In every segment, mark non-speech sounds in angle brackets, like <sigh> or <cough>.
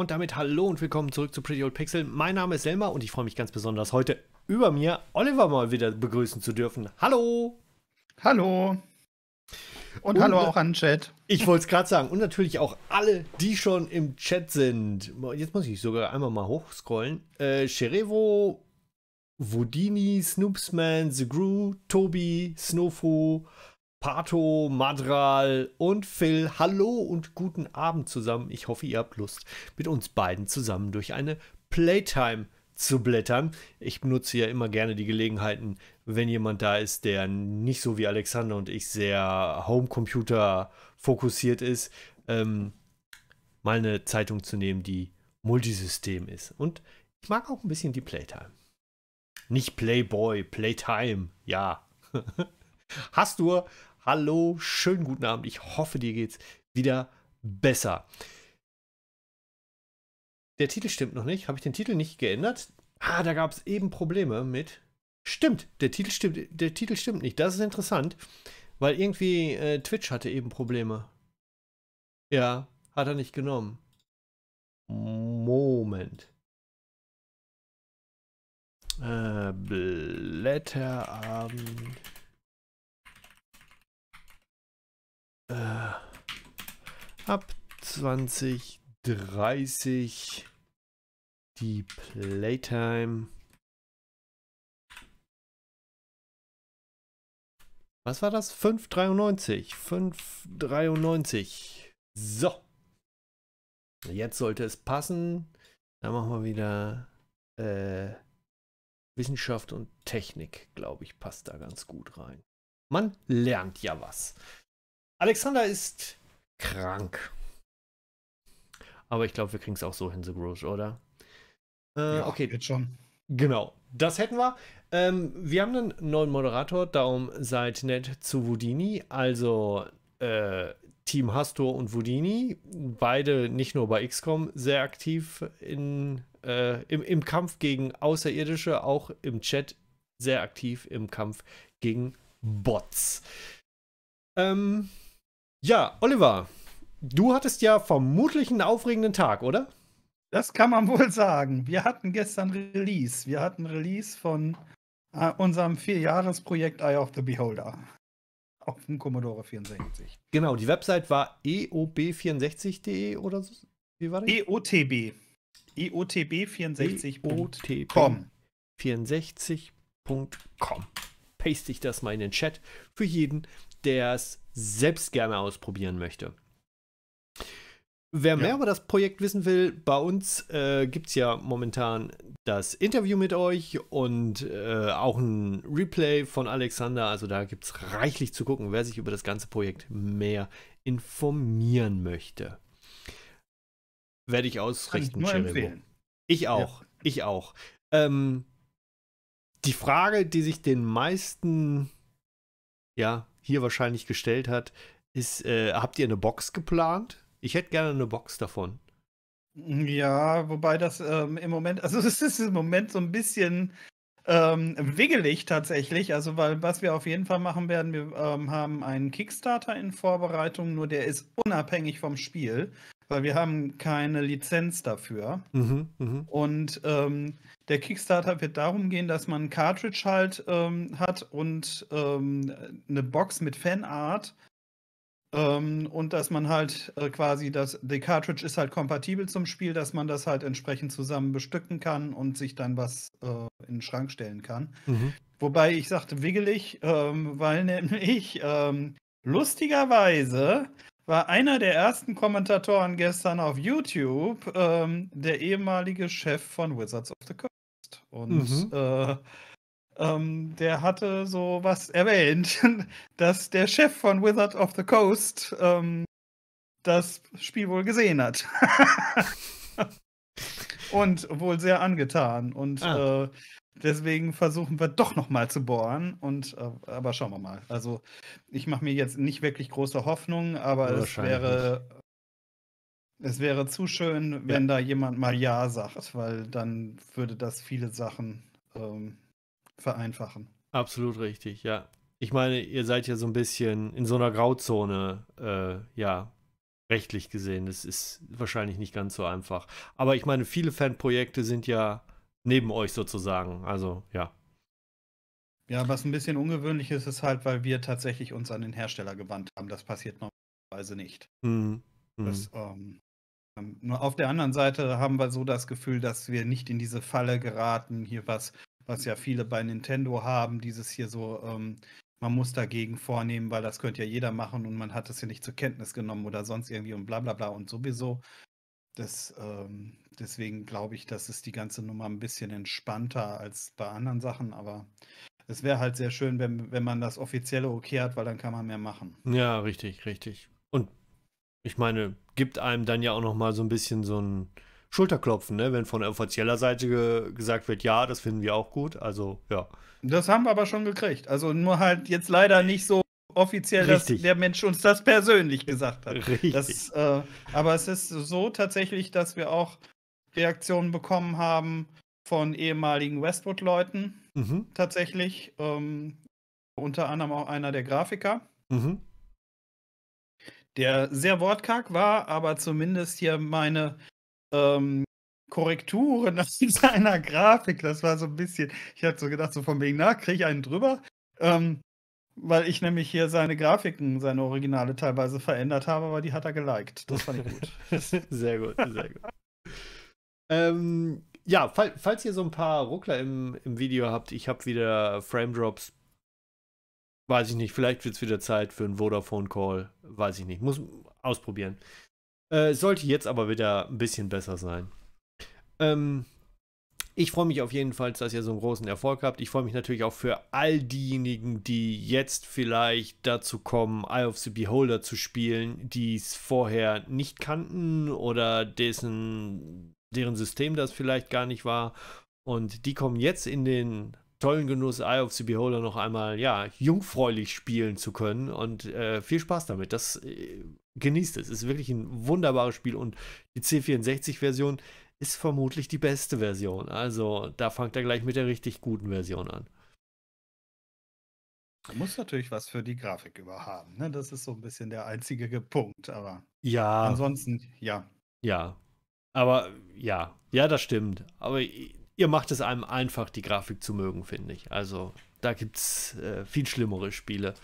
Und damit hallo und willkommen zurück zu Pretty Old Pixel. Mein Name ist Selma und ich freue mich ganz besonders heute über mir Oliver mal wieder begrüßen zu dürfen. Hallo! Hallo! Und, und hallo äh, auch an den Chat. Ich wollte es gerade sagen. Und natürlich auch alle, die schon im Chat sind. Jetzt muss ich sogar einmal mal hochscrollen. Äh, Cherevo, Wodini, Snoopsman, The Grew, Tobi, Snowfo, Pato, Madral und Phil. Hallo und guten Abend zusammen. Ich hoffe, ihr habt Lust, mit uns beiden zusammen durch eine Playtime zu blättern. Ich benutze ja immer gerne die Gelegenheiten, wenn jemand da ist, der nicht so wie Alexander und ich sehr Homecomputer fokussiert ist, ähm, mal eine Zeitung zu nehmen, die Multisystem ist. Und ich mag auch ein bisschen die Playtime. Nicht Playboy, Playtime, ja. <laughs> hast du, Hallo, schönen guten Abend. Ich hoffe, dir geht's wieder besser. Der Titel stimmt noch nicht. Habe ich den Titel nicht geändert? Ah, da gab es eben Probleme mit. Stimmt, der Titel stimmt, der Titel stimmt nicht. Das ist interessant, weil irgendwie äh, Twitch hatte eben Probleme. Ja, hat er nicht genommen. Moment. Äh, Blätterabend. Äh, ab 20.30 die Playtime. Was war das? 5,93. 5,93. So. Jetzt sollte es passen. Da machen wir wieder äh, Wissenschaft und Technik, glaube ich, passt da ganz gut rein. Man lernt ja was. Alexander ist krank. Aber ich glaube, wir kriegen es auch so hin, The Grudge, oder? Äh, ja, okay. Jetzt schon. Genau, das hätten wir. Ähm, wir haben einen neuen Moderator, darum seid nett zu Houdini. Also äh, Team Hastor und Houdini, beide nicht nur bei XCOM sehr aktiv in, äh, im, im Kampf gegen Außerirdische, auch im Chat sehr aktiv im Kampf gegen Bots. Ähm, ja, Oliver, du hattest ja vermutlich einen aufregenden Tag, oder? Das kann man wohl sagen. Wir hatten gestern Release. Wir hatten Release von äh, unserem Vierjahresprojekt Eye of the Beholder auf dem Commodore 64. Genau, die Website war eob64.de e oder so. Wie war das? EOTB. EOTB64.com. 64.com. Paste ich das mal in den Chat für jeden, der es selbst gerne ausprobieren möchte. Wer mehr über das Projekt wissen will, bei uns äh, gibt es ja momentan das Interview mit euch und äh, auch ein Replay von Alexander. Also da gibt es reichlich zu gucken, wer sich über das ganze Projekt mehr informieren möchte. Werde ich ausrichten, Kann ich, nur ich auch, ja. ich auch. Ähm, die Frage, die sich den meisten ja, hier wahrscheinlich gestellt hat, ist, äh, habt ihr eine Box geplant? Ich hätte gerne eine Box davon. Ja, wobei das ähm, im Moment, also <laughs> es ist im Moment so ein bisschen ähm, wiggelig tatsächlich. Also, weil was wir auf jeden Fall machen werden, wir ähm, haben einen Kickstarter in Vorbereitung, nur der ist unabhängig vom Spiel, weil wir haben keine Lizenz dafür. Mhm, mh. Und ähm, der Kickstarter wird darum gehen, dass man ein Cartridge halt ähm, hat und ähm, eine Box mit Fanart. Ähm, und dass man halt äh, quasi das, die Cartridge ist halt kompatibel zum Spiel, dass man das halt entsprechend zusammen bestücken kann und sich dann was äh, in den Schrank stellen kann. Mhm. Wobei ich sagte wiggelig, ähm, weil <laughs> nämlich ähm, lustigerweise war einer der ersten Kommentatoren gestern auf YouTube ähm, der ehemalige Chef von Wizards of the Coast benutzt. Und mhm. äh, ähm, der hatte so was erwähnt, <laughs> dass der Chef von Wizard of the Coast ähm, das Spiel wohl gesehen hat. <laughs> und wohl sehr angetan. Und ah. äh, deswegen versuchen wir doch nochmal zu bohren. Und äh, aber schauen wir mal. Also ich mache mir jetzt nicht wirklich große Hoffnungen, aber es wäre es wäre zu schön, wenn ja. da jemand mal Ja sagt, weil dann würde das viele Sachen ähm, vereinfachen. Absolut richtig, ja. Ich meine, ihr seid ja so ein bisschen in so einer Grauzone, äh, ja, rechtlich gesehen. Das ist wahrscheinlich nicht ganz so einfach. Aber ich meine, viele Fanprojekte sind ja neben euch sozusagen. Also, ja. Ja, was ein bisschen ungewöhnlich ist, ist halt, weil wir tatsächlich uns an den Hersteller gewandt haben. Das passiert normalerweise nicht. Mhm. mhm. Das, ähm, ähm, nur auf der anderen Seite haben wir so das Gefühl, dass wir nicht in diese Falle geraten, hier was, was ja viele bei Nintendo haben, dieses hier so, ähm, man muss dagegen vornehmen, weil das könnte ja jeder machen und man hat es ja nicht zur Kenntnis genommen oder sonst irgendwie und bla bla bla und sowieso. Das, ähm, deswegen glaube ich, dass es die ganze Nummer ein bisschen entspannter als bei anderen Sachen, aber es wäre halt sehr schön, wenn, wenn man das offizielle okay hat, weil dann kann man mehr machen. Ja, richtig, richtig. Und ich meine, gibt einem dann ja auch noch mal so ein bisschen so ein Schulterklopfen, ne? wenn von offizieller Seite ge gesagt wird, ja, das finden wir auch gut. Also, ja. Das haben wir aber schon gekriegt. Also nur halt jetzt leider nicht so offiziell, Richtig. dass der Mensch uns das persönlich gesagt hat. Richtig. Das, äh, aber es ist so tatsächlich, dass wir auch Reaktionen bekommen haben von ehemaligen Westwood-Leuten. Mhm. Tatsächlich. Ähm, unter anderem auch einer der Grafiker. Mhm der sehr wortkarg war, aber zumindest hier meine ähm, Korrekturen aus <laughs> seiner Grafik, das war so ein bisschen, ich hatte so gedacht, so von wegen, nach, kriege ich einen drüber? Ähm, weil ich nämlich hier seine Grafiken, seine Originale teilweise verändert habe, aber die hat er geliked. Das fand ich gut. <laughs> sehr gut, sehr gut. <laughs> ähm, ja, fall, falls ihr so ein paar Ruckler im, im Video habt, ich habe wieder Frame Drops Weiß ich nicht, vielleicht wird es wieder Zeit für einen Vodafone-Call. Weiß ich nicht, muss ausprobieren. Äh, sollte jetzt aber wieder ein bisschen besser sein. Ähm, ich freue mich auf jeden Fall, dass ihr so einen großen Erfolg habt. Ich freue mich natürlich auch für all diejenigen, die jetzt vielleicht dazu kommen, Eye of the Beholder zu spielen, die es vorher nicht kannten oder dessen, deren System das vielleicht gar nicht war. Und die kommen jetzt in den tollen Genuss, Eye of the Beholder noch einmal, ja, jungfräulich spielen zu können und äh, viel Spaß damit. Das äh, genießt es. Es Ist wirklich ein wunderbares Spiel und die C64-Version ist vermutlich die beste Version. Also da fangt er gleich mit der richtig guten Version an. Man muss natürlich was für die Grafik überhaben. Ne? Das ist so ein bisschen der einzige Punkt, aber. Ja. Ansonsten, ja. Ja. Aber ja, ja, das stimmt. Aber äh, ihr macht es einem einfach, die Grafik zu mögen, finde ich. Also da gibt es äh, viel schlimmere Spiele.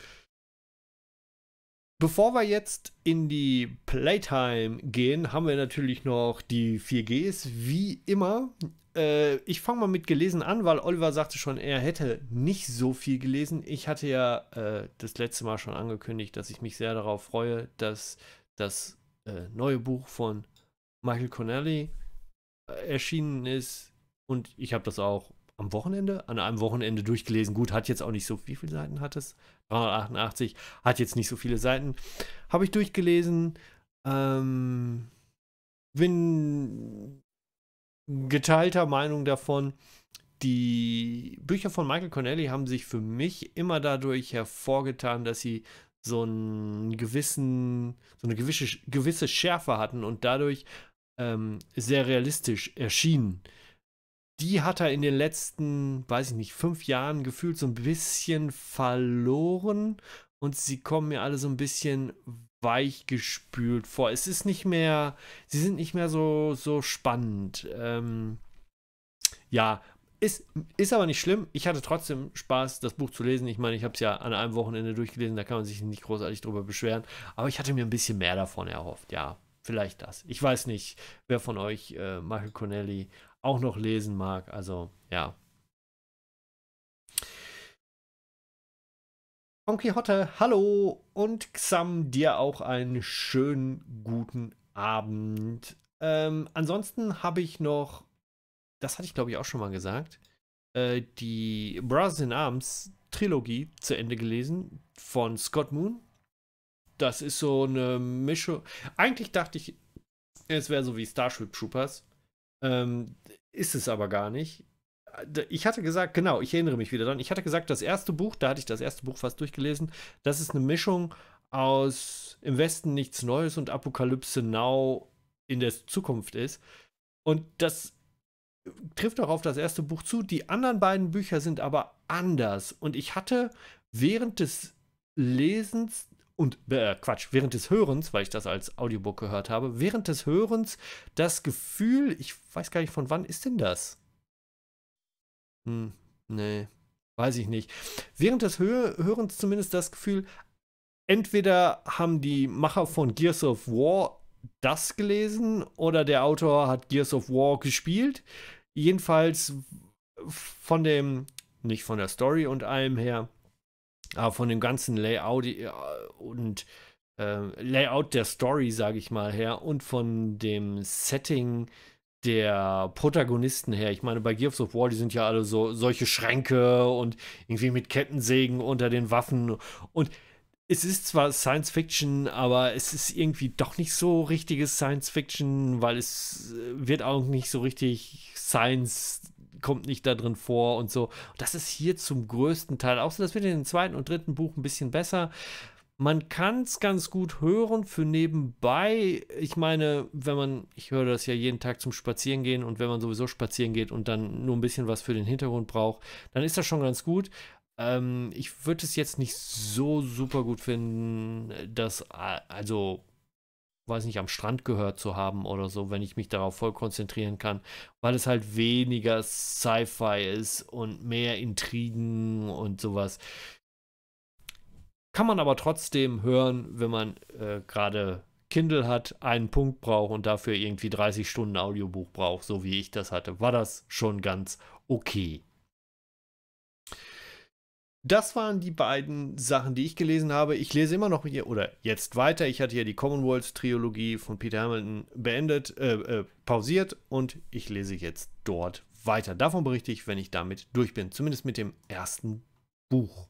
Bevor wir jetzt in die Playtime gehen, haben wir natürlich noch die 4Gs, wie immer. Äh, ich fange mal mit gelesen an, weil Oliver sagte schon, er hätte nicht so viel gelesen. Ich hatte ja äh, das letzte Mal schon angekündigt, dass ich mich sehr darauf freue, dass das äh, neue Buch von Michael Connelly äh, erschienen ist. Und ich habe das auch am Wochenende, an einem Wochenende durchgelesen. Gut, hat jetzt auch nicht so, wie viele Seiten hat es? 388, hat jetzt nicht so viele Seiten. Habe ich durchgelesen. Ähm, bin geteilter Meinung davon. Die Bücher von Michael Connelly haben sich für mich immer dadurch hervorgetan, dass sie so einen gewissen, so eine gewisse, gewisse Schärfe hatten und dadurch ähm, sehr realistisch erschienen die hat er in den letzten, weiß ich nicht, fünf Jahren gefühlt so ein bisschen verloren und sie kommen mir alle so ein bisschen weichgespült vor. Es ist nicht mehr, sie sind nicht mehr so, so spannend. Ähm, ja, ist, ist aber nicht schlimm. Ich hatte trotzdem Spaß, das Buch zu lesen. Ich meine, ich habe es ja an einem Wochenende durchgelesen, da kann man sich nicht großartig drüber beschweren. Aber ich hatte mir ein bisschen mehr davon erhofft, ja. Vielleicht das. Ich weiß nicht, wer von euch äh, Michael Connelly auch noch lesen mag. Also ja. Don Quixote, hallo und Xam, dir auch einen schönen guten Abend. Ähm, ansonsten habe ich noch, das hatte ich glaube ich auch schon mal gesagt, äh, die Brothers in Arms Trilogie zu Ende gelesen von Scott Moon. Das ist so eine Mischung. Eigentlich dachte ich, es wäre so wie Starship Troopers, ähm, ist es aber gar nicht. Äh, ich hatte gesagt, genau, ich erinnere mich wieder dran. Ich hatte gesagt, das erste Buch, da hatte ich das erste Buch fast durchgelesen, das ist eine Mischung aus Im Westen nichts Neues und Apokalypse Now in der Zukunft ist. Und das äh, trifft auch auf das erste Buch zu. Die anderen beiden Bücher sind aber anders. Und ich hatte während des Lesens und äh, Quatsch, während des Hörens, weil ich das als Audiobook gehört habe, während des Hörens das Gefühl, ich weiß gar nicht von wann ist denn das? Hm, nee, weiß ich nicht. Während des Hör Hörens zumindest das Gefühl, entweder haben die Macher von Gears of War das gelesen oder der Autor hat Gears of War gespielt. Jedenfalls von dem, nicht von der Story und allem her, aber von dem ganzen Layout äh, und äh, Layout der Story, sage ich mal, her und von dem Setting der Protagonisten her. Ich meine, bei Gears of War, die sind ja alle so solche Schränke und irgendwie mit Kettensägen unter den Waffen und es ist zwar Science Fiction, aber es ist irgendwie doch nicht so richtiges Science Fiction, weil es äh, wird auch nicht so richtig Science kommt nicht da drin vor und so. Das ist hier zum größten Teil auch so. Das wird in dem zweiten und dritten Buch ein bisschen besser. Man kann es ganz gut hören für nebenbei. Ich meine, wenn man, ich höre das ja jeden Tag zum Spazierengehen und wenn man sowieso spazieren geht und dann nur ein bisschen was für den Hintergrund braucht, dann ist das schon ganz gut. Ähm, ich würde es jetzt nicht so super gut finden, dass, äh, also weiß nicht, am Strand gehört zu haben oder so, wenn ich mich darauf voll konzentrieren kann, weil es halt weniger Sci-Fi ist und mehr Intrigen und sowas. Kann man aber trotzdem hören, wenn man äh, gerade Kindle hat, einen Punkt braucht und dafür irgendwie 30 Stunden Audiobuch braucht, so wie ich das hatte, war das schon ganz okay. Das waren die beiden Sachen, die ich gelesen habe. Ich lese immer noch hier, oder jetzt weiter. Ich hatte ja die Commonwealth-Trilogie von Peter Hamilton beendet, äh, äh, pausiert und ich lese jetzt dort weiter. Davon berichte ich, wenn ich damit durch bin, zumindest mit dem ersten Buch.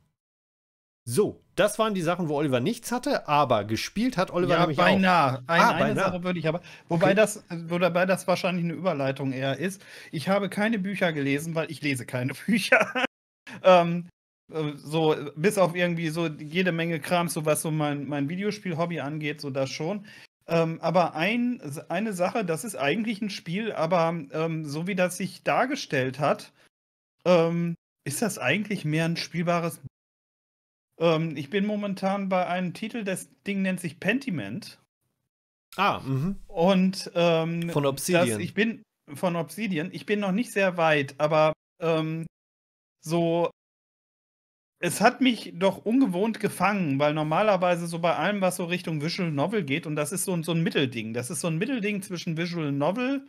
So, das waren die Sachen, wo Oliver nichts hatte, aber gespielt hat Oliver ja, nämlich beinahe. auch. Ein, ah, eine beinahe. Sache würde ich aber. Wobei, okay. das, wobei das wahrscheinlich eine Überleitung eher ist. Ich habe keine Bücher gelesen, weil ich lese keine <laughs> Bücher. ähm, äh, so, bis auf irgendwie so jede Menge Kram, so was so mein, mein Videospiel-Hobby angeht, so das schon. Ähm, aber ein, eine Sache, das ist eigentlich ein Spiel, aber ähm, so wie das sich dargestellt hat, ähm, ist das eigentlich mehr ein spielbares. Ähm, ich bin momentan bei einem Titel, das Ding nennt sich Pentiment. Ah, mh. Und ähm, von Obsidian. Das, ich bin von Obsidian. Ich bin noch nicht sehr weit, aber ähm, so es hat mich doch ungewohnt gefangen, weil normalerweise so bei allem, was so Richtung Visual Novel geht, und das ist so, ein, so ein Mittelding. Das ist so ein Mittelding zwischen Visual Novel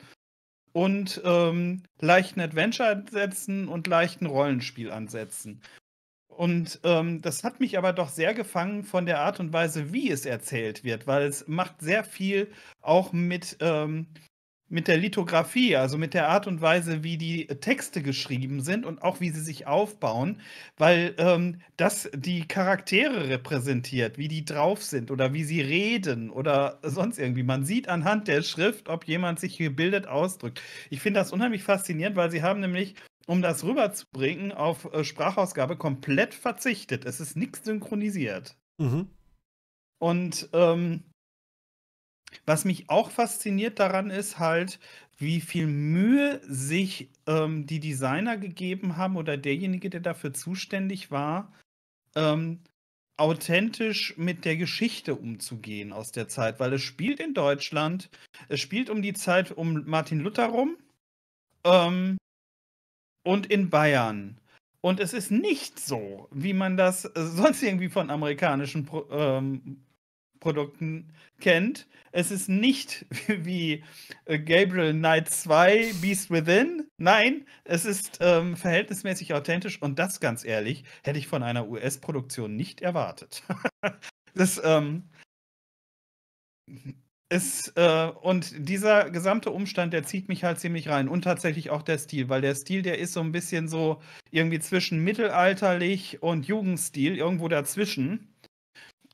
und ähm, leichten Adventure-Ansätzen und leichten Rollenspiel-Ansätzen. Und ähm, das hat mich aber doch sehr gefangen von der Art und Weise, wie es erzählt wird, weil es macht sehr viel auch mit. Ähm, mit der Lithografie, also mit der Art und Weise, wie die äh, Texte geschrieben sind und auch wie sie sich aufbauen, weil ähm, das die Charaktere repräsentiert, wie die drauf sind oder wie sie reden oder sonst irgendwie. Man sieht anhand der Schrift, ob jemand sich gebildet ausdrückt. Ich finde das unheimlich faszinierend, weil sie haben nämlich um das rüberzubringen, auf äh, Sprachausgabe komplett verzichtet. Es ist nichts synchronisiert. Mhm. Und ähm, was mich auch fasziniert daran ist halt, wie viel Mühe sich ähm, die Designer gegeben haben oder derjenige, der dafür zuständig war, ähm, authentisch mit der Geschichte umzugehen aus der Zeit, weil es spielt in Deutschland, es spielt um die Zeit um Martin Luther rum ähm, und in Bayern. Und es ist nicht so, wie man das äh, <laughs> sonst irgendwie von amerikanischen Pro ähm, Produkten kennt. Es ist nicht <laughs> wie äh, Gabriel Knight 2, Beast Within. Nein, es ist ähm, verhältnismäßig authentisch und das ganz ehrlich hätte ich von einer US-Produktion nicht erwartet. <laughs> das ähm, ist, äh, und dieser gesamte Umstand, der zieht mich halt ziemlich rein. Und tatsächlich auch der Stil, weil der Stil, der ist so ein bisschen so irgendwie zwischen mittelalterlich und Jugendstil, irgendwo dazwischen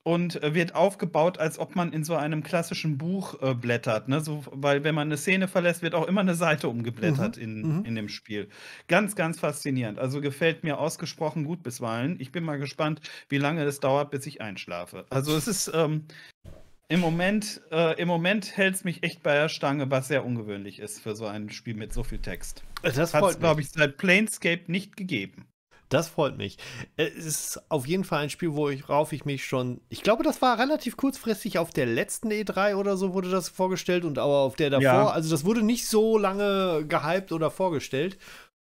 und äh, wird aufgebaut, als ob man in so einem klassischen Buch äh, blättert. Ne? So, weil wenn man eine Szene verlässt, wird auch immer eine Seite umgeblättert mhm. In, mhm. in dem Spiel. Ganz, ganz faszinierend. Also gefällt mir ausgesprochen gut bisweilen. Ich bin mal gespannt, wie lange es dauert, bis ich einschlafe. Also es ist ähm, im Moment, äh, im Moment hält es mich echt bei der Stange, was sehr ungewöhnlich ist für so ein Spiel mit so viel Text. Das hat es, glaube ich, seit Planescape nicht gegeben. Das freut mich. Äh, es ist auf jeden Fall ein Spiel, worauf ich mich schon. Ich glaube, das war relativ kurzfristig auf der letzten E3 oder so wurde das vorgestellt und aber auf der davor. Ja. Also, das wurde nicht so lange gehypt oder vorgestellt.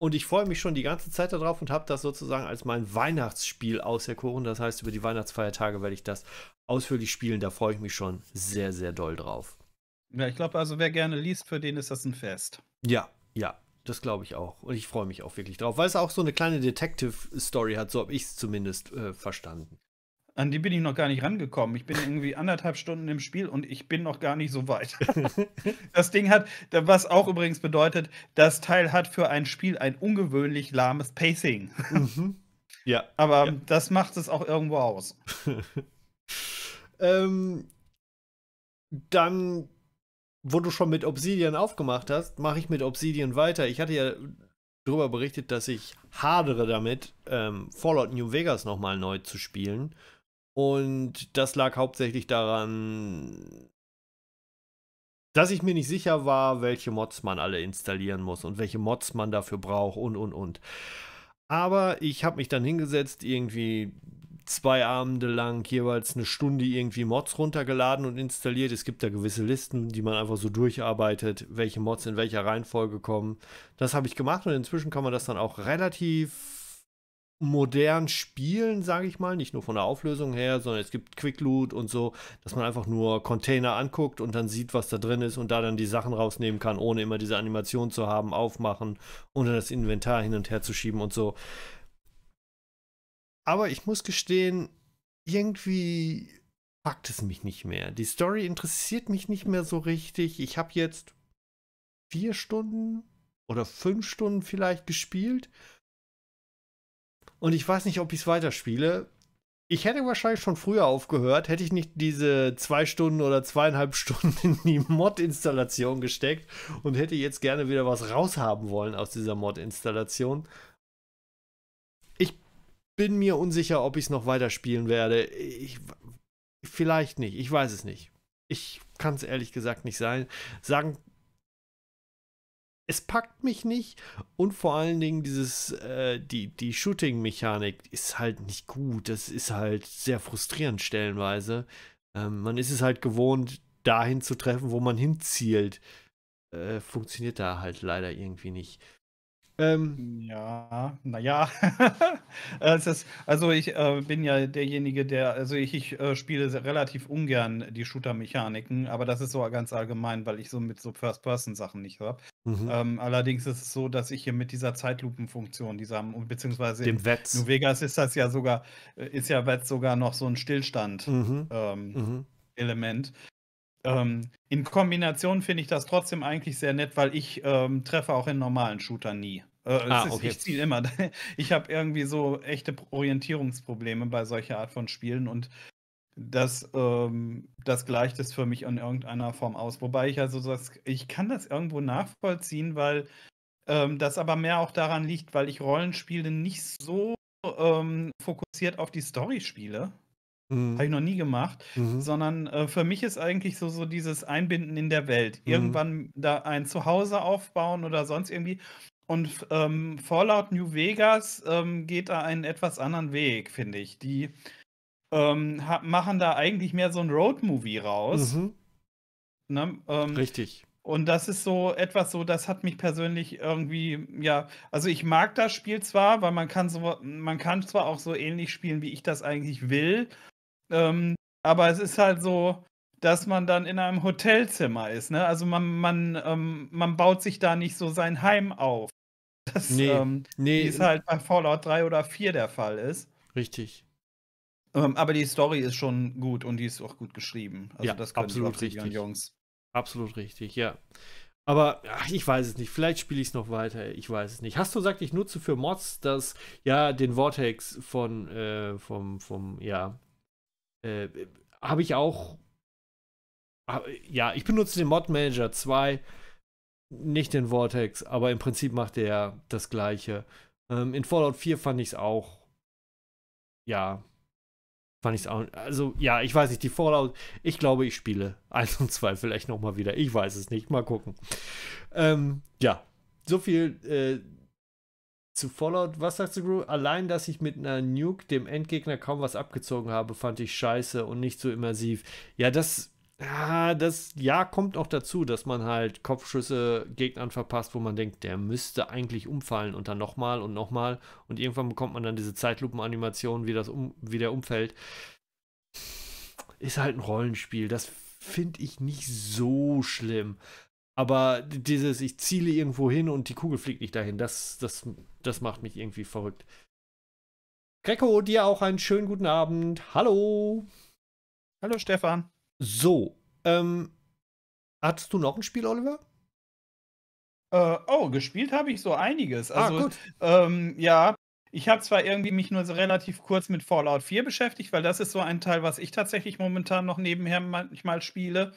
Und ich freue mich schon die ganze Zeit darauf und habe das sozusagen als mein Weihnachtsspiel auserkoren. Das heißt, über die Weihnachtsfeiertage werde ich das ausführlich spielen. Da freue ich mich schon sehr, sehr doll drauf. Ja, ich glaube, also wer gerne liest, für den ist das ein Fest. Ja, ja, das glaube ich auch. Und ich freue mich auch wirklich drauf, weil es auch so eine kleine Detective-Story hat, so habe ich es zumindest äh, verstanden. An die bin ich noch gar nicht rangekommen. Ich bin irgendwie anderthalb Stunden im Spiel und ich bin noch gar nicht so weit. <laughs> das Ding hat, was auch übrigens bedeutet, das Teil hat für ein Spiel ein ungewöhnlich lahmes Pacing. Mhm. Ja. Aber ja. das macht es auch irgendwo aus. <laughs> ähm, dann wo du schon mit Obsidian aufgemacht hast, mache ich mit Obsidian weiter. Ich hatte ja darüber berichtet, dass ich hadere damit, ähm, Fallout New Vegas nochmal neu zu spielen. Und das lag hauptsächlich daran, dass ich mir nicht sicher war, welche Mods man alle installieren muss und welche Mods man dafür braucht und und und. Aber ich habe mich dann hingesetzt, irgendwie zwei Abende lang jeweils eine Stunde irgendwie Mods runtergeladen und installiert. Es gibt da gewisse Listen, die man einfach so durcharbeitet, welche Mods in welcher Reihenfolge kommen. Das habe ich gemacht und inzwischen kann man das dann auch relativ modern spielen, sage ich mal, nicht nur von der Auflösung her, sondern es gibt Quick Loot und so, dass man einfach nur Container anguckt und dann sieht, was da drin ist und da dann die Sachen rausnehmen kann, ohne immer diese Animation zu haben, aufmachen und dann das Inventar hin und her zu schieben und so. Aber ich muss gestehen, irgendwie packt es mich nicht mehr. Die Story interessiert mich nicht mehr so richtig. Ich habe jetzt vier Stunden oder fünf Stunden vielleicht gespielt. Und ich weiß nicht, ob ich es weiterspiele. Ich hätte wahrscheinlich schon früher aufgehört, hätte ich nicht diese zwei Stunden oder zweieinhalb <laughs> Stunden in die Mod-Installation gesteckt und hätte jetzt gerne wieder was raushaben wollen aus dieser Mod-Installation bin mir unsicher, ob ich es noch weiterspielen werde. Ich, vielleicht nicht, ich weiß es nicht. Ich kann es ehrlich gesagt nicht sein. Sagen, es packt mich nicht und vor allen Dingen dieses, äh, die, die Shooting-Mechanik ist halt nicht gut. Das ist halt sehr frustrierend stellenweise. Ähm, man ist es halt gewohnt, dahin zu treffen, wo man hinzielt. Äh, funktioniert da halt leider irgendwie nicht. Ähm, ja, naja. <laughs> Äh, also ich äh, bin ja derjenige, der, also ich, ich äh, spiele relativ ungern die Shooter-Mechaniken, aber das ist so ganz allgemein, weil ich so mit so First-Person-Sachen nicht habe. Mhm. Ähm, allerdings ist es so, dass ich hier mit dieser Zeitlupenfunktion, dieser, beziehungsweise dem Wetz. New Vegas ist das ja sogar, äh, ist ja Wetz sogar noch so ein Stillstand. Mhm. Ähm, mhm. Element ähm, in Kombination finde ich das trotzdem eigentlich sehr nett, weil ich ähm, treffe auch in normalen Shootern nie. Äh, ah, ist, okay. Ich ziehe immer. <laughs> Ich habe irgendwie so echte Orientierungsprobleme bei solcher Art von Spielen und das, ähm, das gleicht es für mich in irgendeiner Form aus. Wobei ich also das, ich kann das irgendwo nachvollziehen, weil ähm, das aber mehr auch daran liegt, weil ich Rollenspiele nicht so ähm, fokussiert auf die Story spiele. Mhm. Habe ich noch nie gemacht, Mhm. sondern äh, für mich ist eigentlich so, so dieses Einbinden in der Welt. Mhm. Irgendwann da ein Zuhause aufbauen oder sonst irgendwie. Und ähm, Fallout New Vegas ähm, geht da einen etwas anderen Weg, finde ich. Die ähm, machen da eigentlich mehr so ein Roadmovie raus. Mhm. Ne? Ähm, Richtig. und das ist so etwas so, das hat mich persönlich irgendwie, ja, also ich mag das Spiel zwar, weil man kann so, man kann zwar auch so ähnlich spielen, wie ich das eigentlich will, ähm, aber es ist halt so, dass man dann in einem Hotelzimmer ist. Ne? Also man, man, ähm, man baut sich da nicht so sein Heim auf. <laughs> Das nee, ähm, nee. ist halt bei Fallout 3 oder 4 der Fall ist. Richtig. Ähm, aber die Story ist schon gut und die ist auch gut geschrieben. Also ja, das können absolut richtig. Jungs. Absolut richtig, ja. Aber ach, ich weiß es nicht. Vielleicht spiele ich es noch weiter. Ich weiß es nicht. Hast du gesagt, ich nutze für Mods das, ja, den Vortex von, äh, vom, vom, ja, äh, habe ich auch. Ah, ja, ich benutze den Mod Manager 2, nicht den Vortex, aber im Prinzip macht er das gleiche. Ähm, in Fallout 4 fand ich es auch. Ja. Fand ich es auch. Also, ja, ich weiß nicht, die Fallout. Ich glaube, ich spiele 1 <laughs> und 2 vielleicht nochmal wieder. Ich weiß es nicht. Mal gucken. Ähm, ja. So viel äh, zu Fallout, was sagst du, Gru? Allein, dass ich mit einer Nuke dem Endgegner kaum was abgezogen habe, fand ich scheiße und nicht so immersiv. Ja, das, ah, das, ja, kommt auch dazu, dass man halt Kopfschüsse Gegnern verpasst, wo man denkt, der müsste eigentlich umfallen und dann nochmal und nochmal und irgendwann bekommt man dann diese Zeitlupenanimation, wie das um, wie der umfällt. Ist halt ein Rollenspiel, das finde ich nicht so schlimm. Aber dieses, ich ziele irgendwo hin und die Kugel fliegt nicht dahin, das, das, das macht mich irgendwie verrückt. Greco, dir auch einen schönen guten Abend. Hallo. Hallo, Stefan. So, ähm, hattest du noch ein Spiel, Oliver? Äh, oh, gespielt habe ich so einiges. Ah, also, ah, gut. Ähm, ja, ich habe zwar irgendwie mich nur so relativ kurz mit Fallout 4 beschäftigt, weil das ist so ein Teil, was ich tatsächlich momentan noch nebenher manchmal spiele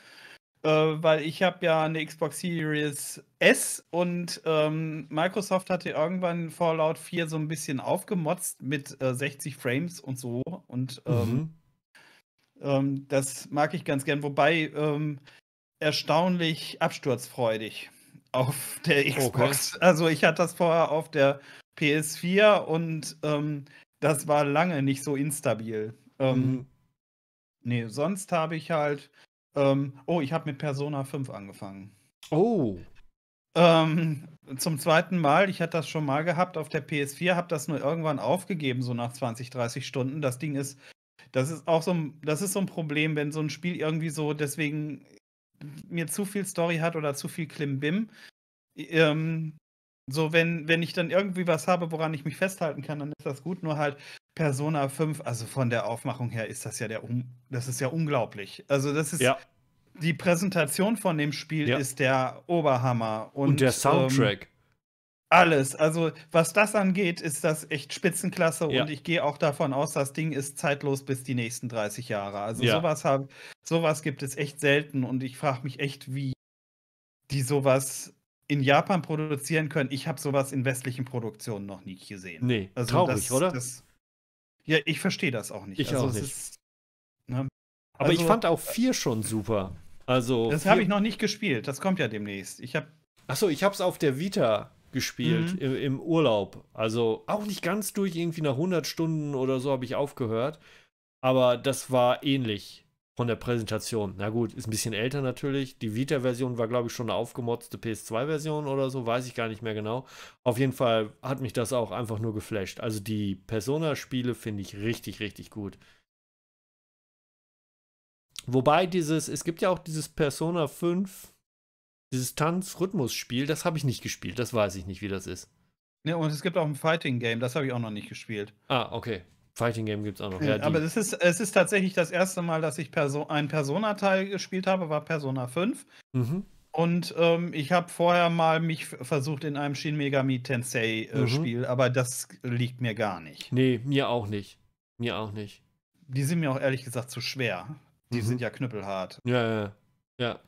äh, weil ich habe ja eine Xbox Series S und ähm, Microsoft hatte irgendwann Fallout 4 so ein bisschen aufgemotzt mit äh, 60 Frames und so. Und ähm, mhm. ähm, das mag ich ganz gern, wobei ähm, erstaunlich absturzfreudig auf der oh Xbox. Okay. Also ich hatte das vorher auf der PS4 und ähm, das war lange nicht so instabil. Ähm, mhm. Nee, sonst habe ich halt ähm, oh, ich habe mit Persona 5 angefangen. Oh. Ähm, zum zweiten Mal, ich hatte das schon mal gehabt auf der PS4, habe das nur irgendwann aufgegeben, so nach 20, 30 Stunden. Das Ding ist, das ist auch so ein, das ist so ein Problem, wenn so ein Spiel irgendwie so deswegen mir zu viel Story hat oder zu viel Klimbim. Ähm, so, wenn, wenn ich dann irgendwie was habe, woran ich mich festhalten kann, dann ist das gut. Nur halt Persona 5, also von der Aufmachung her ist das ja der um das ist ja unglaublich. Also das ist ja. die Präsentation von dem Spiel ja. ist der Oberhammer. Und, und der ähm, Soundtrack. Ähm, alles. Also, was das angeht, ist das echt Spitzenklasse ja. und ich gehe auch davon aus, das Ding ist zeitlos bis die nächsten 30 Jahre. Also, ja. sowas, hab, sowas gibt es echt selten und ich frage mich echt, wie die sowas in Japan produzieren können. Ich habe sowas in westlichen Produktionen noch nie gesehen. Nee, also traurig, das, oder? Das, ja, ich verstehe das auch nicht. Ich also auch nicht. Ist, ne? Aber also, ich fand auch 4 schon super. Also das habe ich noch nicht gespielt. Das kommt ja demnächst. Ich habe Achso, ich habe es auf der Vita gespielt mhm. im, im, Urlaub. Also auch nicht ganz durch, irgendwie nach 100 Stunden oder so habe ich aufgehört. Aber das war ähnlich von der Präsentation. Na gut, ist ein bisschen älter natürlich. Die Vita-Version war, glaube ich, schon eine aufgemotzte PS2-Version oder so, weiß ich gar nicht mehr genau. Auf jeden Fall hat mich das auch einfach nur geflasht. Also die Persona-Spiele finde ich richtig, richtig gut. Wobei dieses, es gibt ja auch dieses Persona 5, dieses Tanz-Rhythmus-Spiel, das habe ich nicht gespielt, das weiß ich nicht, wie das ist. Ja, und es gibt auch ein Fighting-Game, das habe ich auch noch nicht gespielt. Ah, okay. Fighting Game gibt es auch noch. Ja, aber es ist, es ist tatsächlich das erste Mal, dass ich Perso einen Persona-Teil gespielt habe, war Persona 5. Mhm. Und ähm, ich habe vorher mal mich versucht in einem Shin Megami Tensei-Spiel, äh, mhm. aber das liegt mir gar nicht. Nee, mir auch nicht. Mir auch nicht. Die sind mir auch ehrlich gesagt zu schwer. Die mhm. sind ja knüppelhart. Ja, ja, ja.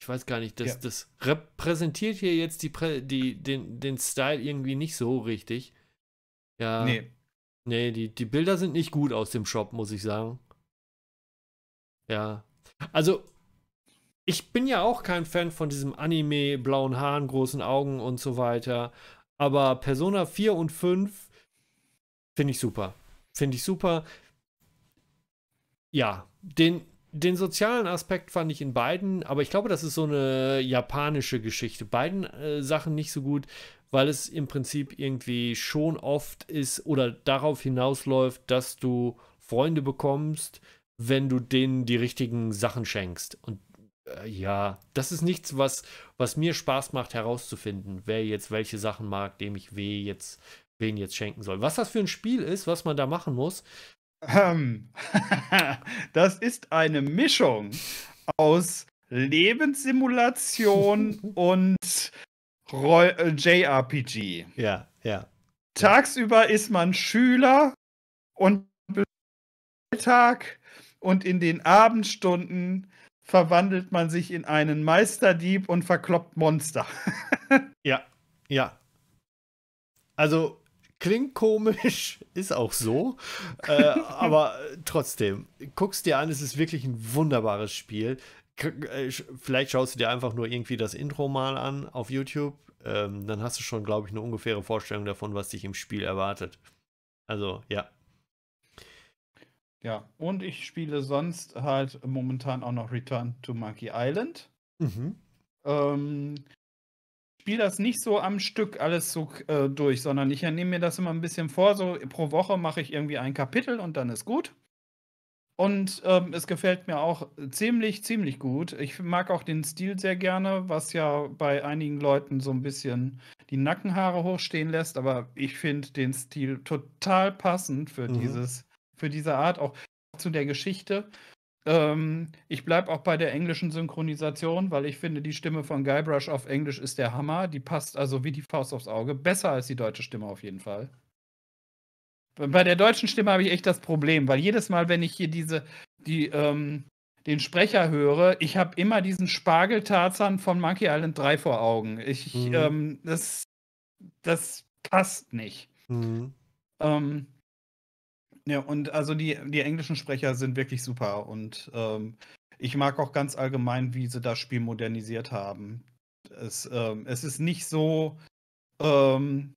Ich weiß gar nicht, das, ja. das repräsentiert hier jetzt die, die, den, den Style irgendwie nicht so richtig. Ja. Nee. Nee, die, die Bilder sind nicht gut aus dem Shop, muss ich sagen. Ja. Also, ich bin ja auch kein Fan von diesem Anime, blauen Haaren, großen Augen und so weiter. Aber Persona 4 und 5 finde ich super. Finde ich super. Ja, den, den sozialen Aspekt fand ich in beiden, aber ich glaube, das ist so eine japanische Geschichte. Beiden äh, Sachen nicht so gut weil es im Prinzip irgendwie schon oft ist oder darauf hinausläuft, dass du Freunde bekommst, wenn du denen die richtigen Sachen schenkst. Und äh, ja, das ist nichts, was, was mir Spaß macht, herauszufinden, wer jetzt welche Sachen mag, dem ich weh jetzt, wen jetzt schenken soll. Was das für ein Spiel ist, was man da machen muss. Ähm, <laughs> das ist eine Mischung aus Lebenssimulation <laughs> und Roll, äh, JRPG. Ja, ja. Tagsüber ist man Schüler und Alltag und in den Abendstunden verwandelt man sich in einen Meisterdieb und verkloppt Monster. <laughs> ja, ja. Also klingt komisch, <laughs> ist auch so, äh, <laughs> aber äh, trotzdem, guckst dir an, es ist wirklich ein wunderbares Spiel. Äh, vielleicht schaust du dir einfach nur irgendwie das Intro mal an auf YouTube. Ähm, dann hast du schon, glaube ich, eine ungefähre Vorstellung davon, was dich im Spiel erwartet. Also, ja. Ja, und ich spiele sonst halt momentan auch noch Return to Monkey Island. Mhm. Ähm, spiele das nicht so am Stück alles so äh, durch, sondern ich nehme mir das immer ein bisschen vor. So pro Woche mache ich irgendwie ein Kapitel und dann ist gut. Und ähm, es gefällt mir auch ziemlich, ziemlich gut. Ich mag auch den Stil sehr gerne, was ja bei einigen Leuten so ein bisschen die Nackenhaare hochstehen lässt. Aber ich finde den Stil total passend für mhm. dieses, für diese Art, auch zu der Geschichte. Ähm, ich bleibe auch bei der englischen Synchronisation, weil ich finde, die Stimme von Guybrush auf Englisch ist der Hammer. Die passt also wie die Faust aufs Auge. Besser als die deutsche Stimme auf jeden Fall. Bei der deutschen Stimme habe ich echt das Problem, weil jedes Mal, wenn ich hier diese, die, ähm, den Sprecher höre, ich habe immer diesen Spargel-Tarzan von Monkey Island 3 vor Augen. Ich, mhm. ähm, das, das passt nicht. Mhm. Ähm, ja, und also die, die englischen Sprecher sind wirklich super und ähm, ich mag auch ganz allgemein, wie sie das Spiel modernisiert haben. Es, ähm, es ist nicht so, ähm,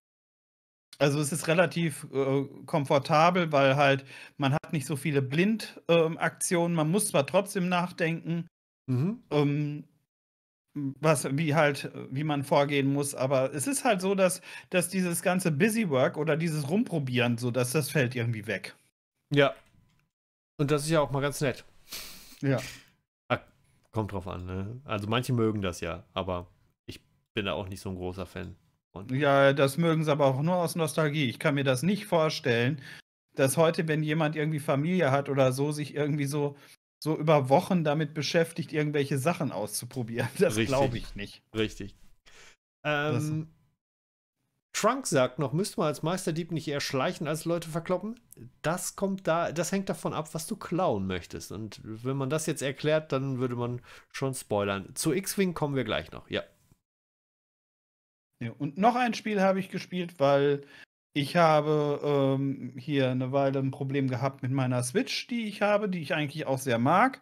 also es ist relativ äh, komfortabel, weil halt man hat nicht so viele Blindaktionen. Ähm, man muss zwar trotzdem nachdenken, mhm. ähm, was wie halt wie man vorgehen muss. Aber es ist halt so, dass dass dieses ganze Busywork oder dieses Rumprobieren so, dass das fällt irgendwie weg. Ja. Und das ist ja auch mal ganz nett. Ja. Ach, kommt drauf an. Ne? Also manche mögen das ja, aber ich bin da auch nicht so ein großer Fan. Und ja, das mögen sie aber auch nur aus Nostalgie. Ich kann mir das nicht vorstellen, dass heute, wenn jemand irgendwie Familie hat oder so, sich irgendwie so, so über Wochen damit beschäftigt, irgendwelche Sachen auszuprobieren. <laughs> Das glaube ich nicht. Richtig. Ähm, Trunk sagt noch, müsste man als Meisterdieb nicht eher schleichen als Leute verkloppen? Das kommt da, das hängt davon ab, was du klauen möchtest. Und wenn man das jetzt erklärt, dann würde man schon spoilern. Zu X-Wing kommen wir gleich noch, ja und noch ein Spiel habe ich gespielt, weil ich habe ähm, hier eine Weile ein Problem gehabt mit meiner Switch, die ich habe, die ich eigentlich auch sehr mag.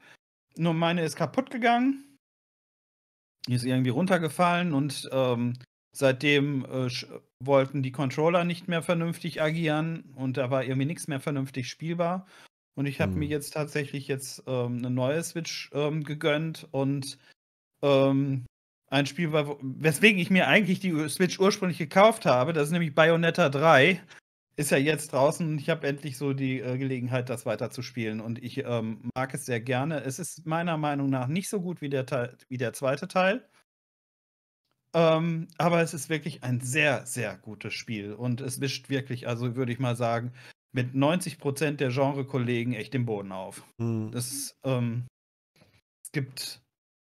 Nur meine ist kaputt gegangen. Die ist irgendwie runtergefallen und ähm, seitdem äh, wollten die Controller nicht mehr vernünftig agieren und da war irgendwie nichts mehr vernünftig spielbar. Und ich habe hm. mir jetzt tatsächlich jetzt ähm, eine neue Switch ähm, gegönnt und ähm, ein Spiel war, weswegen ich mir eigentlich die Switch ursprünglich gekauft habe. Das ist nämlich Bayonetta 3. Ist ja jetzt draußen und ich habe endlich so die äh, Gelegenheit, das weiter zu spielen. Und ich ähm, mag es sehr gerne. Es ist meiner Meinung nach nicht so gut wie der, Teil, wie der zweite Teil. Ähm, aber es ist wirklich ein sehr, sehr gutes Spiel. Und es wischt wirklich, also würde ich mal sagen, mit 90 Prozent der Genre-Kollegen echt den Boden auf. Hm. Das, ähm, es gibt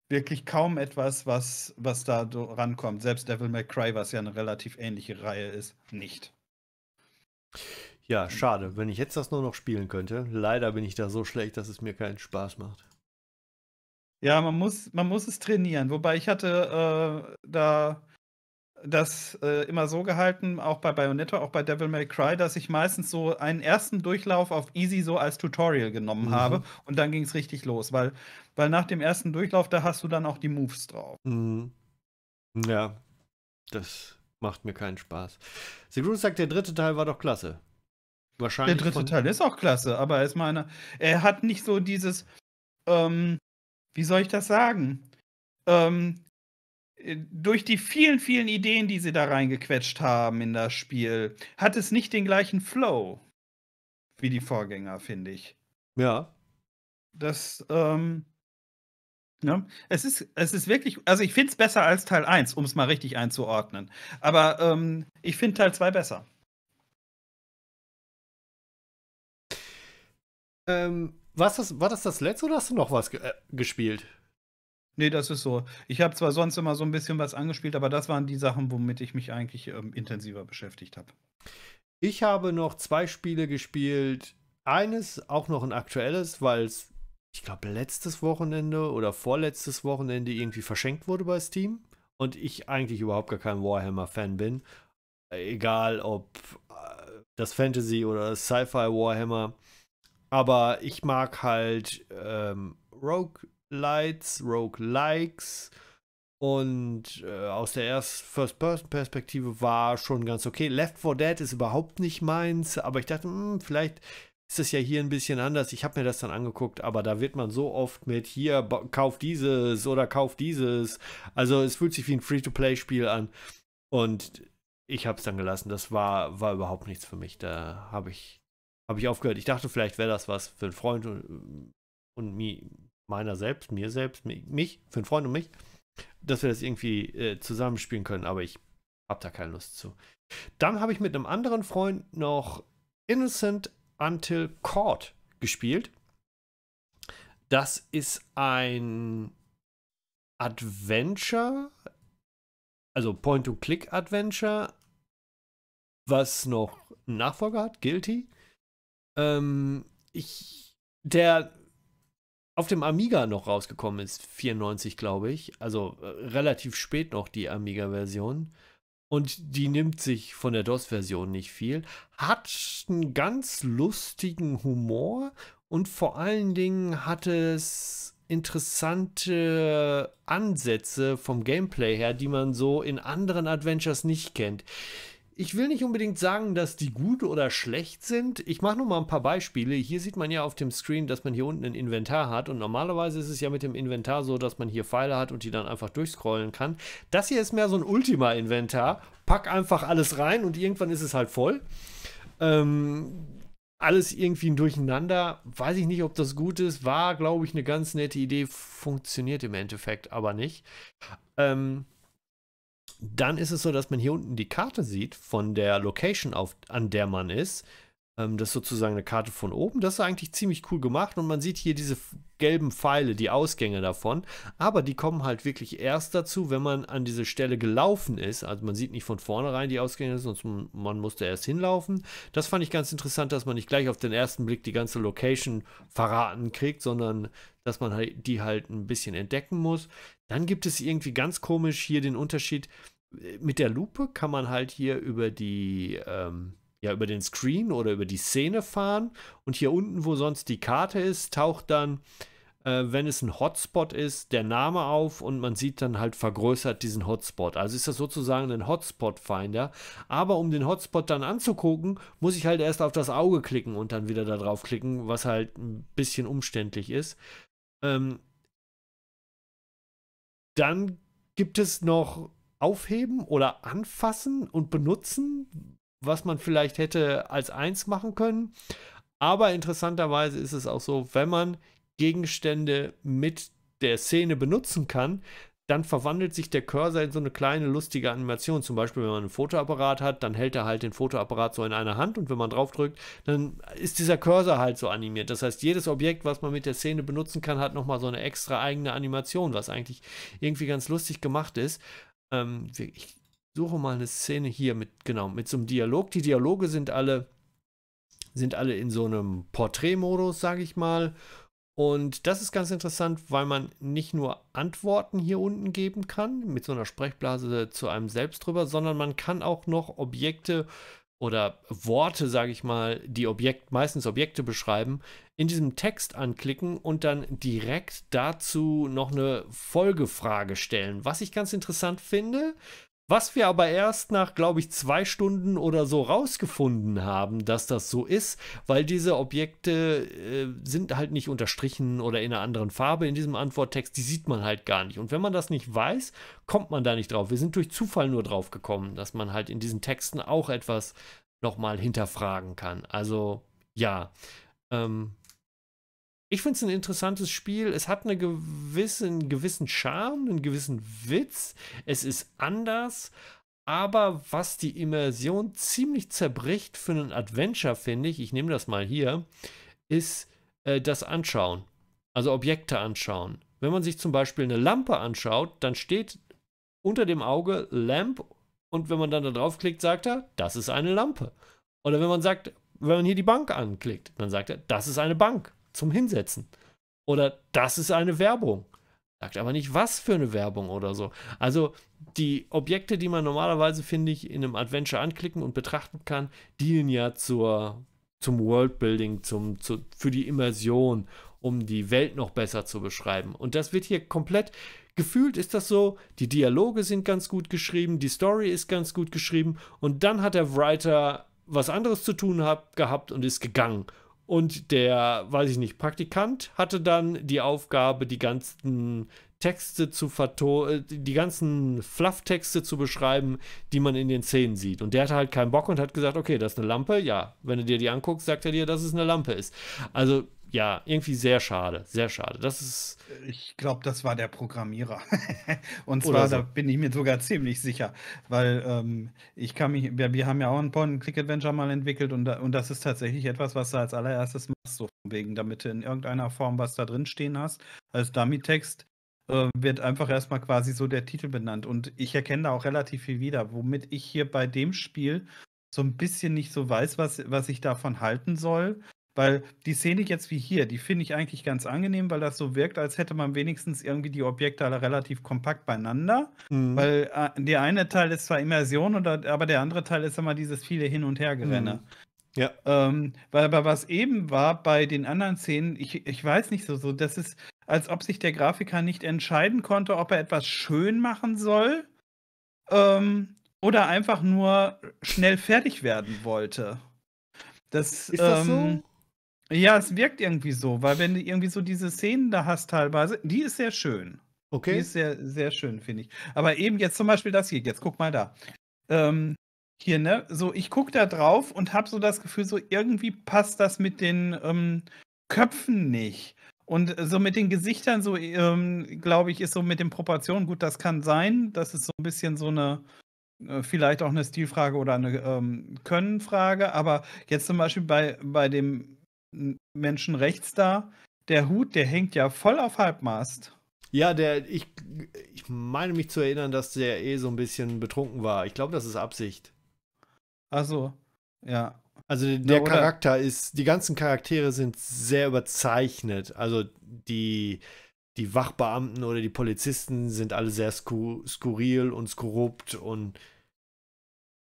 wirklich kaum etwas, was, was da rankommt. Selbst Devil May Cry, was ja eine relativ ähnliche Reihe ist, nicht. Ja, schade. Wenn ich jetzt das nur noch spielen könnte. Leider bin ich da so schlecht, dass es mir keinen Spaß macht. Ja, man muss, man muss es trainieren. Wobei ich hatte äh, da das äh, immer so gehalten, auch bei Bayonetta, auch bei Devil May Cry, dass ich meistens so einen ersten Durchlauf auf Easy so als Tutorial genommen mhm. habe und dann ging es richtig los, weil, weil nach dem ersten Durchlauf, da hast du dann auch die Moves drauf. Mhm. Ja, das macht mir keinen Spaß. Sigrun sagt, der dritte Teil war doch klasse. Wahrscheinlich. Der dritte Teil ist auch klasse, aber er ist meine, er hat nicht so dieses, ähm, wie soll ich das sagen? Ähm, äh, durch die vielen, vielen Ideen, die sie da reingequetscht haben in das Spiel, hat es nicht den gleichen Flow wie die Vorgänger, finde ich. Ja. Das, ähm, ja, ne? es ist, es ist wirklich, also ich finde es besser als Teil 1, um es mal richtig einzuordnen. Aber ähm, ich finde Teil 2 besser. Ähm, was das, war das das letzte oder hast du noch was ge äh, gespielt? Nee, das ist so. Ich habe zwar sonst immer so ein bisschen was angespielt, aber das waren die Sachen, womit ich mich eigentlich ähm, intensiver beschäftigt habe. Ich habe noch zwei Spiele gespielt. Eines, auch noch ein aktuelles, weil es, ich glaube, letztes Wochenende oder vorletztes Wochenende irgendwie verschenkt wurde bei Steam. Und ich eigentlich überhaupt gar kein Warhammer-Fan bin. Egal ob äh, das Fantasy oder das Sci-Fi Warhammer. Aber ich mag halt ähm, Rogue Lights, Rogue Likes und äh, aus der First-Person-Perspektive war schon ganz okay. Left 4 Dead ist überhaupt nicht meins, aber ich dachte, mh, hm, vielleicht ist das ja hier ein bisschen anders. Ich habe mir das dann angeguckt, aber da wird man so oft mit hier, kauf dieses oder kauf dieses. Also es fühlt sich wie ein Free-to-Play-Spiel an. Und ich habe es dann gelassen. Das war, war überhaupt nichts für mich. Da habe ich, hab ich aufgehört. Ich dachte, vielleicht wäre das was für einen Freund und, und mir, meiner selbst, mir selbst, mich, für einen Freund und mich, dass wir das irgendwie äh, zusammenspielen können, aber ich habe da keine Lust zu. Dann habe ich mit einem anderen Freund noch Innocent Until Caught gespielt. Das ist ein Adventure, also Point-to-Click-Adventure, was noch einen Nachfolger hat, Guilty. Ähm, ich, der auf dem Amiga noch rausgekommen ist, 94 glaube ich, also äh, relativ spät noch die Amiga-Version. Und die nimmt sich von der DOS-Version nicht viel, hat einen ganz lustigen Humor und vor allen Dingen hat es interessante Ansätze vom Gameplay her, die man so in anderen Adventures nicht kennt ich will nicht unbedingt sagen, dass die gut oder schlecht sind. Ich mache nur mal ein paar Beispiele. Hier sieht man ja auf dem Screen, dass man hier unten ein Inventar hat. Und normalerweise ist es ja mit dem Inventar so, dass man hier Pfeile hat und die dann einfach durchscrollen kann. Das hier ist mehr so ein Ultima-Inventar. Pack einfach alles rein und irgendwann ist es halt voll. Ähm, alles irgendwie ein Durcheinander. Weiß ich nicht, ob das gut ist. War, glaube ich, eine ganz nette Idee. Funktioniert im Endeffekt aber nicht. Ähm, dann ist es so, dass man hier unten die Karte sieht von der Location, auf, an der man ist. Ähm, das ist sozusagen eine Karte von oben. Das ist eigentlich ziemlich cool gemacht und man sieht hier diese gelben Pfeile, die Ausgänge davon. Aber die kommen halt wirklich erst dazu, wenn man an diese Stelle gelaufen ist. Also man sieht nicht von vornherein die Ausgänge, sonst man musste erst hinlaufen. Das fand ich ganz interessant, dass man nicht gleich auf den ersten Blick die ganze Location verraten kriegt, sondern dass man halt die halt ein bisschen entdecken muss. Dann gibt es irgendwie ganz komisch hier den Unterschied. Äh, mit der Lupe kann man halt hier über die, ähm, ja, über den Screen oder über die Szene fahren. Und hier unten, wo sonst die Karte ist, taucht dann, äh, wenn es ein Hotspot ist, der Name auf und man sieht dann halt vergrößert diesen Hotspot. Also ist das sozusagen ein Hotspot-Finder. Aber um den Hotspot dann anzugucken, muss ich halt erst auf das Auge klicken und dann wieder da drauf klicken, was halt ein bisschen umständlich ist. Ähm, dann gibt es noch Aufheben oder Anfassen und Benutzen, was man vielleicht hätte als eins machen können. Aber interessanterweise ist es auch so, wenn man Gegenstände mit der Szene benutzen kann, dann verwandelt sich der Cursor in so eine kleine lustige Animation. Zum Beispiel, wenn man einen Fotoapparat hat, dann hält er halt den Fotoapparat so in einer Hand und wenn man draufdrückt, dann ist dieser Cursor halt so animiert. Das heißt, jedes Objekt, was man mit der Szene benutzen kann, hat nochmal so eine extra eigene Animation, was eigentlich irgendwie ganz lustig gemacht ist. Ähm, ich suche mal eine Szene hier mit, genau, mit so einem Dialog. Die Dialoge sind alle, sind alle in so einem Porträtmodus, sage ich mal. Und das ist ganz interessant, weil man nicht nur Antworten hier unten geben kann, mit so einer Sprechblase zu einem selbst drüber, sondern man kann auch noch Objekte oder Worte, sage ich mal, die Objekt, meistens Objekte beschreiben, in diesem Text anklicken und dann direkt dazu noch eine Folgefrage stellen. Was ich ganz interessant finde, was wir aber erst nach, glaube ich, zwei Stunden oder so rausgefunden haben, dass das so ist, weil diese Objekte äh, sind halt nicht unterstrichen oder in einer anderen Farbe in diesem Antworttext, die sieht man halt gar nicht. Und wenn man das nicht weiß, kommt man da nicht drauf. Wir sind durch Zufall nur drauf gekommen, dass man halt in diesen Texten auch etwas nochmal hinterfragen kann. Also ja, ähm, ich finde es ein interessantes Spiel. Es hat eine gewisse, einen gewissen Charme, einen gewissen Witz. Es ist anders. Aber was die Immersion ziemlich zerbricht für einen Adventure, finde ich, ich nehme das mal hier, ist äh, das Anschauen. Also Objekte anschauen. Wenn man sich zum Beispiel eine Lampe anschaut, dann steht unter dem Auge Lamp und wenn man dann da draufklickt, sagt er, das ist eine Lampe. Oder wenn man sagt, wenn man hier die Bank anklickt, dann sagt er, das ist eine Bank zum Hinsetzen. Oder das ist eine Werbung. Sagt aber nicht, was für eine Werbung oder so. Also die Objekte, die man normalerweise, finde ich, in einem Adventure anklicken und betrachten kann, dienen ja zur, zum Worldbuilding, zum, zu, für die Immersion, um die Welt noch besser zu beschreiben. Und das wird hier komplett gefühlt ist das so, die Dialoge sind ganz gut geschrieben, die Story ist ganz gut geschrieben und dann hat der Writer was anderes zu tun hab, gehabt und ist gegangen und der, weiß ich nicht, Praktikant hatte dann die Aufgabe, die ganzen Texte zu äh, die ganzen Flufftexte zu beschreiben, die man in den Szenen sieht. Und der hatte halt keinen Bock und hat gesagt, okay, das ist eine Lampe, ja. Wenn du dir die anguckst, sagt er dir, dass es eine Lampe ist. Also ja, irgendwie sehr schade, sehr schade. Das ist. Ich glaube, das war der Programmierer. <laughs> und zwar, so. da bin ich mir sogar ziemlich sicher, weil ähm, ich kann mich, wir, wir, haben ja auch ein Point-and-Click-Adventure mal entwickelt und, und das ist tatsächlich etwas, was du als allererstes machst, so wegen, damit du in irgendeiner Form was da drin stehen hast, als Dummy-Text äh, wird einfach erstmal quasi so der Titel benannt. Und ich erkenne da auch relativ viel wieder, womit ich hier bei dem Spiel so ein bisschen nicht so weiß, was, was ich davon halten soll weil die Szene jetzt wie hier, die finde ich eigentlich ganz angenehm, weil das so wirkt, als hätte man wenigstens irgendwie die Objekte alle relativ kompakt beieinander. Mhm. Weil äh, der eine Teil ist zwar Immersion, oder, aber der andere Teil ist immer dieses viele Hin- und Hergerenne. Mhm. Ja. Ähm, weil aber was eben war bei den anderen Szenen, ich, ich weiß nicht so, so, das ist, als ob sich der Grafiker nicht entscheiden konnte, ob er etwas schön machen soll ähm, oder einfach nur schnell fertig werden wollte. Das, ist das ähm, so? Ja, es wirkt irgendwie so, weil wenn du irgendwie so diese Szenen da hast teilweise, die ist sehr schön. Okay. Die ist sehr, sehr schön, finde ich. Aber eben jetzt zum Beispiel das hier, jetzt guck mal da. Ähm, hier, ne? So, ich gucke da drauf und habe so das Gefühl, so irgendwie passt das mit den ähm, Köpfen nicht. Und so mit den Gesichtern, so ähm, glaube ich, ist so mit den Proportionen, gut, das kann sein. Das ist so ein bisschen so eine, äh, vielleicht auch eine Stilfrage oder eine ähm, Könnenfrage. Aber jetzt zum Beispiel bei, bei dem Menschen rechts da, der Hut, der hängt ja voll auf Halbmast. Ja, der, ich, ich meine mich zu erinnern, dass der eh so ein bisschen betrunken war. Ich glaube, das ist Absicht. Ach ja. Also der ja, Charakter ist, die ganzen Charaktere sind sehr überzeichnet. Also die, die Wachbeamten oder die Polizisten sind alle sehr sku skurril und skorrupt und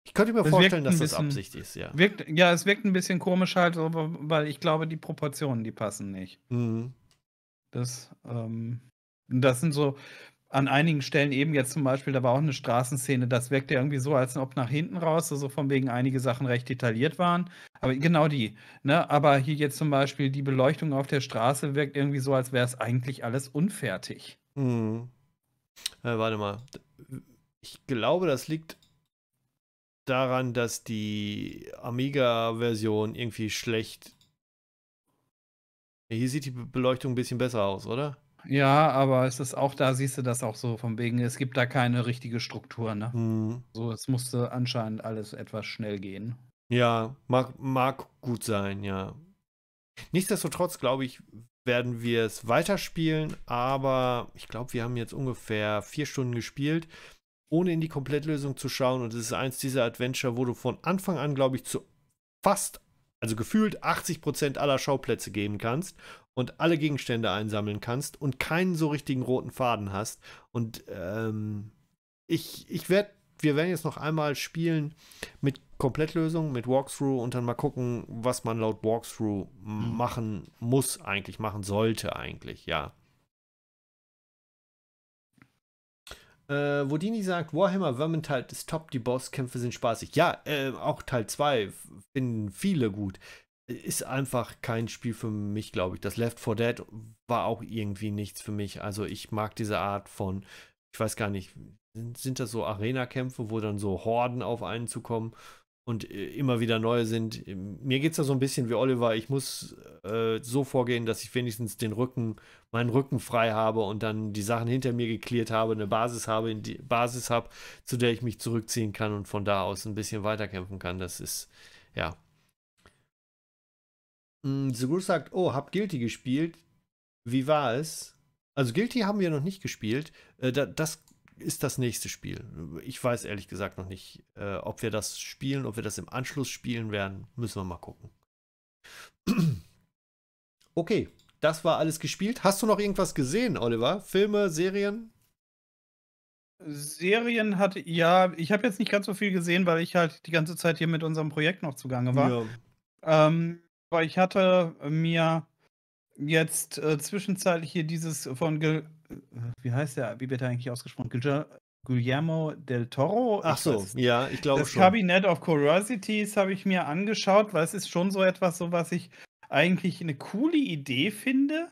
ich könnte mir das vorstellen, dass bisschen, das absichtlich ist, ja. Wirkt, ja, es wirkt ein bisschen komisch halt, weil ich glaube, die Proportionen, die passen nicht. Mhm. Das, ähm, das sind so an einigen Stellen eben jetzt zum Beispiel, da war auch eine Straßenszene, das wirkte irgendwie so, als ob nach hinten raus, also von wegen einige Sachen recht detailliert waren. Aber genau die. Ne? Aber hier jetzt zum Beispiel die Beleuchtung auf der Straße wirkt irgendwie so, als wäre es eigentlich alles unfertig. Mhm. Äh, warte mal. Ich glaube, das liegt daran, dass die Amiga-Version irgendwie schlecht. Hier sieht die Beleuchtung ein bisschen besser aus, oder? Ja, aber es ist auch da, siehst du das auch so, von wegen, es gibt da keine richtige Struktur, ne? Mhm. So, es musste anscheinend alles etwas schnell gehen. Ja, mag, mag gut sein, ja. Nichtsdestotrotz, glaube ich, werden wir es weiterspielen, aber ich glaube, wir haben jetzt ungefähr vier Stunden gespielt ohne in die Komplettlösung zu schauen. Und es ist eins dieser Adventure, wo du von Anfang an, glaube ich, zu fast, also gefühlt 80% aller Schauplätze geben kannst und alle Gegenstände einsammeln kannst und keinen so richtigen roten Faden hast. Und ähm, ich, ich werde, wir werden jetzt noch einmal spielen mit Komplettlösung, mit Walkthrough und dann mal gucken, was man laut Walkthrough mhm. machen muss, eigentlich machen sollte, eigentlich, ja. Äh, Wodini sagt, Warhammer Vermintide halt ist top, die Bosskämpfe sind spaßig. Ja, äh, auch Teil 2 finden viele gut. Ist einfach kein Spiel für mich, glaube ich. Das Left 4 Dead war auch irgendwie nichts für mich. Also ich mag diese Art von, ich weiß gar nicht, sind, sind das so Arena-Kämpfe, wo dann so Horden auf einen zukommen? und äh, immer wieder neue sind. Ähm, mir geht es da so ein bisschen wie Oliver. Ich muss äh, so vorgehen, dass ich wenigstens den Rücken, meinen Rücken frei habe und dann die Sachen hinter mir geklärt habe, eine Basis habe, die Basis habe, zu der ich mich zurückziehen kann und von da aus ein bisschen weiterkämpfen kann. Das ist, ja. Mm, sagt, oh, hab Guilty gespielt. Wie war es? Also Guilty haben wir noch nicht gespielt. Äh, das ist das nächste Spiel. Ich weiß ehrlich gesagt noch nicht, äh, ob wir das spielen, ob wir das im Anschluss spielen werden. Müssen wir mal gucken. <clears throat> Okay, das war alles gespielt. Hast du noch irgendwas gesehen, Oliver? Filme, Serien? Serien hatte, ja, ich habe jetzt nicht ganz so viel gesehen, weil ich halt die ganze Zeit hier mit unserem Projekt noch zugange war. Ja. Ähm, aber ich hatte mir jetzt äh, zwischenzeitlich hier dieses von, Gil wie heißt der, wie wird er eigentlich ausgesprochen? Gil Guillermo del Toro. Ach so, ja, ich glaube schon. Das Cabinet of Curiosities habe ich mir angeschaut, weil es ist schon so etwas, so was ich eigentlich eine coole Idee finde.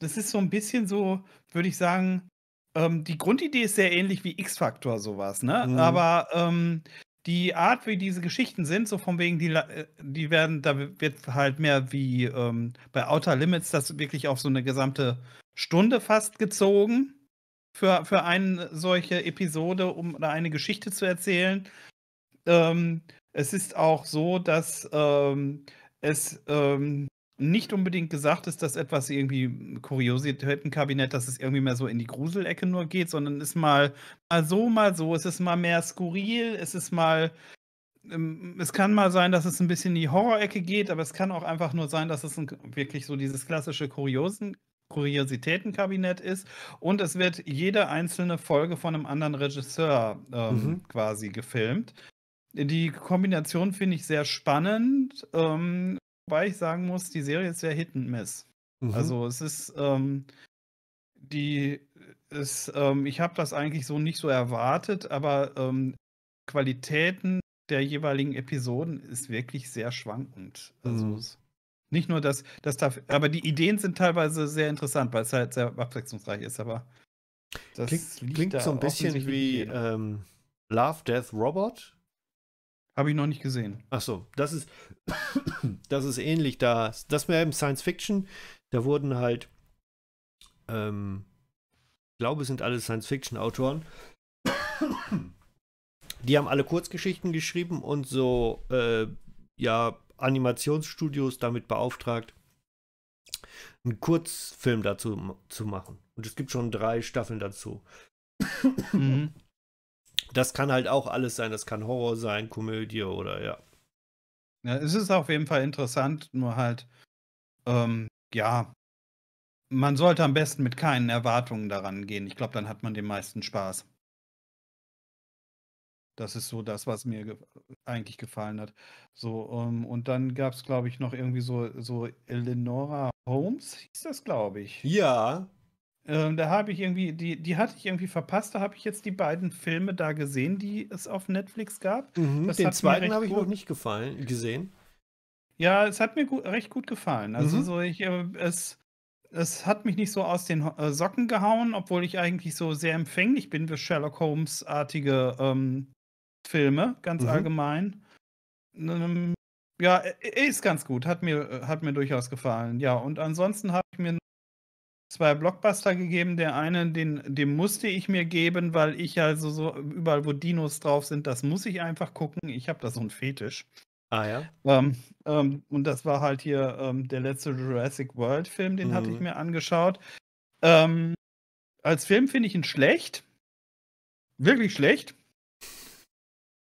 Das ist so ein bisschen so, würde ich sagen, ähm, die Grundidee ist sehr ähnlich wie X-Factor sowas, ne? Mhm. Aber ähm, die Art, wie diese Geschichten sind, so von wegen, die, äh, die werden, da wird halt mehr wie ähm, bei Outer Limits das wirklich auf so eine gesamte Stunde fast gezogen für, für eine solche Episode, um da eine Geschichte zu erzählen. Ähm, es ist auch so, dass ähm, es ähm, nicht unbedingt gesagt ist, dass etwas irgendwie Kuriositätenkabinett, dass es irgendwie mehr so in die Gruselecke nur geht, sondern ist mal, mal so, mal so. Es ist mal mehr skurril, es ist mal. Ähm, es kann mal sein, dass es ein bisschen in die Horrorecke geht, aber es kann auch einfach nur sein, dass es ein, wirklich so dieses klassische Kuriosen, Kuriositätenkabinett ist. Und es wird jede einzelne Folge von einem anderen Regisseur ähm, mhm. quasi gefilmt. Die Kombination finde ich sehr spannend. Ähm, Wobei ich sagen muss, die Serie ist sehr Hit and Miss. Mhm. Also es ist, ähm, die ist, ähm, ich habe das eigentlich so nicht so erwartet, aber ähm, Qualitäten der jeweiligen Episoden ist wirklich sehr schwankend. Also mhm. nicht nur das, das darf, aber die Ideen sind teilweise sehr interessant, weil es halt sehr abwechslungsreich ist, aber das klingt, klingt so ein bisschen wie ähm, Love Death Robot habe ich noch nicht gesehen. Ach so, das ist, <coughs> das ist ähnlich. Da, das wäre eben Science Fiction. Da wurden halt, ähm, ich glaube, es sind alle Science Fiction Autoren. <coughs> Die haben alle Kurzgeschichten geschrieben und so, äh, ja, Animationsstudios damit beauftragt, einen Kurzfilm dazu zu machen. Und es gibt schon drei Staffeln dazu. Mhm. <coughs> Das kann halt auch alles sein. Das kann Horror sein, Komödie oder ja. Ja, es ist auf jeden Fall interessant, nur halt, ähm, ja, man sollte am besten mit keinen Erwartungen daran gehen. Ich glaube, dann hat man den meisten Spaß. Das ist so das, was mir ge eigentlich gefallen hat. So, um, ähm, und dann gab es, glaube ich, noch irgendwie so, so Eleonora Holmes, hieß das, glaube ich. Ja, ähm, da habe ich irgendwie, die, die hatte ich irgendwie verpasst. Da habe ich jetzt die beiden Filme da gesehen, die es auf Netflix gab. Mhm, den zweiten habe ich noch nicht gefallen, gesehen. Ja, es hat mir gut, recht gut gefallen. Also mhm. so, ich, äh, es, es hat mich nicht so aus den äh, Socken gehauen, obwohl ich eigentlich so sehr empfänglich bin für Sherlock Holmes-artige ähm, Filme, ganz mhm. allgemein. Ähm, ja, ist ganz gut. Hat mir, äh, hat mir durchaus gefallen. Ja, und ansonsten habe ich mir zwei Blockbuster gegeben. Der eine, den, den musste ich mir geben, weil ich also so überall, wo Dinos drauf sind, das muss ich einfach gucken. Ich habe da so einen Fetisch. Ah ja. Ähm, ähm, und das war halt hier ähm, der letzte Jurassic World-Film, den mhm. hatte ich mhm. mir angeschaut. Ähm, als Film finde ich ihn schlecht. Wirklich schlecht.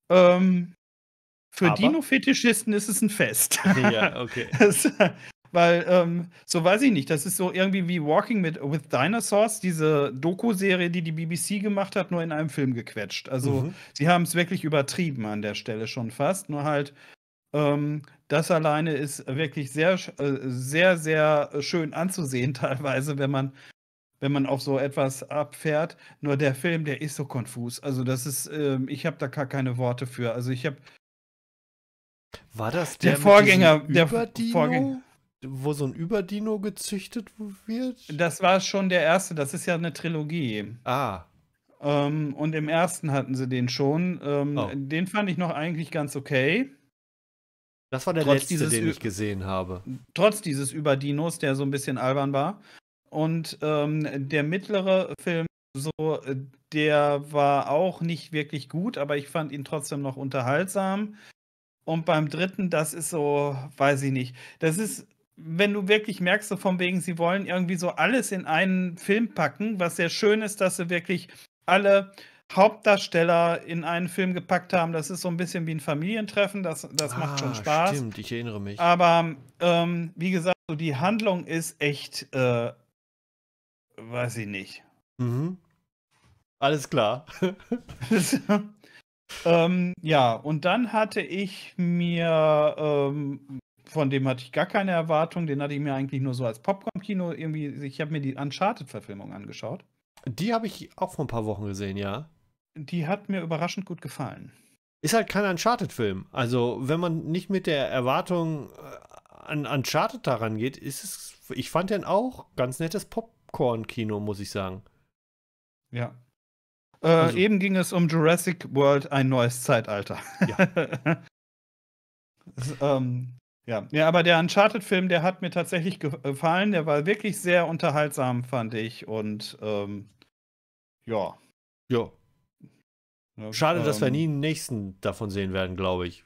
Ähm, für Dino-Fetischisten ist es ein Fest. Ja, okay. das, <laughs> Weil, ähm, so weiß ich nicht, das ist so irgendwie wie Walking mit, with Dinosaurs, diese Doku-Serie, die die BBC gemacht hat, nur in einem Film gequetscht. Also, mhm. sie haben es wirklich übertrieben an der Stelle schon fast. Nur halt, ähm, das alleine ist wirklich sehr, äh, sehr, sehr schön anzusehen, <laughs> teilweise, wenn man wenn man auf so etwas abfährt. Nur der Film, der ist so konfus. Also das ist, ähm, ich habe da gar keine Worte für. Also ich habe war das der, der Vorgänger? Der Vorgänger wo so ein Überdino gezüchtet wird? Das war schon der erste, das ist ja eine Trilogie. Ah. Ähm, und im ersten hatten sie den schon. Ähm, oh. Den fand ich noch eigentlich ganz okay. Das war der trotz letzte, dieses, den ich gesehen habe. Trotz dieses Überdinos, der so ein bisschen albern war. Und ähm, der mittlere Film, so, äh, der war auch nicht wirklich gut, aber ich fand ihn trotzdem noch unterhaltsam. Und beim dritten, das ist so, weiß ich nicht. Das ist wenn du wirklich merkst, so von wegen, sie wollen irgendwie so alles in einen Film packen, was sehr schön ist, dass sie wirklich alle Hauptdarsteller in einen Film gepackt haben. Das ist so ein bisschen wie ein Familientreffen, das, das ah, macht schon ah, Spaß. Stimmt, ich erinnere mich. Aber ähm, wie gesagt, so die Handlung ist echt, äh, weiß ich nicht. Mhm. Alles klar. <laughs> ähm, ja, und dann hatte ich mir ähm, von dem hatte ich gar keine Erwartung. Den hatte ich mir eigentlich nur so als Popcorn-Kino irgendwie. Ich habe mir die Uncharted-Verfilmung angeschaut. Die habe ich auch vor ein paar Wochen gesehen, ja. Die hat mir überraschend gut gefallen. Ist halt kein Uncharted-Film. Also, wenn man nicht mit der Erwartung äh, an Uncharted daran geht, ist es. Ich fand den auch ganz nettes Popcorn-Kino, muss ich sagen. Ja. Äh, also eben ging es um Jurassic World, ein neues Zeitalter. Ja. <laughs> ähm, ja, ja, aber der Uncharted-Film, der hat mir tatsächlich äh, gefallen. Der war wirklich sehr unterhaltsam, fand ich. Und ähm, ja. Ja. Schade, dass wir ähm, nie einen nächsten davon sehen werden, glaube ich.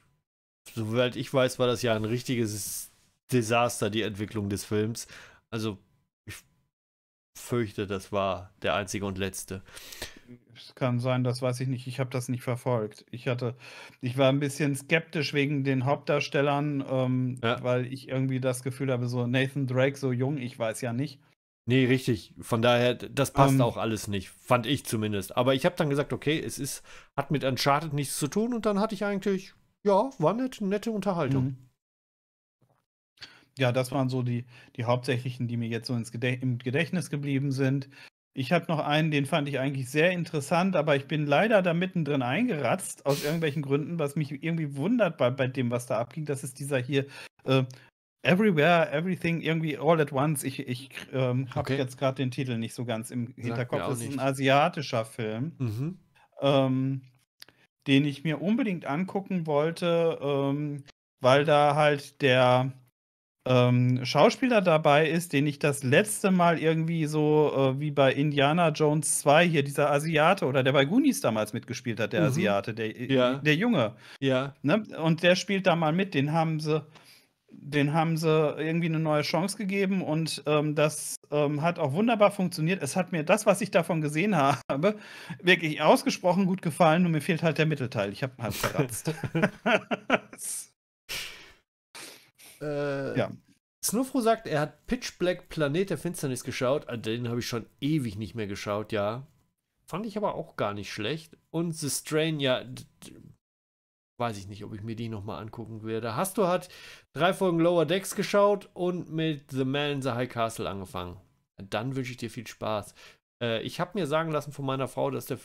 Soweit ich weiß, war das ja ein richtiges Desaster, die Entwicklung des Films. Also, ich fürchte, das war der einzige und letzte kann sein, das weiß ich nicht. Ich habe das nicht verfolgt. Ich hatte, ich war ein bisschen skeptisch wegen den Hauptdarstellern, ähm, ja. weil ich irgendwie das Gefühl habe, so Nathan Drake so jung, ich weiß ja nicht. Nee, richtig. Von daher, das passt ähm, auch alles nicht, fand ich zumindest. Aber ich habe dann gesagt, okay, es ist, hat mit Uncharted nichts zu tun und dann hatte ich eigentlich, ja, war nett, nette Unterhaltung. Mhm. Ja, das waren so die, die hauptsächlichen, die mir jetzt so ins Gedä im Gedächtnis geblieben sind. Ich habe noch einen, den fand ich eigentlich sehr interessant, aber ich bin leider da mittendrin eingeratzt, aus irgendwelchen Gründen, was mich irgendwie wundert bei, bei dem, was da abging. Das ist dieser hier äh, Everywhere, Everything, irgendwie All at Once. Ich, ich ähm, habe okay. jetzt gerade den Titel nicht so ganz im Hinterkopf. Das ist ein asiatischer Film, mhm. ähm, den ich mir unbedingt angucken wollte, ähm, weil da halt der ähm, Schauspieler dabei ist, den ich das letzte Mal irgendwie so äh, wie bei Indiana Jones 2 hier, dieser Asiate oder der bei Goonies damals mitgespielt hat, der mhm. Asiate, der, äh, ja. der Junge. Ja. Ne? Und der spielt da mal mit, den haben sie, den haben sie irgendwie eine neue Chance gegeben und ähm, das ähm, hat auch wunderbar funktioniert. Es hat mir das, was ich davon gesehen habe, wirklich ausgesprochen gut gefallen, nur mir fehlt halt der Mittelteil. Ich habe ihn halt verratzt. Äh, ja. Snufru sagt, er hat Pitch Black Planet der Finsternis geschaut. Äh, den habe ich schon ewig nicht mehr geschaut, ja. Fand ich aber auch gar nicht schlecht. Und The Strain, ja, weiß ich nicht, ob ich mir die nochmal angucken werde. Hast du hat drei Folgen Lower Decks geschaut und mit The Man in the High Castle angefangen. Dann wünsche ich dir viel Spaß. Äh, ich habe mir sagen lassen von meiner Frau, dass der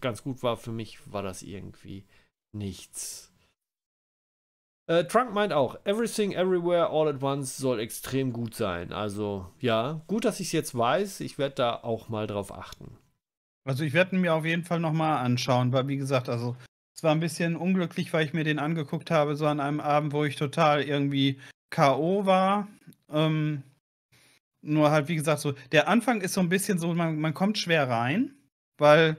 ganz gut war. Für mich war das irgendwie nichts. Äh, Trunk meint auch, Everything Everywhere All at Once soll extrem gut sein. Also ja, gut, dass ich es jetzt weiß. Ich werde da auch mal drauf achten. Also ich werde ihn mir auf jeden Fall nochmal anschauen, weil wie gesagt, also es war ein bisschen unglücklich, weil ich mir den angeguckt habe, so an einem Abend, wo ich total irgendwie K.O. war. Ähm, nur halt, wie gesagt, so, der Anfang ist so ein bisschen so, man, man kommt schwer rein, weil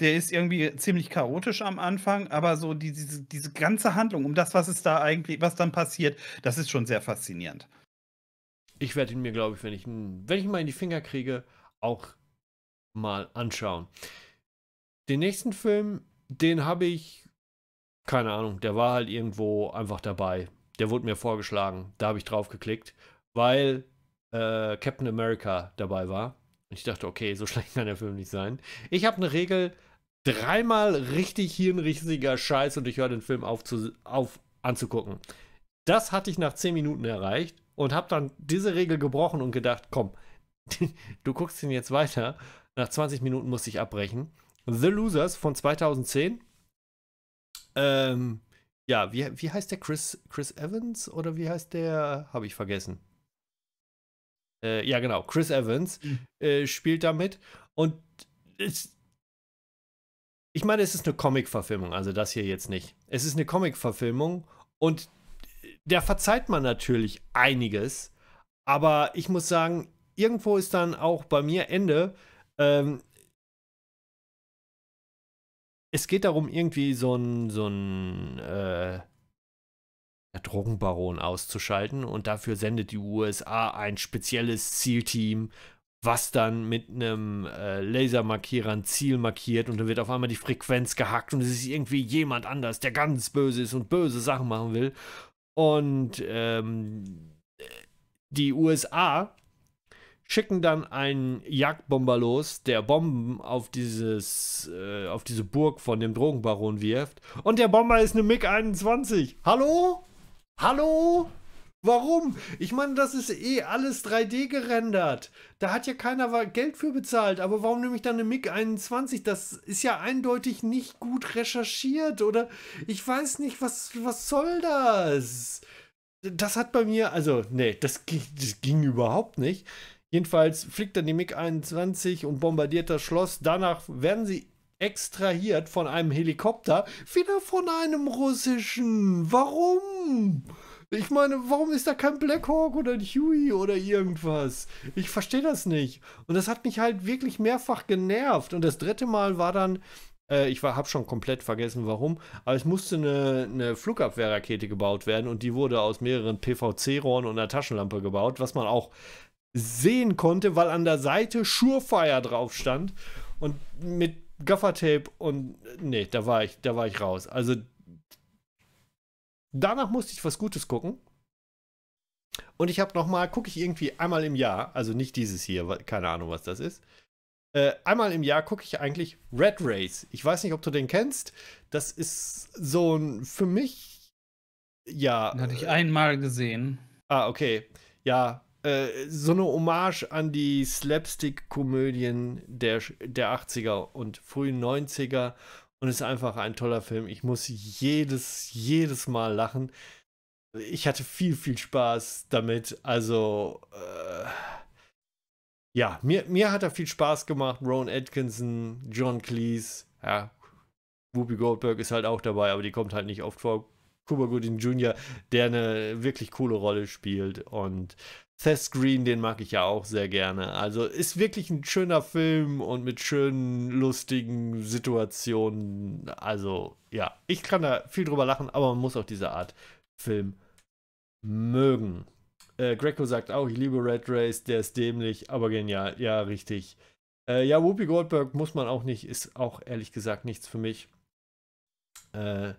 der ist irgendwie ziemlich chaotisch am Anfang, aber so die, diese, diese ganze Handlung, um das, was es da eigentlich, was dann passiert, das ist schon sehr faszinierend. Ich werde ihn mir, glaube ich, wenn ich, wenn ich mal in die Finger kriege, auch mal anschauen. Den nächsten Film, den habe ich, keine Ahnung, der war halt irgendwo einfach dabei. Der wurde mir vorgeschlagen, da habe ich drauf geklickt, weil äh, Captain America dabei war. Und ich dachte, okay, so <laughs> schlecht kann der Film nicht sein. Ich habe eine Regel, dreimal richtig hirnrichsiger Scheiß und ich höre den Film auf, zu, auf anzugucken. Das hatte ich nach zehn Minuten erreicht und habe dann diese Regel gebrochen und gedacht, komm, <laughs> du guckst ihn jetzt weiter. Nach 20 Minuten musste ich abbrechen. The Losers von 2010. Ähm, ja, wie, wie heißt der Chris, Chris Evans oder wie heißt der? Habe ich vergessen. Äh, ja, genau, Chris Evans mhm. äh, spielt damit. Und es, ich meine, es ist eine Comic-Verfilmung, also das hier jetzt nicht. Es ist eine Comic-Verfilmung und da verzeiht man natürlich einiges, aber ich muss sagen, irgendwo ist dann auch bei mir Ende. Ähm, es geht darum, irgendwie so ein, so ein äh, Drogenbaron auszuschalten und dafür sendet die USA ein spezielles Zielteam was dann mit einem äh, Lasermarkierer ein Ziel markiert und dann wird auf einmal die Frequenz gehackt und es ist irgendwie jemand anders, der ganz böse ist und böse Sachen machen will. Und ähm, die USA schicken dann einen Jagdbomber los, der Bomben auf dieses, äh, auf diese Burg von dem Drogenbaron wirft. Und der Bomber ist eine MiG-21. Hallo? Hallo? Warum? Ich meine, das ist eh alles 3D gerendert. Da hat ja keiner Geld für bezahlt. Aber warum nehme ich dann eine MiG 21? Das ist ja eindeutig nicht gut recherchiert. Oder ich weiß nicht, was, was soll das? Das hat bei mir, also, nee, das das ging überhaupt nicht. Jedenfalls fliegt dann die MiG 21 und bombardiert das Schloss. Danach werden sie extrahiert von einem Helikopter, wieder von einem russischen. Warum? Ich meine, warum ist da kein Blackhawk oder ein Huey oder irgendwas? Ich verstehe das nicht. Und das hat mich halt wirklich mehrfach genervt. Und das dritte Mal war dann, äh, ich habe schon komplett vergessen, warum, aber es musste eine, eine Flugabwehrrakete gebaut werden und die wurde aus mehreren PVC-Rohren und einer Taschenlampe gebaut, was man auch sehen konnte, weil an der Seite Surefire drauf stand und mit Gaffertape und nee, da war ich, da war ich raus. Also Danach musste ich was Gutes gucken. Und ich habe nochmal, gucke ich irgendwie einmal im Jahr, also nicht dieses hier, keine Ahnung, was das ist. Äh, einmal im Jahr gucke ich eigentlich Red Race. Ich weiß nicht, ob du den kennst. Das ist so ein, für mich, ja. Den hatte ich äh, einmal gesehen. Ah, okay. Ja, äh, so eine Hommage an die Slapstick-Komödien der, der 80er und frühen 90er und ist einfach ein toller Film. Ich muss jedes, jedes Mal lachen. Ich hatte viel, viel Spaß damit. Also, äh, ja, mir, mir hat er viel Spaß gemacht. Rowan Atkinson, John Cleese, ja, Whoopi Goldberg ist halt auch dabei, aber die kommt halt nicht oft vor. Cuba Gooding Jr., der eine wirklich coole Rolle spielt und Seth Green, den mag ich ja auch sehr gerne. Also ist wirklich ein schöner Film und mit schönen, lustigen Situationen. Also ja, ich kann da viel drüber lachen, aber man muss auch diese Art Film mögen. Äh, Greco sagt auch, ich liebe Red Race, der ist dämlich, aber genial. Ja, richtig. Äh, ja, Whoopi Goldberg muss man auch nicht, ist auch ehrlich gesagt nichts für mich. Äh,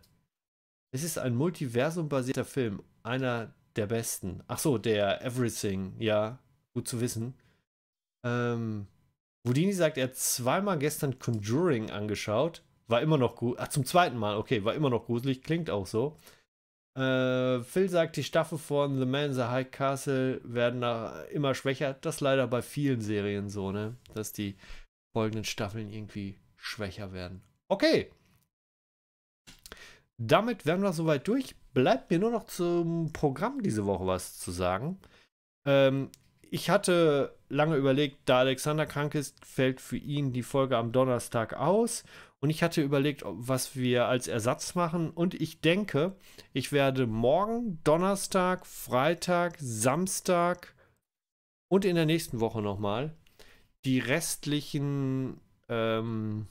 es ist ein multiversum-basierter Film. Einer der besten. Ach so, der Everything, ja, gut zu wissen. Ähm, Houdini sagt, er hat zweimal gestern Conjuring angeschaut. War immer noch gut. Ach, zum zweiten Mal, okay, war immer noch gruselig, klingt auch so. Äh, Phil sagt, die Staffel von The Man in the High Castle werden immer schwächer. Das ist leider bei vielen Serien so, ne? Dass die folgenden Staffeln irgendwie schwächer werden. Okay. Damit wären wir soweit durch bleibt mir nur noch zum Programm diese Woche was zu sagen. Ähm, ich hatte lange überlegt, da Alexander krank ist, fällt für ihn die Folge am Donnerstag aus. Und ich hatte überlegt, was wir als Ersatz machen. Und ich denke, ich werde morgen, Donnerstag, Freitag, Samstag und in der nächsten Woche nochmal die restlichen ähm,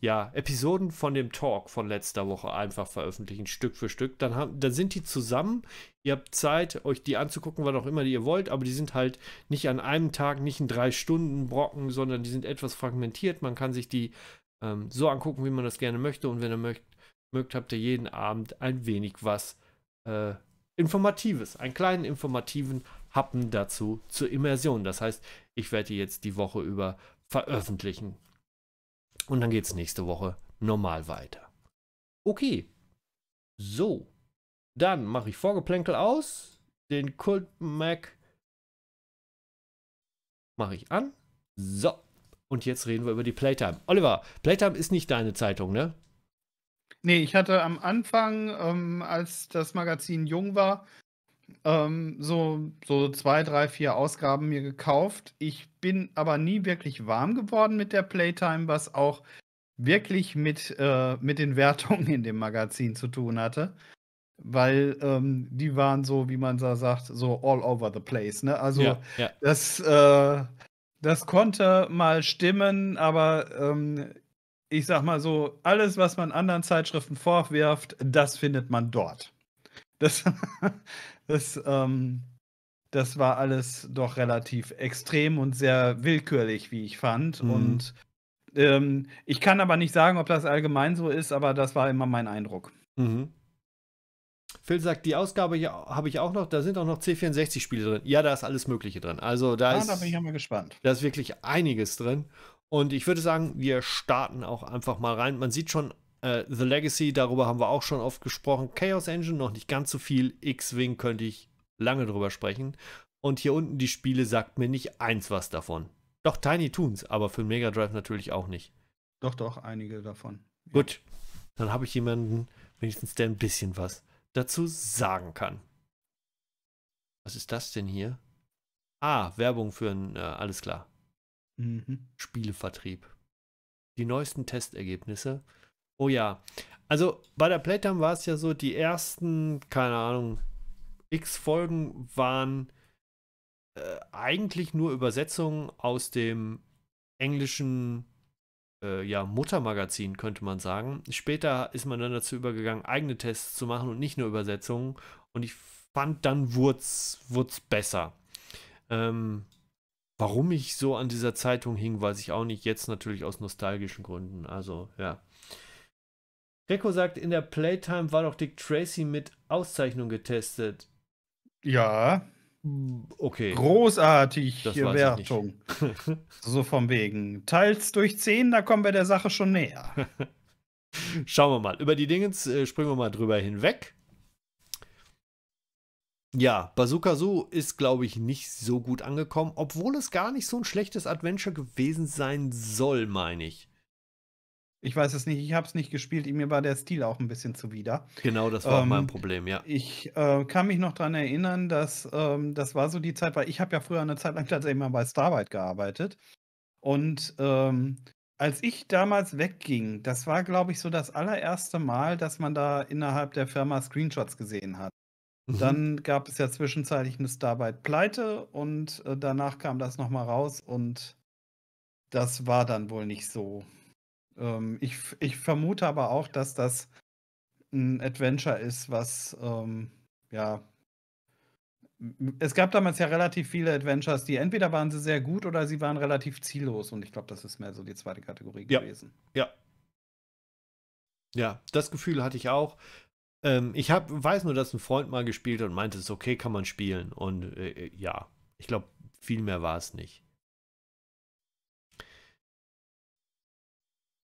ja, Episoden von dem Talk von letzter Woche einfach veröffentlichen, Stück für Stück. Dann, haben, dann sind die zusammen. Ihr habt Zeit, euch die anzugucken, was auch immer ihr wollt, aber die sind halt nicht an einem Tag, nicht in drei Stunden Brocken, sondern die sind etwas fragmentiert. Man kann sich die ähm, so angucken, wie man das gerne möchte. Und wenn ihr möcht, mögt, habt ihr jeden Abend ein wenig was äh, Informatives, einen kleinen informativen Happen dazu zur Immersion. Das heißt, ich werde die jetzt die Woche über veröffentlichen. Und dann geht es nächste Woche normal weiter. Okay. So. Dann mache ich Vorgeplänkel aus. Den Kult Mac mache ich an. So. Und jetzt reden wir über die Playtime. Oliver, Playtime ist nicht deine Zeitung, ne? Nee, ich hatte am Anfang, ähm, als das Magazin jung war, ähm, so, so zwei, drei, vier Ausgaben mir gekauft. Ich bin aber nie wirklich warm geworden mit der Playtime, was auch wirklich mit, äh, mit den Wertungen in dem Magazin zu tun hatte. Weil ähm, die waren so, wie man da sagt, so all over the place. Ne? Also ja, ja. das äh, das konnte mal stimmen, aber ähm, ich sag mal so, alles, was man anderen Zeitschriften vorwirft, das findet man dort. Das, <laughs> Das, ähm, das war alles doch relativ extrem und sehr willkürlich, wie ich fand. Mhm. Und ähm, ich kann aber nicht sagen, ob das allgemein so ist, aber das war immer mein Eindruck. Mhm. Phil sagt, die Ausgabe habe ich auch noch, da sind auch noch C64-Spiele drin. Ja, da ist alles Mögliche drin. Also da ah, ist. Da bin ich mal gespannt. Da ist wirklich einiges drin. Und ich würde sagen, wir starten auch einfach mal rein. Man sieht schon äh, The Legacy, darüber haben wir auch schon oft gesprochen. Chaos Engine noch nicht ganz so viel. X-Wing könnte ich lange drüber sprechen. Und hier unten die Spiele sagt mir nicht eins was davon. Doch Tiny Toons, aber für Mega Drive natürlich auch nicht. Doch, doch, einige davon. Gut, dann habe ich jemanden, wenigstens der ein bisschen was dazu sagen kann. Was ist das denn hier? Ah, Werbung für ein, äh, alles klar. Mhm. Spielevertrieb. Die neuesten Testergebnisse Oh ja. Also bei der Playtime war es ja so, die ersten, keine Ahnung, x Folgen waren äh, eigentlich nur Übersetzungen aus dem englischen äh, ja, Muttermagazin, könnte man sagen. Später ist man dann dazu übergegangen, eigene Tests zu machen und nicht nur Übersetzungen. Und ich fand, dann wurz besser. Ähm, warum ich so an dieser Zeitung hing, weiß ich auch nicht. Jetzt natürlich aus nostalgischen Gründen. Also, ja. Greco sagt, in der Playtime war doch Dick Tracy mit Auszeichnung getestet. Ja. Okay. Großartig die Wertung. so vom wegen. Teils durch 10, da kommen wir der Sache schon näher. <laughs> Schauen wir mal. Über die Dingens äh, springen wir mal drüber hinweg. Ja, Bazooka Zoo ist, glaube ich, nicht so gut angekommen, obwohl es gar nicht so ein schlechtes Adventure gewesen sein soll, meine ich. Ich weiß es nicht, ich habe es nicht gespielt, mir war der Stil auch ein bisschen zuwider. Genau, das war ähm, auch mein ähm, Problem, ja. Ich äh, kann mich noch daran erinnern, dass ähm, das war so die Zeit, weil ich habe ja früher eine Zeit lang tatsächlich mal bei Starbite gearbeitet. Und ähm, als ich damals wegging, das war, glaube ich, so das allererste Mal, dass man da innerhalb der Firma Screenshots gesehen hat. Mhm. Dann gab es ja zwischenzeitlich eine starbite pleite und äh, danach kam das nochmal raus und das war dann wohl nicht so ähm, ich, ich vermute aber auch, dass das ein Adventure ist, was ähm, ja. Es gab damals ja relativ viele Adventures, die entweder waren sie sehr gut oder sie waren relativ ziellos. Und ich glaube, das ist mehr so die zweite Kategorie ja. gewesen. Ja. Ja, das Gefühl hatte ich auch. Ähm, ich hab, weiß nur, dass ein Freund mal gespielt hat und meinte, es ist okay, kann man spielen. Und äh, äh ja, ich glaube, viel mehr war es nicht.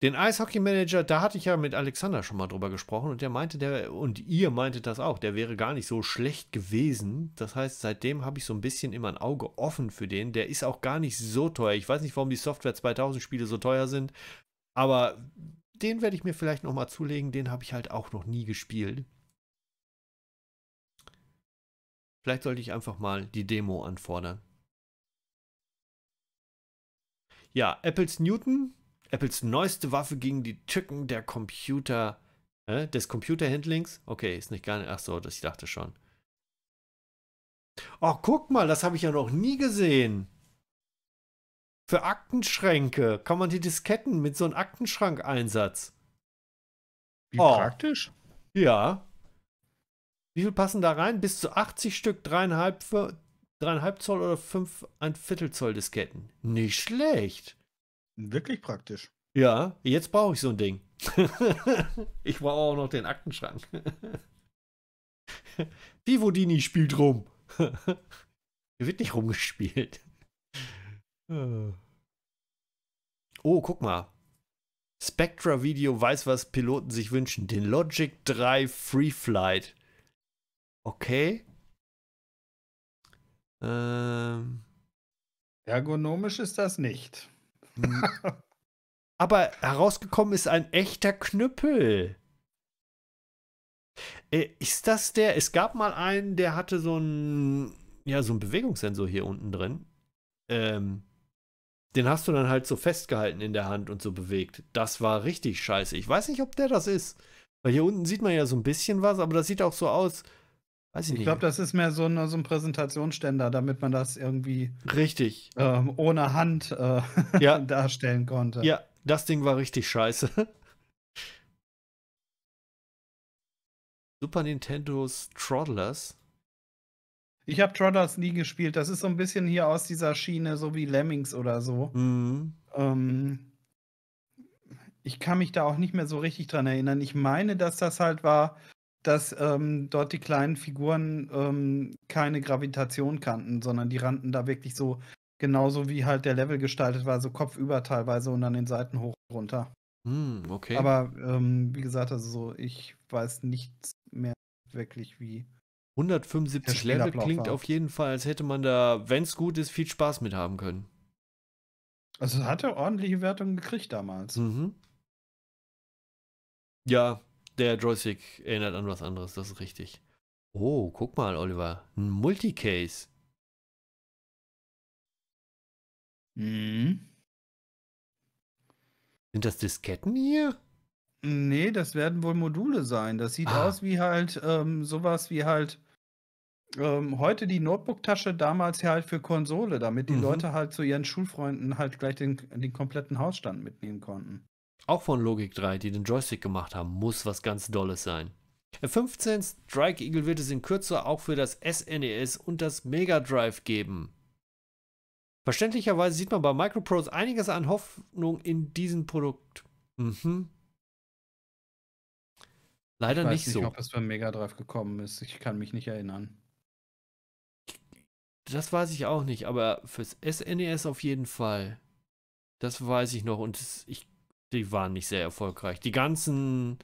Den Eishockey Manager, da hatte ich ja mit Alexander schon mal drüber gesprochen und der meinte, der, und ihr meintet das auch, der wäre gar nicht so schlecht gewesen. Das heißt, seitdem habe ich so ein bisschen immer ein Auge offen für den. Der ist auch gar nicht so teuer. Ich weiß nicht, warum die Software 2000 Spiele so teuer sind, aber den werde ich mir vielleicht nochmal zulegen. Den habe ich halt auch noch nie gespielt. Vielleicht sollte ich einfach mal die Demo anfordern. Ja, Apples Newton, Apples neueste Waffe gegen die Tücken der Computer, äh, des Computerhandlings. Okay, ist nicht gar nicht. Ach so, das ich dachte schon. Ach, oh, guck mal, das habe ich ja noch nie gesehen. Für Aktenschränke kann man die Disketten mit so einem Aktenschrank-Einsatz. Wie oh. praktisch? Ja. Wie viel passen da rein? Bis zu 80 Stück, dreieinhalb, dreieinhalb Zoll oder fünf ein Viertel Zoll Disketten. Nicht schlecht. Wirklich praktisch. Ja, jetzt brauche ich so ein Ding. <laughs> ich brauche auch noch den Aktenschrank. <laughs> Pivodini spielt rum. <laughs> Hier wird nicht rumgespielt. <sighs> Oh, guck mal. Spectra Video weiß, was Piloten sich wünschen. Den Logic 3 Free Flight. Okay. Ähm. Ergonomisch ist das nicht. Hm. <laughs> Aber herausgekommen ist ein echter Knüppel. Äh, ist das der? Es gab mal einen, der hatte so einen, ja, so einen Bewegungssensor hier unten drin. Ähm, den hast du dann halt so festgehalten in der Hand und so bewegt. Das war richtig scheiße. Ich weiß nicht, ob der das ist. Weil hier unten sieht man ja so ein bisschen was, aber das sieht auch so aus, Weiß ich ich glaube, das ist mehr so, eine, so, ein Präsentationsständer, damit man das irgendwie richtig ähm, ohne Hand äh, <laughs> ja. darstellen konnte. Ja, das Ding war richtig scheiße. <laughs> Super Nintendo's Troddlers. Ich habe Troddlers nie gespielt. Das ist so ein bisschen hier aus dieser Schiene, so wie Lemmings oder so. Mhm. Ähm, ich kann mich da auch nicht mehr so richtig dran erinnern. Ich meine, dass das halt war, dass ähm, dort die kleinen Figuren ähm, keine Gravitation kannten, sondern die rannten da wirklich so genauso wie halt der Level gestaltet war, so kopfüber teilweise und an den Seiten hoch und runter. Hm, okay. Aber ähm, wie gesagt, also so, ich weiß nichts mehr wirklich, wie. 175 Level klingt war. auf jeden Fall, als hätte man da, wenn es gut ist, viel Spaß mit haben können. Also hat er ordentliche Wertungen gekriegt damals. Mhm. Ja, der Joystick erinnert an was anderes, das ist richtig. Oh, guck mal, Oliver. Ein Multicase. Mhm. Sind das Disketten hier? Nee, das werden wohl Module sein. Das sieht ah. aus wie halt ähm, sowas wie halt ähm, heute die Notebook-Tasche, damals ja halt für Konsole, damit die mhm. Leute halt zu ihren Schulfreunden halt gleich den, den kompletten Hausstand mitnehmen konnten auch von Logic 3, die den Joystick gemacht haben, muss was ganz Dolles sein. Äh, F15 Strike Eagle wird es in Kürze auch für das SNES e und das Mega Drive geben. Verständlicherweise sieht man bei Microprose einiges an Hoffnung in diesem Produkt. Mhm. Leider ich weiß nicht, nicht so. Ich ob es beim Mega Drive gekommen ist. Ich kann mich nicht erinnern. Das weiß ich auch nicht, aber fürs SNES e auf jeden Fall. Das weiß ich noch und ich die waren nicht sehr erfolgreich. Die ganzen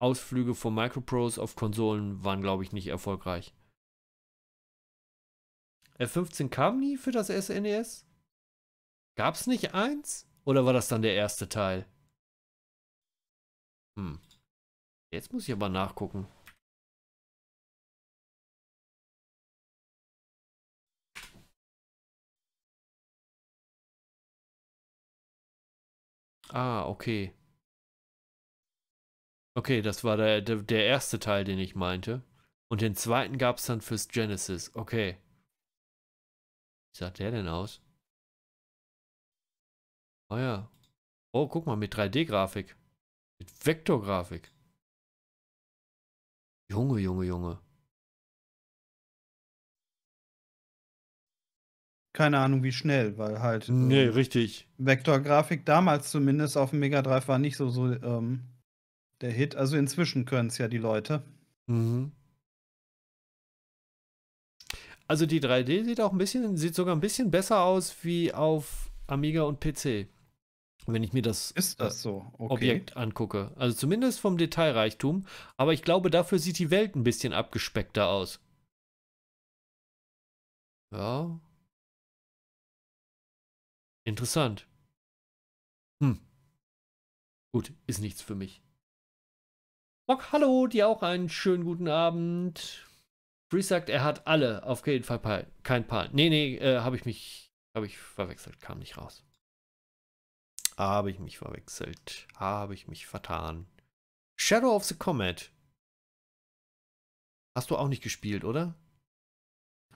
Ausflüge von Microprose auf Konsolen waren, glaube ich, nicht erfolgreich. F15 kam nie für das SNES? Gab es nicht eins? Oder war das dann der erste Teil? Hm. Jetzt muss ich aber nachgucken. Ah, okay. Okay, das war der, der, der erste Teil, den ich meinte. Und den zweiten gab es dann fürs Genesis. Okay. Wie sah der denn aus? Oh ja. Oh, guck mal, mit 3D-Grafik. Mit Vektorgrafik. Junge, Junge, Junge. keine Ahnung wie schnell, weil halt. Nee, ähm, richtig. Vektorgrafik damals zumindest auf dem Mega Drive war nicht so, so ähm, der Hit. Also inzwischen können es ja die Leute. Mhm. Also die 3D sieht auch ein bisschen, sieht sogar ein bisschen besser aus wie auf Amiga und PC. Wenn ich mir das, das äh, so? okay. Objekt angucke. Also zumindest vom Detailreichtum. Aber ich glaube, dafür sieht die Welt ein bisschen abgespeckter aus. Ja, Interessant. Hm. Gut, ist nichts für mich. Mock, hallo, dir auch einen schönen guten Abend. Free sagt, er hat alle, auf jeden Fall kein Paar. Nee, nee, äh, habe ich mich, habe ich verwechselt, kam nicht raus. Habe ich mich verwechselt, habe ich mich vertan. Shadow of the Comet. Hast du auch nicht gespielt, oder?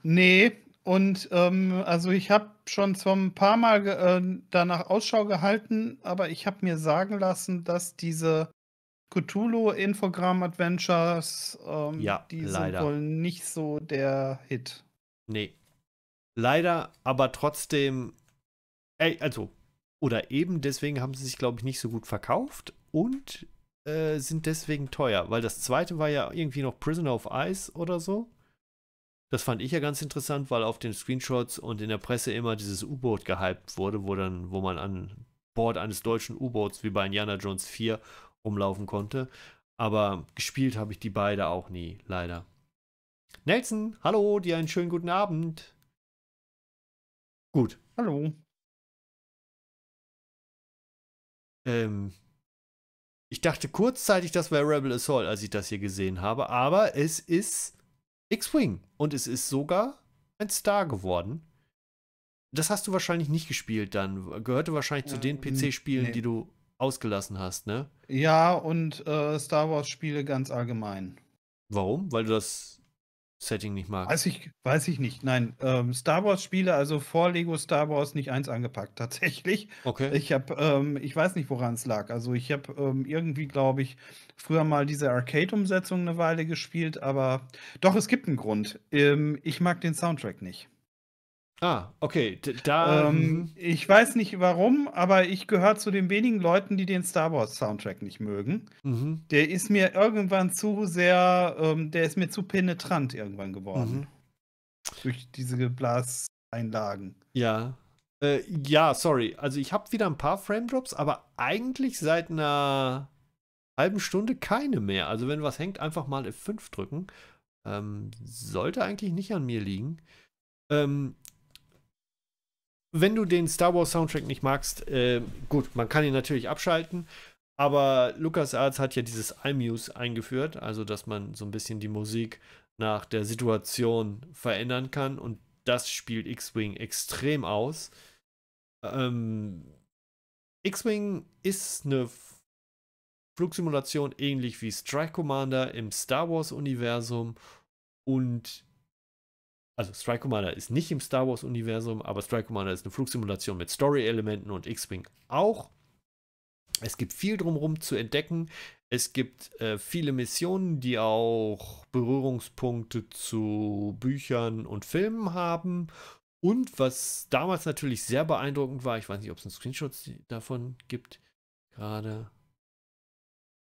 Nee, und ähm, also ich habe schon so ein paar Mal äh, danach Ausschau gehalten, aber ich habe mir sagen lassen, dass diese Cthulhu-Infogramm-Adventures, ähm, ja, die leider. sind wohl nicht so der Hit. Nee. Leider, aber trotzdem, ey, also, oder eben deswegen haben sie sich, glaube ich, nicht so gut verkauft und äh, sind deswegen teuer, weil das zweite war ja irgendwie noch Prisoner of Ice oder so. Das fand ich ja ganz interessant, weil auf den Screenshots und in der Presse immer dieses U-Boot gehypt wurde, wo dann, wo man an Bord eines deutschen U-Boots wie bei Indiana Jones 4 umlaufen konnte. Aber gespielt habe ich die beide auch nie, leider. Nelson, hallo, dir einen schönen guten Abend. Gut. Hallo. Ähm, ich dachte kurzzeitig, das wäre Rebel Assault, als ich das hier gesehen habe, aber es ist X-Wing. Und es ist sogar ein Star geworden. Das hast du wahrscheinlich nicht gespielt dann. Gehörte wahrscheinlich ja, zu äh, den PC-Spielen, nee. die du ausgelassen hast, ne? Ja, und äh, Star Wars-Spiele ganz allgemein. Warum? Weil du das Setting nicht mag. Weiß ich, weiß ich nicht. Nein, ähm, Star Wars-Spiele, also vor Lego Star Wars nicht eins angepackt, <laughs> tatsächlich. Okay. Ich habe, ähm, ich weiß nicht, woran es lag. Also ich habe ähm, irgendwie, glaube ich, früher mal diese Arcade-Umsetzung eine Weile gespielt, aber doch, es gibt einen Grund. Ähm, ich mag den Soundtrack nicht. Ah, okay. Da, ähm, mhm. ich weiß nicht warum, aber ich gehöre zu den wenigen Leuten, die den Star Wars Soundtrack nicht mögen. Mhm. Der ist mir irgendwann zu sehr, ähm, der ist mir zu penetrant irgendwann geworden. Mhm. Durch diese Blaseinlagen. Ja. Äh, ja, sorry. Also ich habe wieder ein paar Frame Drops, aber eigentlich seit einer halben Stunde keine mehr. Also wenn was hängt, einfach mal F5 drücken. Ähm, sollte eigentlich nicht an mir liegen. Ähm, wenn du den Star Wars Soundtrack nicht magst, äh, gut, man kann ihn natürlich abschalten, aber LucasArts hat ja dieses iMuse eingeführt, also dass man so ein bisschen die Musik nach der Situation verändern kann und das spielt X-Wing extrem aus. Ähm, X-Wing ist eine Flugsimulation ähnlich wie Strike Commander im Star Wars Universum und also Strike Commander ist nicht im Star Wars-Universum, aber Strike Commander ist eine Flugsimulation mit Story-Elementen und X-Wing auch. Es gibt viel drumherum zu entdecken. Es gibt äh, viele Missionen, die auch Berührungspunkte zu Büchern und Filmen haben. Und was damals natürlich sehr beeindruckend war, ich weiß nicht, ob es einen Screenshot davon gibt, gerade.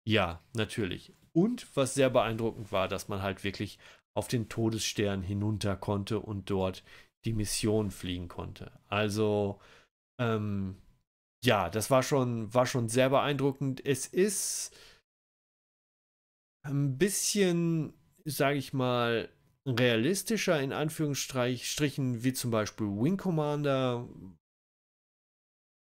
Ja, natürlich. Und was sehr beeindruckend war, dass man halt wirklich auf den Todesstern hinunter konnte und dort die Mission fliegen konnte. Also, ähm, ja, das war schon, war schon sehr beeindruckend. Es ist ein bisschen, sage ich mal, realistischer in Anführungsstrichen wie zum Beispiel Wing Commander,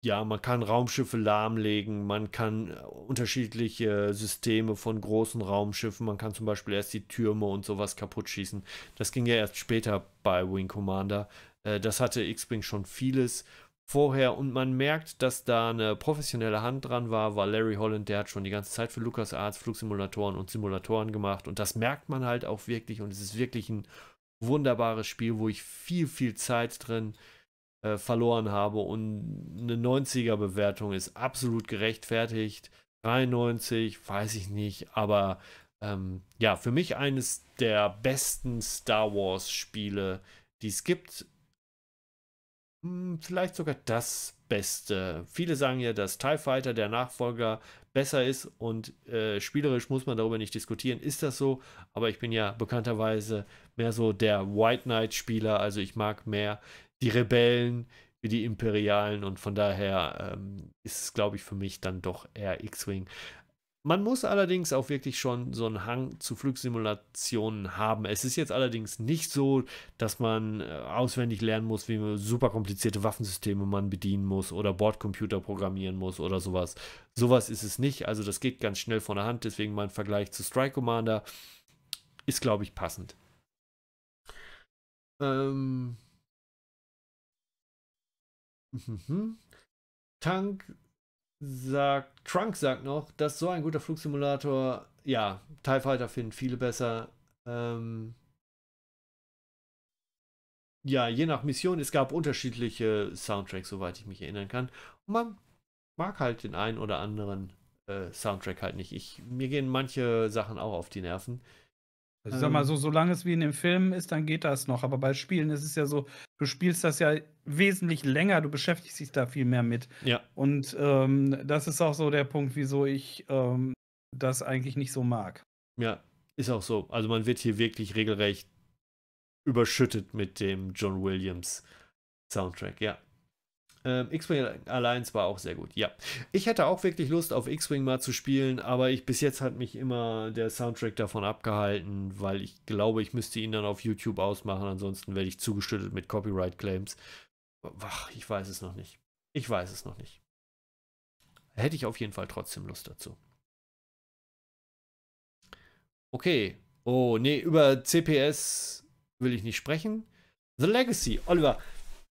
ja, man kann Raumschiffe lahmlegen, man kann äh, unterschiedliche Systeme von großen Raumschiffen, man kann zum Beispiel erst die Türme und sowas kaputt schießen. Das ging ja erst später bei Wing Commander. Äh, das hatte X-Wing schon vieles vorher und man merkt, dass da eine professionelle Hand dran war, weil Larry Holland, der hat schon die ganze Zeit für LucasArts Flugsimulatoren und Simulatoren gemacht und das merkt man halt auch wirklich und es ist wirklich ein wunderbares Spiel, wo ich viel, viel Zeit drin habe äh, verloren habe. Und eine 90er-Bewertung ist absolut gerechtfertigt. 93, weiß ich nicht, aber ähm, ja, für mich eines der besten Star Wars-Spiele, die es gibt. Hm, vielleicht sogar das Beste. Viele sagen ja, dass TIE Fighter, der Nachfolger, besser ist und äh, spielerisch muss man darüber nicht diskutieren. Ist das so? Aber ich bin ja bekannterweise mehr so der White Knight-Spieler, also ich mag mehr die Rebellen wie die Imperialen und von daher ähm, ist es, glaube ich, für mich dann doch eher X-Wing. Man muss allerdings auch wirklich schon so einen Hang zu Flugsimulationen haben. Es ist jetzt allerdings nicht so, dass man äh, auswendig lernen muss, wie man super komplizierte Waffensysteme man bedienen muss oder Bordcomputer programmieren muss oder sowas. Sowas ist es nicht. Also das geht ganz schnell von der Hand. Deswegen mein Vergleich zu Strike Commander ist, glaube ich, passend. Ähm, Mhm. Tank sagt, Trunk sagt noch, dass so ein guter Flugsimulator, ja, TIE Fighter finden viele besser. Ähm, ja, je nach Mission, es gab unterschiedliche Soundtracks, soweit ich mich erinnern kann. Und man mag halt den einen oder anderen äh, Soundtrack halt nicht. Ich, mir gehen manche Sachen auch auf die Nerven. Also ich sag mal ähm. so, solange es wie in dem Film ist, dann geht das noch. Aber bei Spielen ist es ja so, du spielst das ja wesentlich länger, du beschäftigst dich da viel mehr mit. Ja. Und ähm, das ist auch so der Punkt, wieso ich ähm, das eigentlich nicht so mag. Ja, ist auch so. Also man wird hier wirklich regelrecht überschüttet mit dem John Williams Soundtrack, ja. Ähm, X-Wing Alliance war auch sehr gut, ja. Ich hätte auch wirklich Lust, auf X-Wing mal zu spielen, aber ich, bis jetzt hat mich immer der Soundtrack davon abgehalten, weil ich glaube, ich müsste ihn dann auf YouTube ausmachen, ansonsten werde ich zugeschüttet mit Copyright-Claims. Ach, ich weiß es noch nicht. Ich weiß es noch nicht. Hätte ich auf jeden Fall trotzdem Lust dazu. Okay. Oh, nee, über CPS will ich nicht sprechen. The Legacy. Oliver,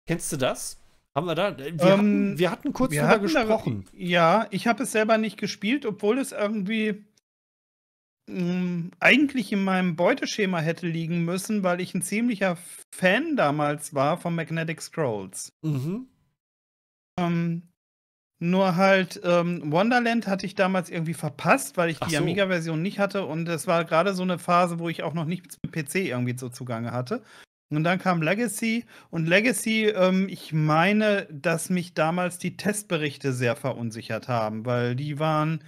kennst du das? Haben wir da? Wir, ähm, hatten, wir hatten kurz wir drüber hatten gesprochen. Da, ja, ich habe es selber nicht gespielt, obwohl es irgendwie mh, hm, eigentlich in meinem Beuteschema hätte liegen müssen, weil ich ein ziemlicher Fan damals war von Magnetic Scrolls. Mhm. Ähm, nur halt, ähm, Wonderland hatte ich damals irgendwie verpasst, weil ich Ach die so. Amiga-Version nicht hatte. Und es war gerade so eine Phase, wo ich auch noch nichts mit PC irgendwie so zugange hatte. Und dann kam Legacy und Legacy, ähm, ich meine, dass mich damals die Testberichte sehr verunsichert haben, weil die waren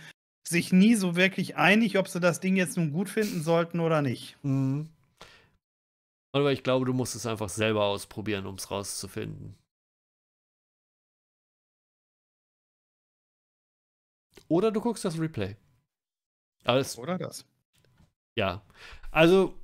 sich nie so wirklich einig, ob sie das Ding jetzt nun gut finden sollten oder nicht. Mhm. Aber ich glaube, du musst es einfach selber ausprobieren, um es rauszufinden. Oder du guckst das Replay. Alles. oder das. Ja. Also,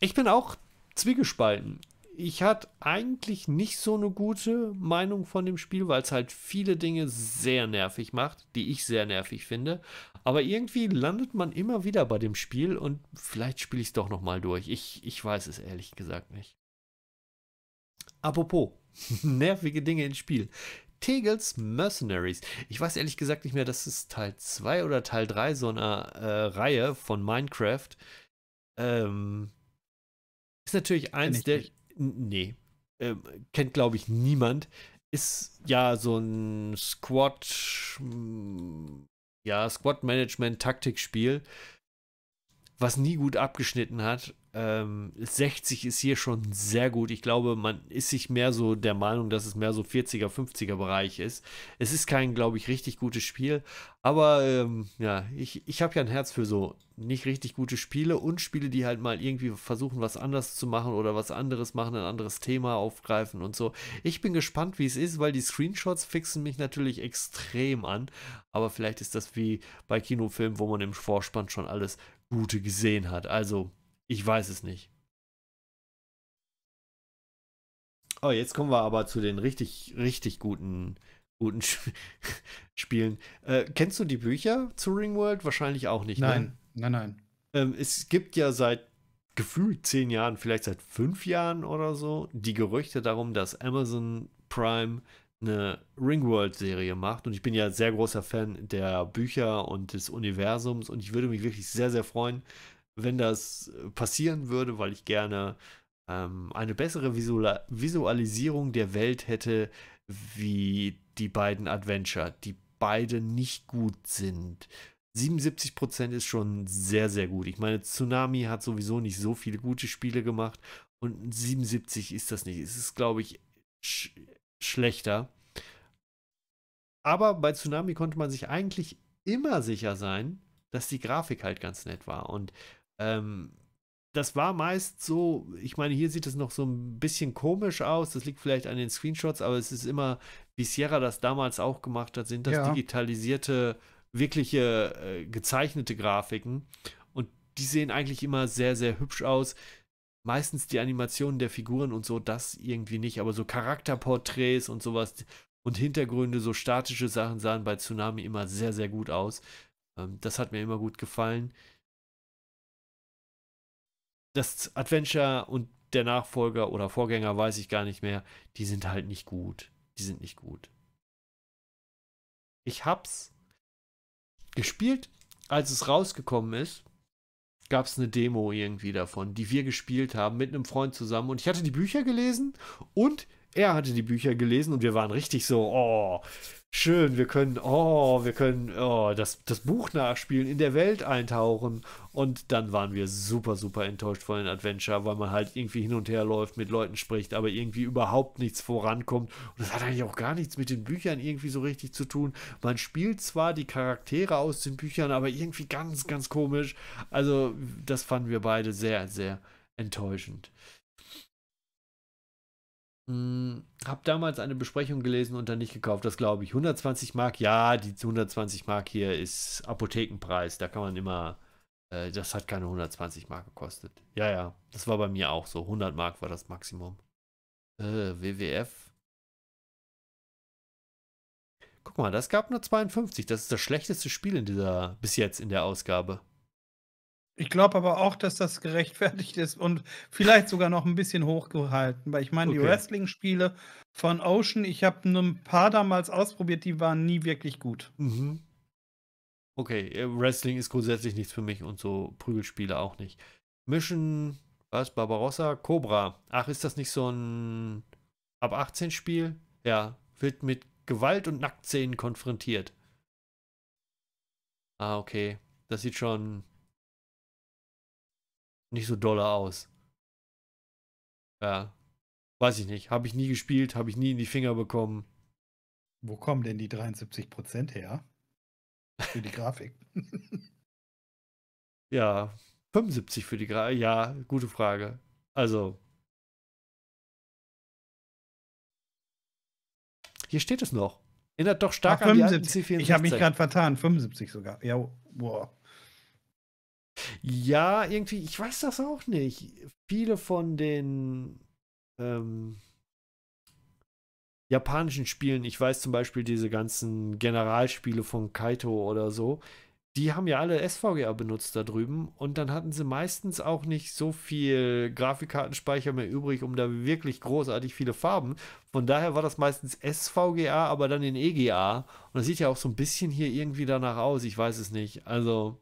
ich bin auch zwiegespalten. Ich hatte eigentlich nicht so eine gute Meinung von dem Spiel, weil es halt viele Dinge sehr nervig macht, die ich sehr nervig finde. Aber irgendwie landet man immer wieder bei dem Spiel und vielleicht spiele ich es doch nochmal durch. Ich, ich weiß es ehrlich gesagt nicht. Apropos, <laughs> nervige Dinge ins Spiel. Tegels Mercenaries. Ich weiß ehrlich gesagt nicht mehr, das ist Teil 2 oder Teil 3 so einer äh, Reihe von Minecraft. Ähm, ist natürlich eins der. Nee. Äh, kennt, glaube ich, niemand. Ist ja so ein Squad. Ja, Squad-Management-Taktikspiel, was nie gut abgeschnitten hat ähm, 60 ist hier schon sehr gut. Ich glaube, man ist sich mehr so der Meinung, dass es mehr so 40er, 50er Bereich ist. Es ist kein, glaube ich, richtig gutes Spiel. Aber ähm, ja, ich, ich habe ja ein Herz für so nicht richtig gute Spiele und Spiele, die halt mal irgendwie versuchen, was anders zu machen oder was anderes machen, ein anderes Thema aufgreifen und so. Ich bin gespannt, wie es ist, weil die Screenshots fixen mich natürlich extrem an. Aber vielleicht ist das wie bei Kinofilmen, wo man im Vorspann schon alles Gute gesehen hat. Also ich weiß es nicht. Oh, jetzt kommen wir aber zu den richtig, richtig guten, guten Sp <laughs> Spielen. Äh, kennst du die Bücher zu Ringworld? Wahrscheinlich auch nicht. Ne? Nein, ne? nein, nein. Ähm, es gibt ja seit gefühlt zehn Jahren, vielleicht seit fünf Jahren oder so, die Gerüchte darum, dass Amazon Prime eine Ringworld-Serie macht. Und ich bin ja sehr großer Fan der Bücher und des Universums und ich würde mich wirklich sehr, sehr freuen, wenn das äh, passieren würde, weil ich gerne ähm, eine bessere Visual Visualisierung der Welt hätte, wie die beiden Adventure, die beide nicht gut sind. 77% ist schon sehr, sehr gut. Ich meine, Tsunami hat sowieso nicht so viele gute Spiele gemacht und 77 ist das nicht. Es ist, glaube ich, sch schlechter. Aber bei Tsunami konnte man sich eigentlich immer sicher sein, dass die Grafik halt ganz nett war. Und ähm, das war meist so, ich meine, hier sieht es noch so ein bisschen komisch aus, das liegt vielleicht an den Screenshots, aber es ist immer, wie Sierra das damals auch gemacht hat, sind das ja. digitalisierte, wirkliche, äh, gezeichnete Grafiken. Und die sehen eigentlich immer sehr, sehr hübsch aus. Meistens die Animationen der Figuren und so, das irgendwie nicht, aber so Charakterporträts und sowas und Hintergründe, so statische Sachen sahen bei Tsunami immer sehr, sehr gut aus. Ähm, das hat mir immer gut gefallen das Adventure und der Nachfolger oder Vorgänger, weiß ich gar nicht mehr, die sind halt nicht gut. Die sind nicht gut. Ich hab's gespielt, als es rausgekommen ist, gab es eine Demo irgendwie davon, die wir gespielt haben mit einem Freund zusammen. Und ich hatte die Bücher gelesen und er hatte die Bücher gelesen und wir waren richtig so, oh, schön, wir können, oh, wir können oh, das, das Buch nachspielen, in der Welt eintauchen. Und dann waren wir super, super enttäuscht von den Adventure, weil man halt irgendwie hin und her läuft, mit Leuten spricht, aber irgendwie überhaupt nichts vorankommt. Und das hat eigentlich auch gar nichts mit den Büchern irgendwie so richtig zu tun. Man spielt zwar die Charaktere aus den Büchern, aber irgendwie ganz, ganz komisch. Also das fanden wir beide sehr, sehr enttäuschend. Mm, hab damals eine Besprechung gelesen und dann nicht gekauft, das glaube ich. 120 Mark, ja, die 120 Mark hier ist Apothekenpreis, da kann man immer, äh, das hat keine 120 Mark gekostet. Ja, ja, das war bei mir auch so, 100 Mark war das Maximum. Äh, WWF. Guck mal, das gab nur 52, das ist das schlechteste Spiel in dieser, bis jetzt in der Ausgabe. Ich glaube aber auch, dass das gerechtfertigt ist und vielleicht sogar noch ein bisschen hochgehalten, weil ich meine, okay. die Wrestling-Spiele von Ocean, ich habe ein paar damals ausprobiert, die waren nie wirklich gut. Mhm. Okay, äh, Wrestling ist grundsätzlich nichts für mich und so Prügelspiele auch nicht. Mission, was, Barbarossa, Cobra. Ach, ist das nicht so ein ab 18 Spiel? Ja, wird mit Gewalt und Nacktszenen konfrontiert. Ah, okay. Das sieht schon nicht so dolle aus. Ja. Weiß ich nicht. Habe ich nie gespielt, habe ich nie in die Finger bekommen. Wo kommen denn die 73% her? Für die <laughs> Grafik. <laughs> ja, 75 für die Grafik. Ja, gute Frage. Also. Hier steht es noch. Erinnert doch stark Ach, an die alten C64. Ich habe mich gerade vertan. 75 sogar. Ja, boah. Ja, irgendwie, ich weiß das auch nicht. Viele von den ähm, japanischen Spielen, ich weiß zum Beispiel diese ganzen Generalspiele von Kaito oder so, die haben ja alle SVGA benutzt da drüben und dann hatten sie meistens auch nicht so viel Grafikkartenspeicher mehr übrig, um da wirklich großartig viele Farben. Von daher war das meistens SVGA, aber dann in EGA. Und das sieht ja auch so ein bisschen hier irgendwie danach aus, ich weiß es nicht. Also.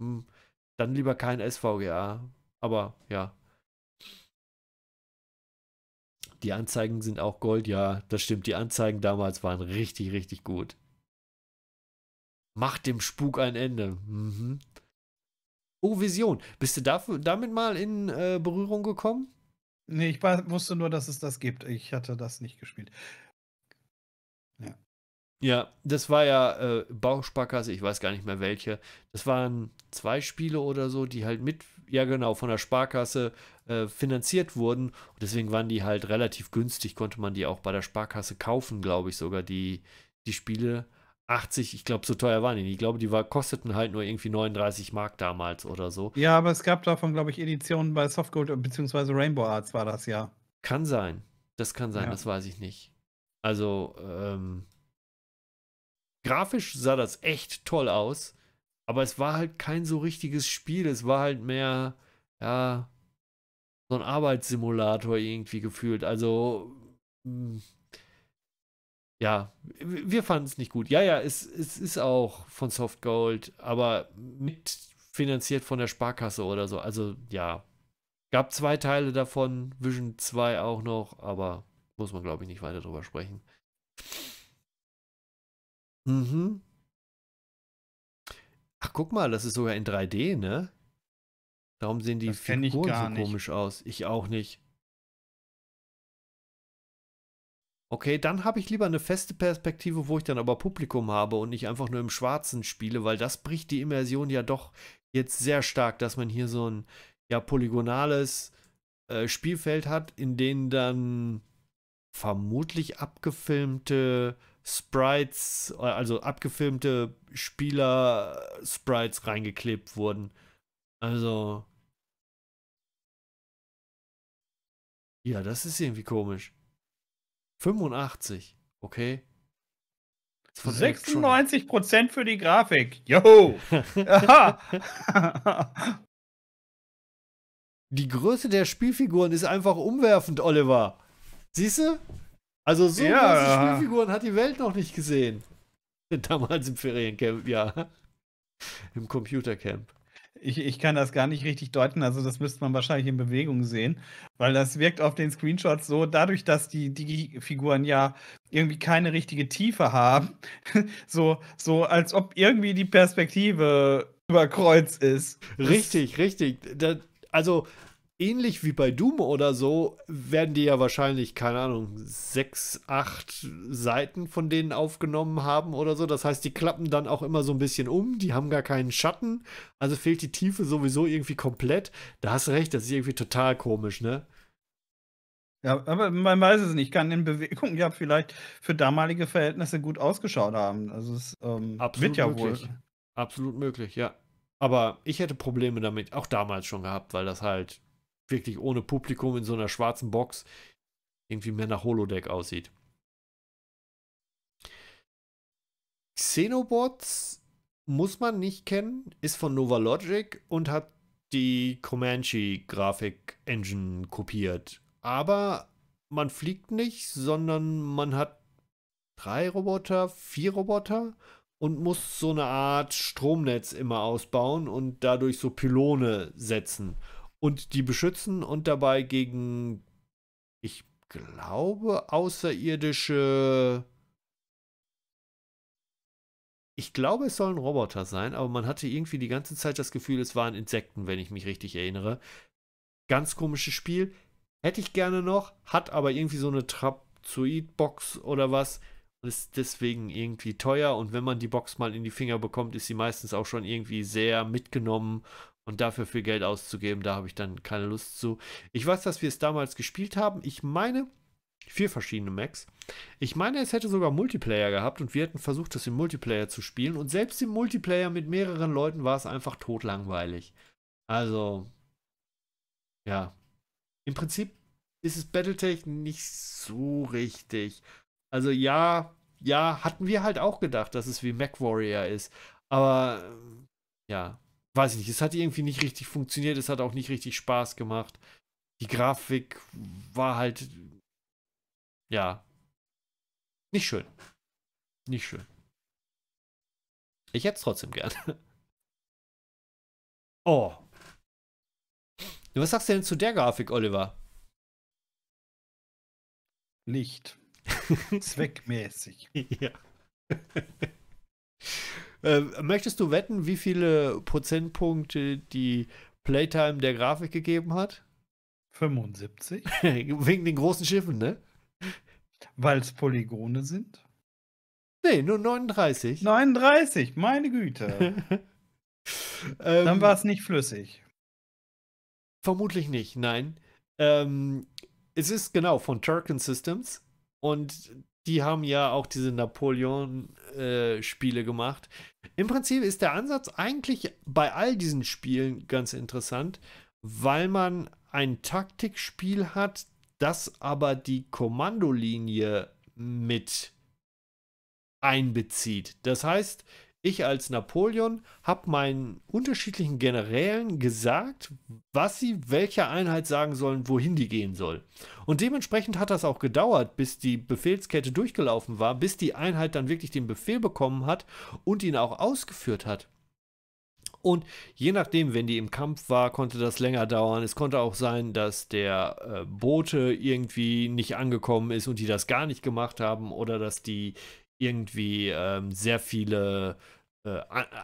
Hm, dann lieber kein SVGA. Aber ja. Die Anzeigen sind auch Gold, ja, das stimmt. Die Anzeigen damals waren richtig, richtig gut. Macht dem Spuk ein Ende. Mhm. Oh, Vision. Bist du dafür, damit mal in äh, Berührung gekommen? Nee, ich wusste nur, dass es das gibt. Ich hatte das nicht gespielt. Ja. Ja, das war ja äh, Bausparkasse, ich weiß gar nicht mehr welche. Das waren zwei Spiele oder so, die halt mit, ja genau, von der Sparkasse äh, finanziert wurden. Und deswegen waren die halt relativ günstig, konnte man die auch bei der Sparkasse kaufen, glaube ich sogar, die, die Spiele. 80, ich glaube, so teuer waren die. Ich glaube, die war, kosteten halt nur irgendwie 39 Mark damals oder so. Ja, aber es gab davon, glaube ich, Editionen bei Softgold bzw. Rainbow Arts war das ja. Kann sein. Das kann sein, ja. das weiß ich nicht. Also, ähm, grafisch sah das echt toll aus, aber es war halt kein so richtiges Spiel. Es war halt mehr, ja, so ein Arbeitssimulator irgendwie gefühlt. Also, mh, hm, ja, wir fanden es nicht gut. Ja, ja, es, es ist auch von Soft Gold, aber mitfinanziert von der Sparkasse oder so. Also, ja. Gab zwei Teile davon, Vision 2 auch noch, aber muss man, glaube ich, nicht weiter drüber sprechen. Mhm. Ach, guck mal, das ist sogar in 3D, ne? Darum sehen die das Figuren so nicht. komisch aus. Ich auch nicht. Okay, dann habe ich lieber eine feste Perspektive, wo ich dann aber Publikum habe und nicht einfach nur im Schwarzen spiele, weil das bricht die Immersion ja doch jetzt sehr stark, dass man hier so ein ja polygonales äh, Spielfeld hat, in dem dann vermutlich abgefilmte Sprites, äh, also abgefilmte Spieler-Sprites reingeklebt wurden. Also. Ja, das ist irgendwie komisch. 85, okay. 96 Prozent für die Grafik. Joho! <laughs> <laughs> die Größe der Spielfiguren ist einfach umwerfend, Oliver. Siehst du? Also so ja. große Spielfiguren hat die Welt noch nicht gesehen. <laughs> Damals im Feriencamp, ja. Im Computercamp. Ich, ich kann das gar nicht richtig deuten, also das müsste man wahrscheinlich in Bewegung sehen, weil das wirkt auf den Screenshots so, dadurch, dass die Digi-Figuren ja irgendwie keine richtige Tiefe haben, <laughs> so, so als ob irgendwie die Perspektive über ist. Richtig, richtig. Da, also ähnlich wie bei Doom oder so, werden die ja wahrscheinlich, keine Ahnung, sechs, acht Seiten von denen aufgenommen haben oder so. Das heißt, die klappen dann auch immer so ein bisschen um, die haben gar keinen Schatten, also fehlt die Tiefe sowieso irgendwie komplett. Da hast du recht, das ist irgendwie total komisch, ne? Ja, aber man weiß es nicht. Kann in Bewegung ja vielleicht für damalige Verhältnisse gut ausgeschaut haben. Also es ähm, wird ja möglich. wohl. Absolut möglich, ja. Aber ich hätte Probleme damit auch damals schon gehabt, weil das halt wirklich ohne Publikum in so einer schwarzen Box irgendwie mehr nach Holodeck aussieht. Xenobots muss man nicht kennen, ist von Nova Logic und hat die Comanche-Grafik-Engine kopiert. Aber man fliegt nicht, sondern man hat drei Roboter, vier Roboter und muss so eine Art Stromnetz immer ausbauen und dadurch so Pylone setzen und die beschützen und dabei gegen, ich glaube, außerirdische. Ich glaube, es sollen Roboter sein, aber man hatte irgendwie die ganze Zeit das Gefühl, es waren Insekten, wenn ich mich richtig erinnere. Ganz komisches Spiel. Hätte ich gerne noch, hat aber irgendwie so eine trapzoid box oder was und ist deswegen irgendwie teuer. Und wenn man die Box mal in die Finger bekommt, ist sie meistens auch schon irgendwie sehr mitgenommen und dafür viel Geld auszugeben, da habe ich dann keine Lust zu. Ich weiß, dass wir es damals gespielt haben. Ich meine, vier verschiedene Macs. Ich meine, es hätte sogar Multiplayer gehabt und wir hätten versucht, das im Multiplayer zu spielen. Und selbst im Multiplayer mit mehreren Leuten war es einfach totlangweilig. Also, ja. Im Prinzip ist es Battletech nicht so richtig. Also ja, ja, hatten wir halt auch gedacht, dass es wie MacWarrior ist. Aber ja, weiß ich nicht, es hat irgendwie nicht richtig funktioniert, es hat auch nicht richtig Spaß gemacht. Die Grafik war halt, ja, nicht schön. Nicht schön. Ich hätte es trotzdem gern. <laughs> Oh. Was sagst du denn zu der Grafik, Oliver? Nicht. <laughs> Zweckmäßig. ja. <laughs> Äh, möchtest du wetten, wie viele Prozentpunkte die Playtime der Grafik gegeben hat? 75. <laughs> Wegen den großen Schiffen, ne? Weil es Polygone sind? Nee, nur 39. 39, meine Güte. <laughs> Ähm, Dann war es nicht flüssig. Vermutlich nicht, nein. Ähm, es ist genau von Turken Systems und die haben ja auch diese Napoleon-Spiele äh, gemacht. Im Prinzip ist der Ansatz eigentlich bei all diesen Spielen ganz interessant, weil man ein Taktikspiel hat, das aber die Kommandolinie mit einbezieht. Das heißt, ich als Napoleon habe meinen unterschiedlichen Generälen gesagt, was sie welcher Einheit sagen sollen, wohin die gehen soll. Und dementsprechend hat das auch gedauert, bis die Befehlskette durchgelaufen war, bis die Einheit dann wirklich den Befehl bekommen hat und ihn auch ausgeführt hat. Und je nachdem, wenn die im Kampf war, konnte das länger dauern. Es konnte auch sein, dass der äh, Bote irgendwie nicht angekommen ist und die das gar nicht gemacht haben oder dass die irgendwie ähm, sehr viele äh,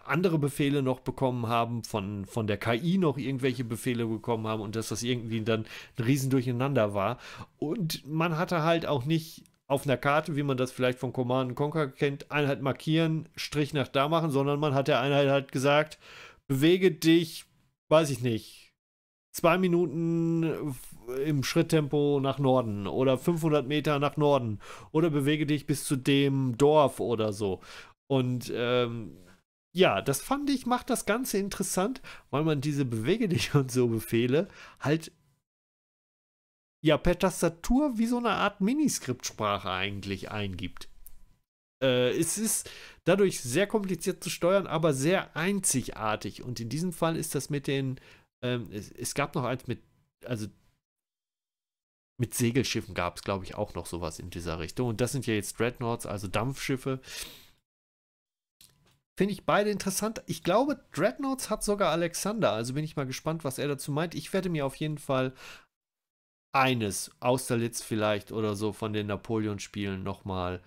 andere Befehle noch bekommen haben, von, von der KI noch irgendwelche Befehle bekommen haben und dass das irgendwie dann ein Riesendurcheinander war. Und man hatte halt auch nicht auf einer Karte, wie man das vielleicht von Command Conquer kennt, Einheit markieren, Strich nach da machen, sondern man hat der Einheit halt gesagt, bewege dich, weiß ich nicht, zwei Minuten im Schritttempo nach Norden oder 500 Meter nach Norden oder bewege dich bis zu dem Dorf oder so. Und ähm, ja, das fand ich, macht das Ganze interessant, weil man diese Bewege dich <laughs> und so Befehle halt ja per Tastatur wie so eine Art Miniskriptsprache eigentlich eingibt. Äh, es ist dadurch sehr kompliziert zu steuern, aber sehr einzigartig. Und in diesem Fall ist das mit den, ähm, es, es, gab noch eins mit, also mit Segelschiffen gab es, glaube ich, auch noch sowas in dieser Richtung. Und das sind ja jetzt Dreadnoughts, also Dampfschiffe. Finde ich beide interessant. Ich glaube, Dreadnoughts hat sogar Alexander. Also bin ich mal gespannt, was er dazu meint. Ich werde mir auf jeden Fall eines, Austerlitz vielleicht oder so von den Napoleon-Spielen nochmal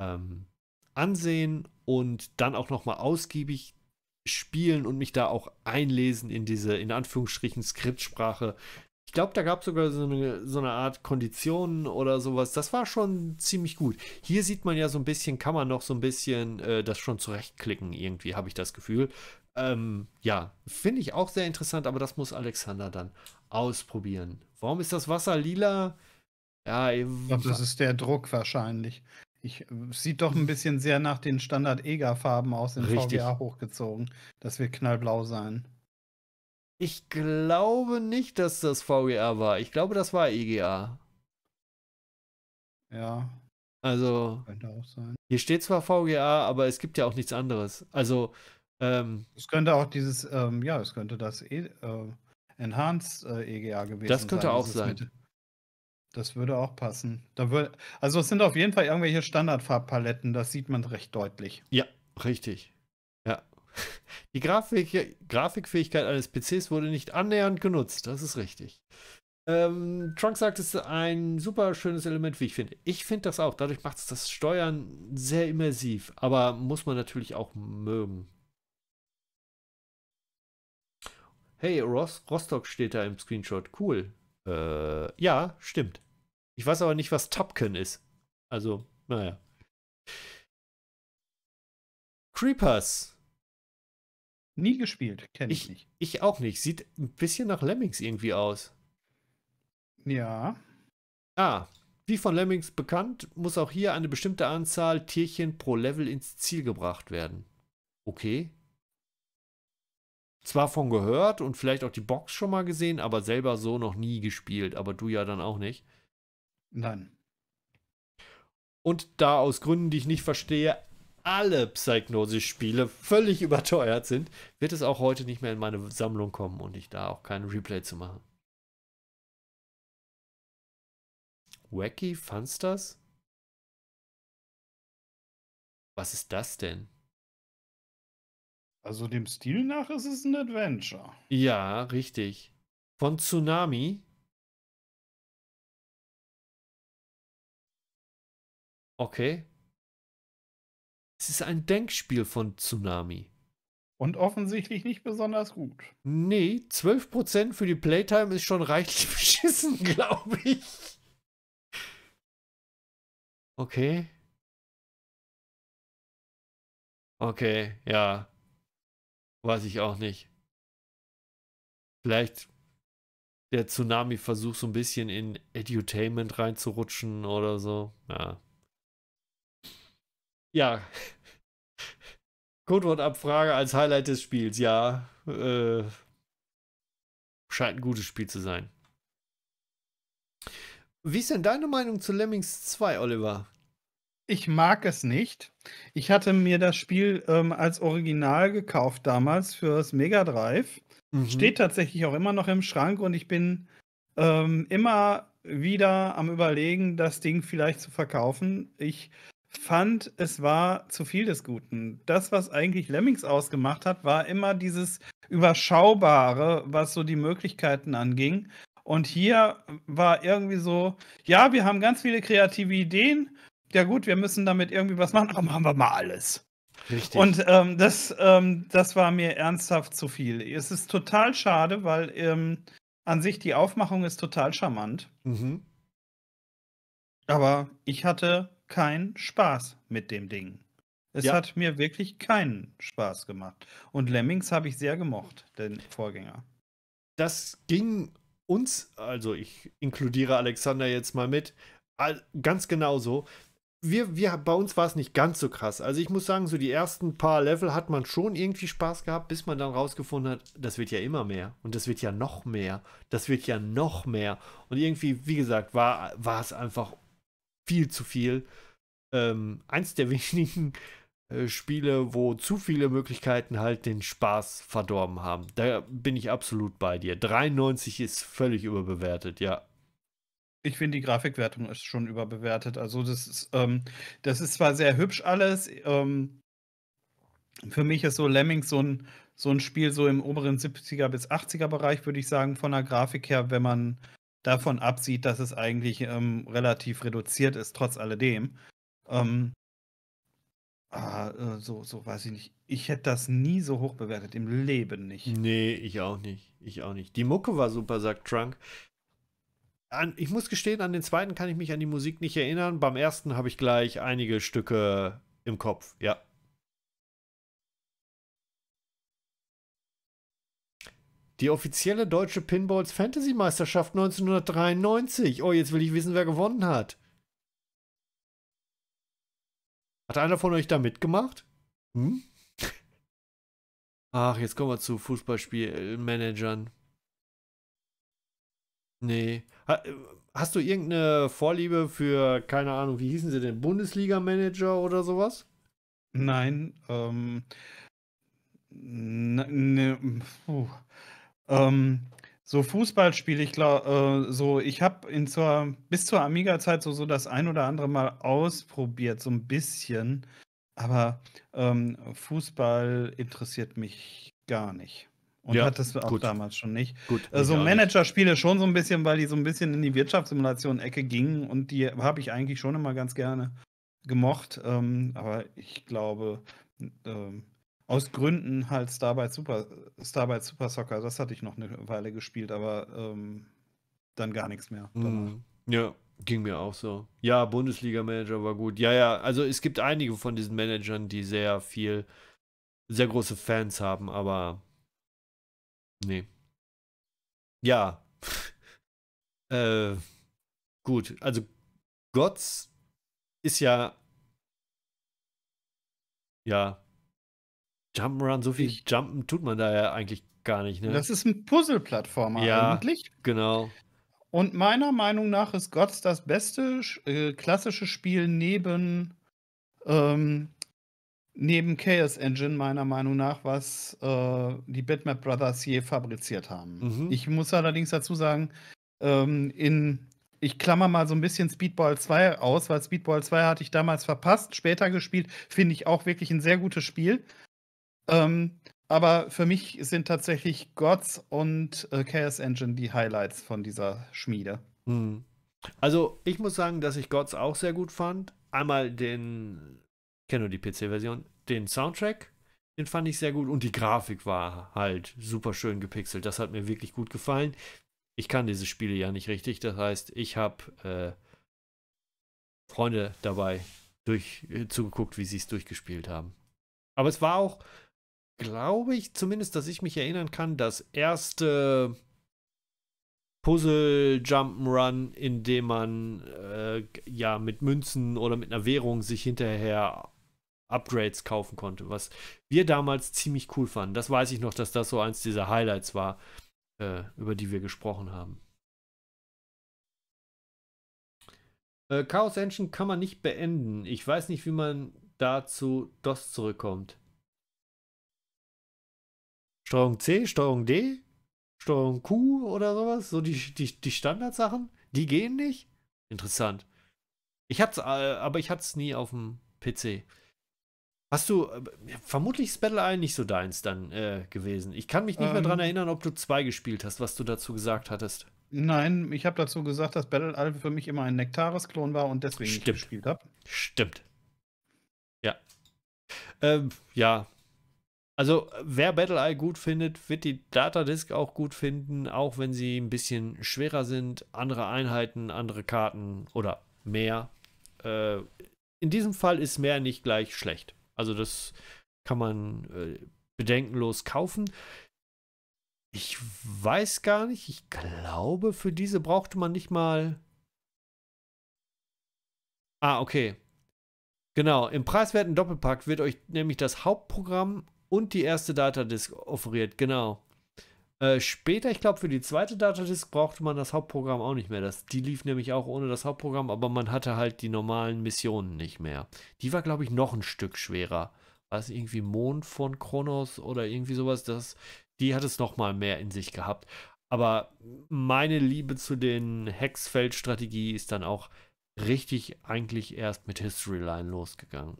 ähm, ansehen und dann auch nochmal ausgiebig spielen und mich da auch einlesen in diese, in Anführungsstrichen, Skriptsprache, ich glaube, da gab es sogar so eine, so eine Art Konditionen oder sowas. Das war schon ziemlich gut. Hier sieht man ja so ein bisschen, kann man noch so ein bisschen äh, das schon zurechtklicken, irgendwie, habe ich das Gefühl. Ähm, ja, finde ich auch sehr interessant, aber das muss Alexander dann ausprobieren. Warum ist das Wasser lila? Ja, ich glaube, das ist der Druck wahrscheinlich. Ich, sieht doch ein bisschen sehr nach den Standard-EGA-Farben aus in Richtig. VGA hochgezogen. Das wird knallblau sein. Ich glaube nicht, dass das VGA war. Ich glaube, das war EGA. Ja. Also. Könnte auch sein. Hier steht zwar VGA, aber es gibt ja auch nichts anderes. Also. Ähm, es könnte auch dieses, ähm, ja, es könnte das e äh, Enhanced äh, EGA gewesen sein. Das könnte sein, auch sein. das würde auch passen. Da würde, also es sind auf jeden Fall irgendwelche Standardfarbpaletten, das sieht man recht deutlich. Ja, richtig. Die Grafik Grafikfähigkeit eines PCs wurde nicht annähernd genutzt. Das ist richtig. Ähm, Trunk sagt, es ist ein super schönes Element, wie ich finde. Ich finde das auch. Dadurch macht es das Steuern sehr immersiv. Aber muss man natürlich auch mögen. Hey, Rost Rostock steht da im Screenshot. Cool. Äh, ja, stimmt. Ich weiß aber nicht, was Tapken ist. Also, naja. Creepers Nie gespielt, kenne ich, ich, nicht. Ich auch nicht. Sieht ein bisschen nach Lemmings irgendwie aus. Ja. Ah, wie von Lemmings bekannt, muss auch hier eine bestimmte Anzahl Tierchen pro Level ins Ziel gebracht werden. Okay. Zwar von gehört und vielleicht auch die Box schon mal gesehen, aber selber so noch nie gespielt. Aber du ja dann auch nicht. Nein. Und da aus Gründen, die ich nicht verstehe, alle Psychnosis-Spiele völlig überteuert sind, wird es auch heute nicht mehr in meine Sammlung kommen und ich da auch keinen Replay zu machen. Wacky, fandst das? Was ist das denn? Also dem Stil nach ist es ein Adventure. Ja, richtig. Von Tsunami. Okay, es ist ein Denkspiel von Tsunami. Und offensichtlich nicht besonders gut. Nee, 12% für die Playtime ist schon reichlich <laughs> beschissen, glaube ich. Okay. Okay, ja. Weiß ich auch nicht. Vielleicht der Tsunami-Versuch so ein bisschen in Edutainment reinzurutschen oder so. Ja. Ja. Codewortabfrage als Highlight des Spiels, ja. Äh, scheint ein gutes Spiel zu sein. Wie ist denn deine Meinung zu Lemmings 2, Oliver? Ich mag es nicht. Ich hatte mir das Spiel ähm, als Original gekauft damals fürs Mega Drive. Mhm. Steht tatsächlich auch immer noch im Schrank und ich bin ähm, immer wieder am Überlegen, das Ding vielleicht zu verkaufen. Ich fand, es war zu viel des Guten. Das, was eigentlich Lemmings ausgemacht hat, war immer dieses Überschaubare, was so die Möglichkeiten anging. Und hier war irgendwie so, ja, wir haben ganz viele kreative Ideen. Ja gut, wir müssen damit irgendwie was machen, aber machen wir mal alles. Richtig. Und ähm, das, ähm, das war mir ernsthaft zu viel. Es ist total schade, weil ähm, an sich die Aufmachung ist total charmant. Mhm. Aber ich hatte keinen Spaß mit dem Ding. Es ja. hat mir wirklich keinen Spaß gemacht. Und Lemmings habe ich sehr gemocht, den Vorgänger. Das ging uns, also ich inkludiere Alexander jetzt mal mit, ganz genauso. Wir, wir, bei uns war es nicht ganz so krass. Also ich muss sagen, so die ersten paar Level hat man schon irgendwie Spaß gehabt, bis man dann rausgefunden hat, das wird ja immer mehr und das wird ja noch mehr, das wird ja noch mehr. Und irgendwie, wie gesagt, war, war es einfach viel zu viel. Ähm, eins der <laughs> wenigen äh, Spiele, wo zu viele Möglichkeiten halt den Spaß verdorben haben. Da bin ich absolut bei dir. 93 ist völlig überbewertet, ja. Ich finde, die Grafikwertung ist schon überbewertet. Also, das ist, ähm, das ist zwar sehr hübsch alles. Ähm, für mich ist so Lemmings so ein, so ein Spiel so im oberen 70er bis 80er Bereich, würde ich sagen, von der Grafik her, wenn man davon absieht, dass es eigentlich ähm, relativ reduziert ist, trotz alledem. Ähm, ah, äh, so, so weiß ich nicht. Ich hätte das nie so hoch bewertet, im Leben nicht. Nee, ich auch nicht. Ich auch nicht. Die Mucke war super, sagt Trunk. An, ich muss gestehen, an den zweiten kann ich mich an die Musik nicht erinnern. Beim ersten habe ich gleich einige Stücke im Kopf, ja. Die offizielle deutsche Pinballs Fantasy Meisterschaft 1993. Oh, jetzt will ich wissen, wer gewonnen hat. Hat einer von euch da mitgemacht? Hm? <laughs> Ach, jetzt kommen wir zu Fußballspielmanagern. Nee. Äh, hast du irgendeine Vorliebe für, keine Ahnung, wie hießen sie denn? Bundesliga-Manager oder sowas? Nein. Ähm, ne, ne, oh. Ähm, so Fußballspiele, ich glaube, äh, so, ich habe zur, bis zur Amiga-Zeit so, so das ein oder andere Mal ausprobiert, so ein bisschen. Aber ähm, Fußball interessiert mich gar nicht. Und ja, hat das auch gut. damals schon nicht. Gut, äh, so Manager-Spiele schon so ein bisschen, weil die so ein bisschen in die Wirtschaftssimulation-Ecke gingen und die habe ich eigentlich schon immer ganz gerne gemocht. Ähm, aber ich glaube, ähm, aus Gründen halt Starbite Super, Starbite Super Soccer, das hatte ich noch eine Weile gespielt, aber ähm, dann gar nichts mehr. Hm. Danach. Ja, ging mir auch so. Ja, Bundesliga-Manager war gut. Ja, ja, also es gibt einige von diesen Managern, die sehr viel, sehr große Fans haben, aber nee. Ja. <laughs> äh, gut, also Gotts ist ja. Ja, Jump'n'Run, so viel ich, Jumpen tut man da ja eigentlich gar nicht. Ne? Das ist ein Puzzle-Plattformer ja, eigentlich. Genau. Und meiner Meinung nach ist Gods das beste äh, klassische Spiel neben, ähm, neben Chaos Engine, meiner Meinung nach, was äh, die Bitmap Brothers je fabriziert haben. Mhm. Ich muss allerdings dazu sagen, ähm, in ich klammer mal so ein bisschen Speedball 2 aus, weil Speedball 2 hatte ich damals verpasst, später gespielt, finde ich auch wirklich ein sehr gutes Spiel. Ähm, aber für mich sind tatsächlich Gods und äh, Chaos Engine die Highlights von dieser Schmiede. Hm. Also, ich muss sagen, dass ich Gods auch sehr gut fand. Einmal den, ich kenne nur die PC-Version, den Soundtrack, den fand ich sehr gut und die Grafik war halt super schön gepixelt. Das hat mir wirklich gut gefallen. Ich kann diese Spiele ja nicht richtig, das heißt, ich habe äh, Freunde dabei durch, äh, zugeguckt, wie sie es durchgespielt haben. Aber es war auch glaube ich zumindest, dass ich mich erinnern kann, das erste Puzzle Jump'n'Run, in dem man äh, ja mit Münzen oder mit einer Währung sich hinterher Upgrades kaufen konnte, was wir damals ziemlich cool fanden. Das weiß ich noch, dass das so eins dieser Highlights war, äh, über die wir gesprochen haben. Äh, Chaos Engine kann man nicht beenden. Ich weiß nicht, wie man dazu DOS zurückkommt. Steuerung C, Steuerung D, Steuerung Q oder sowas, so die, die, die Standardsachen, die gehen nicht. Interessant. Ich hatte äh, aber ich hatte es nie auf dem PC. Hast du, äh, vermutlich ist Battle Eye nicht so deins dann äh, gewesen. Ich kann mich nicht ähm, mehr daran erinnern, ob du zwei gespielt hast, was du dazu gesagt hattest. Nein, ich habe dazu gesagt, dass Battle Eye für mich immer ein Nektaris-Klon war und deswegen Stimmt. nicht gespielt habe. Stimmt. Ja. Ähm, ja, also, wer Battle-Eye gut findet, wird die Datadisk auch gut finden, auch wenn sie ein bisschen schwerer sind, andere Einheiten, andere Karten oder mehr. Äh, in diesem Fall ist mehr nicht gleich schlecht. Also, das kann man äh, bedenkenlos kaufen. Ich weiß gar nicht, ich glaube, für diese brauchte man nicht mal. Ah, okay. Genau, im preiswerten Doppelpack wird euch nämlich das Hauptprogramm und die erste Datadisk offeriert, genau. Äh, später, ich glaube, für die zweite Datadisk brauchte man das Hauptprogramm auch nicht mehr. Das, die lief nämlich auch ohne das Hauptprogramm, aber man hatte halt die normalen Missionen nicht mehr. Die war, glaube ich, noch ein Stück schwerer. War es irgendwie Mond von Kronos oder irgendwie sowas? Das, die hat es nochmal mehr in sich gehabt. Aber meine Liebe zu den Hexfeld-Strategie ist dann auch richtig eigentlich erst mit History Line losgegangen.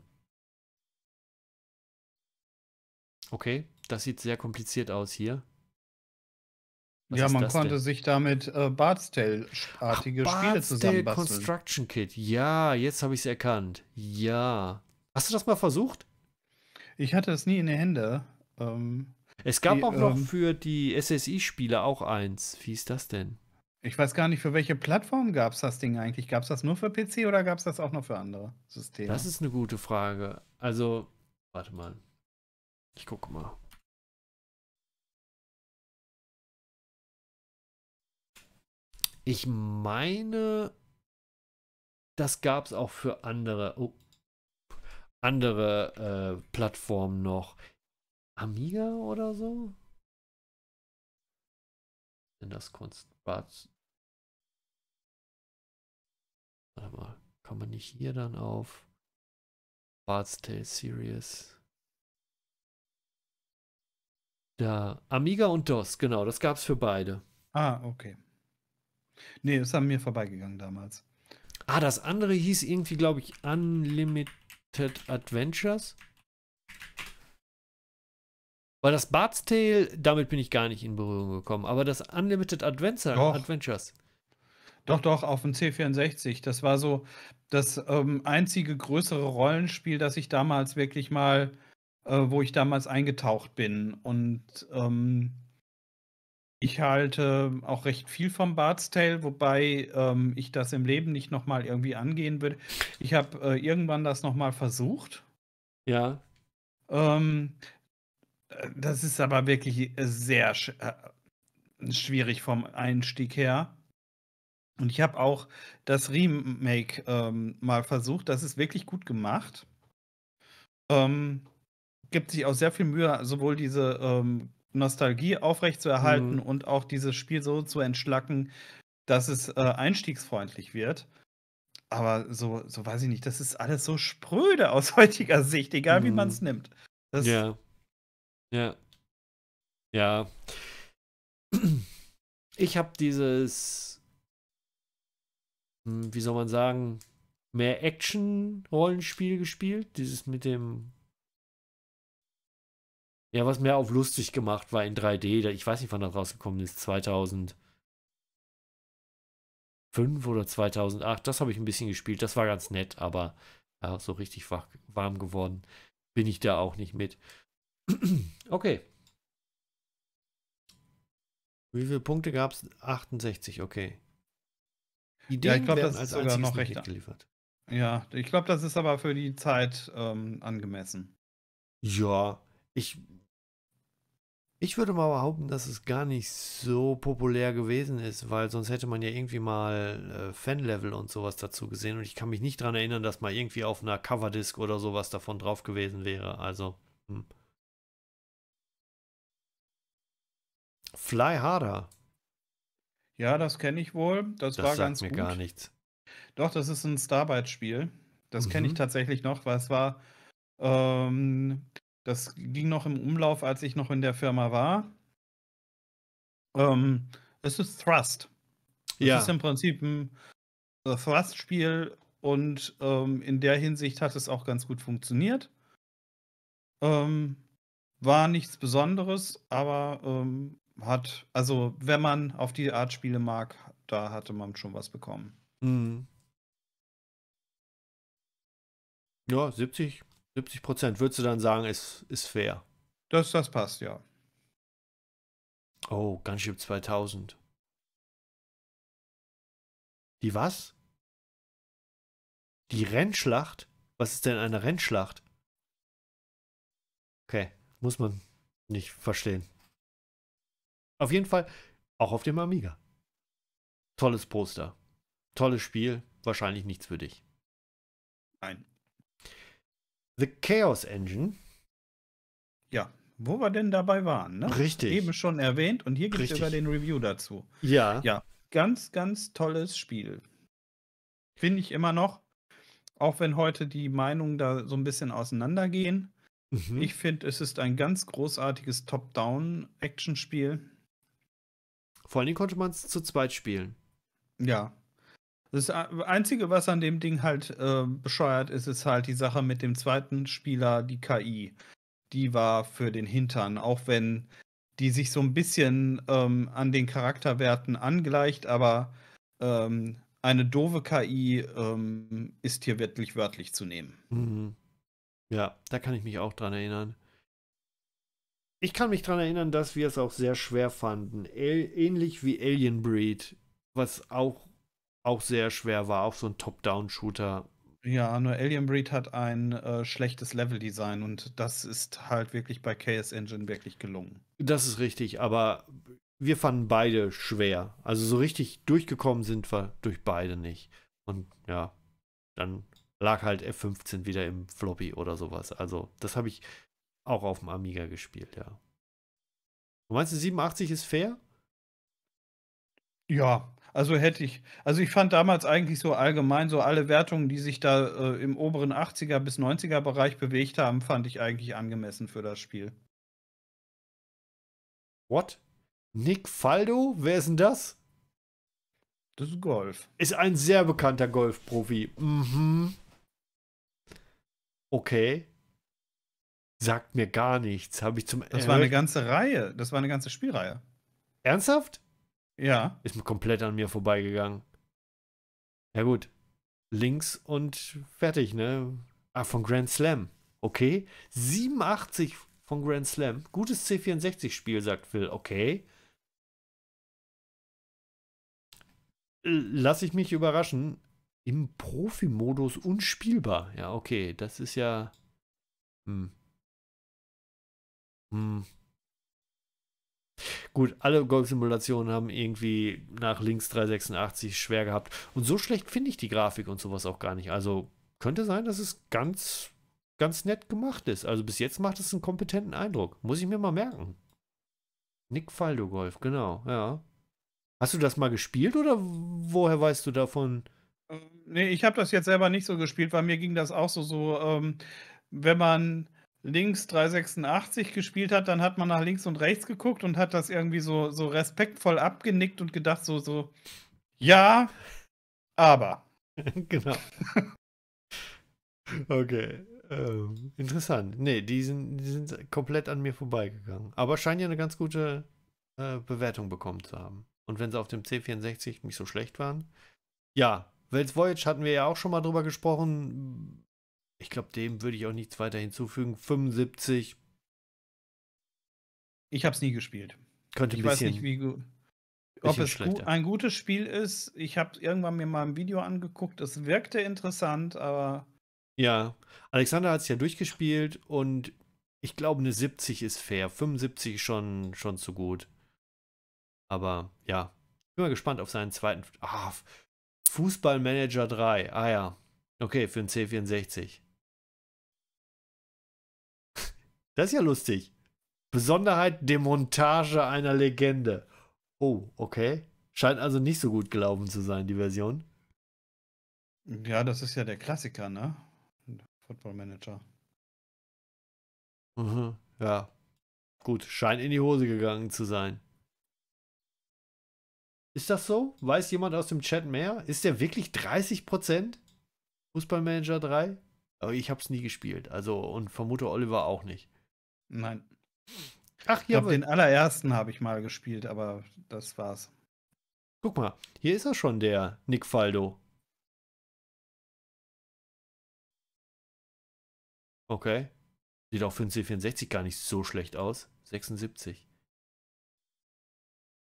Okay, das sieht sehr kompliziert aus hier. Was ja, man konnte denn? sich damit äh, Bardstale-artige Spiele zusammenbasteln. Construction Kit. Ja, jetzt habe ich es erkannt. Ja. Hast du das mal versucht? Ich hatte es nie in den Händen. Ähm, es gab die, auch noch ähm, für die SSI-Spiele auch eins. Wie ist das denn? Ich weiß gar nicht, für welche Plattform gab es das Ding eigentlich? Gab es das nur für PC oder gab es das auch noch für andere Systeme? Das ist eine gute Frage. Also, warte mal. Ich gucke mal. Ich meine, das gab es auch für andere, oh, andere äh, Plattformen noch. Amiga oder so? Denn das Kunst. Warte mal, kann man nicht hier dann auf Bart's Tale Series? Da, Amiga und DOS, genau, das gab es für beide. Ah, okay. Nee, ist haben mir vorbeigegangen damals. Ah, das andere hieß irgendwie, glaube ich, Unlimited Adventures. Weil das Bart's Tale, damit bin ich gar nicht in Berührung gekommen. Aber das Unlimited Adventure, doch. Adventures. Doch, doch, auf dem C64. Das war so das ähm, einzige größere Rollenspiel, das ich damals wirklich mal äh, wo ich damals eingetaucht bin. Und ähm, ich halte auch recht viel vom Bart's Tale, wobei ähm, ich das im Leben nicht nochmal irgendwie angehen würde. Ich habe äh, irgendwann das nochmal versucht. Ja. Ähm, äh, das ist aber wirklich äh, sehr sch äh, schwierig vom Einstieg her. Und ich habe auch das Remake ähm, mal versucht. Das ist wirklich gut gemacht. Ähm, gibt sich auch sehr viel Mühe, sowohl diese ähm, Nostalgie aufrechtzuerhalten mhm. und auch dieses Spiel so zu entschlacken, dass es äh, einstiegsfreundlich wird. Aber so, so weiß ich nicht, das ist alles so spröde aus <laughs> heutiger Sicht, egal mhm. wie man es nimmt. Das ja. Ja. Ja. Ich habe dieses, hm, wie soll man sagen, mehr Action-Rollenspiel gespielt. Dieses mit dem ja, was mehr auf lustig gemacht war in 3D. Ich weiß nicht, wann das rausgekommen ist. 2005 oder 2008. Das habe ich ein bisschen gespielt. Das war ganz nett, aber ja, so richtig warm geworden bin ich da auch nicht mit. <clears throat> okay. Wie viele Punkte gab es? 68, okay. Ideen ja, ich glaube, das sogar noch recht geliefert. Ja, ich glaube, das ist aber für die Zeit ähm, angemessen. Ja, ich ich würde mal behaupten, dass es gar nicht so populär gewesen ist, weil sonst hätte man ja irgendwie mal äh, Fanlevel und sowas dazu gesehen. Und ich kann mich nicht daran erinnern, dass mal irgendwie auf einer Coverdisc oder sowas davon drauf gewesen wäre. Also. Hm. Fly Harder. Ja, das kenne ich wohl. Das, das war ganz mir gut. gar nichts. Doch, das ist ein Starbite-Spiel. Das mhm. kenne ich mhm. tatsächlich noch, weil es war ähm, das ging noch im Umlauf, als ich noch in der Firma war. Ähm, es ist Thrust. Das ja. ist im Prinzip ein äh, Thrust-Spiel und ähm, in der Hinsicht hat es auch ganz gut funktioniert. Ähm, war nichts Besonderes, aber ähm, hat, also wenn man auf die Art Spiele mag, da hatte man schon was bekommen. Mhm. Ja, 70 70 Prozent, würdest du dann sagen, ist, ist fair? Das, das passt, ja. Oh, Gunship 2000. Die was? Die Rennschlacht? Was ist denn eine Rennschlacht? Okay, muss man nicht verstehen. Auf jeden Fall auch auf dem Amiga. Tolles Poster. Tolles Spiel. Wahrscheinlich nichts für dich. Nein. The Chaos Engine. Ja, wo wir denn dabei waren, ne? Richtig. Eben schon erwähnt und hier gibt es sogar den Review dazu. Ja. Ja, ganz, ganz tolles Spiel. Finde ich immer noch. Auch wenn heute die Meinungen da so ein bisschen auseinandergehen. Mhm. Ich finde, es ist ein ganz großartiges Top-Down-Action-Spiel. Vor allen Dingen konnte man es zu zweit spielen. Ja, das Einzige, was an dem Ding halt äh, bescheuert ist, ist halt die Sache mit dem zweiten Spieler, die KI. Die war für den Hintern, auch wenn die sich so ein bisschen ähm, an den Charakterwerten angleicht, aber ähm, eine doofe KI ähm, ist hier wirklich wörtlich zu nehmen. Mhm. Ja, da kann ich mich auch dran erinnern. Ich kann mich dran erinnern, dass wir es auch sehr schwer fanden. Äl ähnlich wie Alien Breed, was auch auch sehr schwer war, auch so ein Top-Down-Shooter. Ja, nur Alien Breed hat ein äh, schlechtes Level-Design und das ist halt wirklich bei Chaos Engine wirklich gelungen. Das ist richtig, aber wir fanden beide schwer. Also so richtig durchgekommen sind wir durch beide nicht. Und ja, dann lag halt F15 wieder im Floppy oder sowas. Also das habe ich auch auf dem Amiga gespielt, ja. Du meinst, 87 ist fair? Ja, also hätte ich, also ich fand damals eigentlich so allgemein so alle Wertungen, die sich da äh, im oberen 80er bis 90er Bereich bewegt haben, fand ich eigentlich angemessen für das Spiel. What? Nick Faldo? Wer ist denn das? Das ist Golf. Ist ein sehr bekannter Golfprofi. Mhm. Okay. Sagt mir gar nichts. Habe ich zum. Das war eine ganze Reihe. Das war eine ganze Spielreihe. Ernsthaft? Ja. Ist komplett an mir vorbeigegangen. Ja, gut. Links und fertig, ne? Ah, von Grand Slam. Okay. 87 von Grand Slam. Gutes C64-Spiel, sagt Phil. Okay. Lass ich mich überraschen. Im Profi-Modus unspielbar. Ja, okay. Das ist ja. Hm. Hm. Gut, alle Golfsimulationen haben irgendwie nach links 386 schwer gehabt. Und so schlecht finde ich die Grafik und sowas auch gar nicht. Also könnte sein, dass es ganz, ganz nett gemacht ist. Also bis jetzt macht es einen kompetenten Eindruck. Muss ich mir mal merken. Nick Faldo Golf, genau, ja. Hast du das mal gespielt oder woher weißt du davon? Ähm, nee, ich habe das jetzt selber nicht so gespielt, weil mir ging das auch so, so ähm, wenn man links 386 gespielt hat, dann hat man nach links und rechts geguckt und hat das irgendwie so, so respektvoll abgenickt und gedacht, so, so, ja, aber. <laughs> genau. okay. Ähm, interessant. Nee, die sind, die sind komplett an mir vorbeigegangen. Aber scheinen ja eine ganz gute äh, Bewertung bekommen zu haben. Und wenn sie auf dem C64 nicht so schlecht waren. Ja, Wells Voyage hatten wir ja auch schon mal drüber gesprochen ich glaube, dem würde ich auch nichts weiter hinzufügen. 75. Ich habe es nie gespielt. Könnte ich ein bisschen, weiß nicht, wie gut. Ob es gu ein gutes Spiel ist, ich habe irgendwann mir mal ein Video angeguckt. Es wirkte interessant, aber. Ja, Alexander hat es ja durchgespielt und ich glaube, eine 70 ist fair. 75 schon, schon zu gut. Aber ja, bin mal gespannt auf seinen zweiten. Ah, Fußballmanager 3. Ah ja. Okay, für einen C64. Das ist ja lustig. Besonderheit Demontage einer Legende. Oh, okay. Scheint also nicht so gut gelaufen zu sein, die Version. Ja, das ist ja der Klassiker, ne? Football Manager. Mhm, ja. Gut, scheint in die Hose gegangen zu sein. Ist das so? Weiß jemand aus dem Chat mehr? Ist der wirklich 30%? Fußballmanager 3? Aber ich habe es nie gespielt. Also und vermute Oliver auch nicht. Nein. Ach, hier. Ich den allerersten habe ich mal gespielt, aber das war's. Guck mal, hier ist er schon, der Nick Faldo. Okay. Sieht auch für den C64 gar nicht so schlecht aus. 76.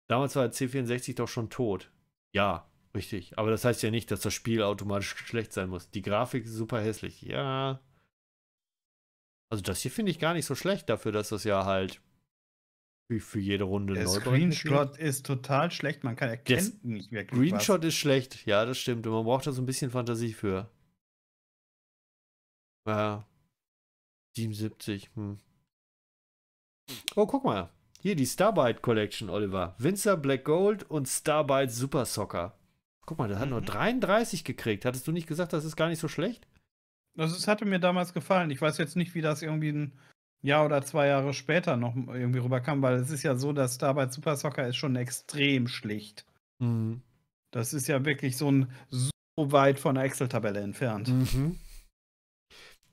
Damals war der C64 doch schon tot. Ja, richtig. Aber das heißt ja nicht, dass das Spiel automatisch schlecht sein muss. Die Grafik ist super hässlich. Ja, also das hier finde ich gar nicht so schlecht dafür, dass das ja halt für, für jede Runde Der neu Screenshot ist total schlecht, man kann erkennen das nicht wirklich. Screenshot ist schlecht, ja, das stimmt. Und man braucht da so ein bisschen Fantasie für. Ja. 77. Hm. Oh, guck mal. Hier die Starbite Collection, Oliver. Winzer Black Gold und Starbite Super Soccer. Guck mal, das hat mhm. nur 33 gekriegt. Hattest du nicht gesagt, das ist gar nicht so schlecht? Also es hatte mir damals gefallen. Ich weiß jetzt nicht, wie das irgendwie ein Jahr oder zwei Jahre später noch irgendwie rüberkam, weil es ist ja so, dass da bei Super Soccer ist schon extrem schlicht. Mhm. Das ist ja wirklich so ein so weit von der Excel-Tabelle entfernt. Mhm.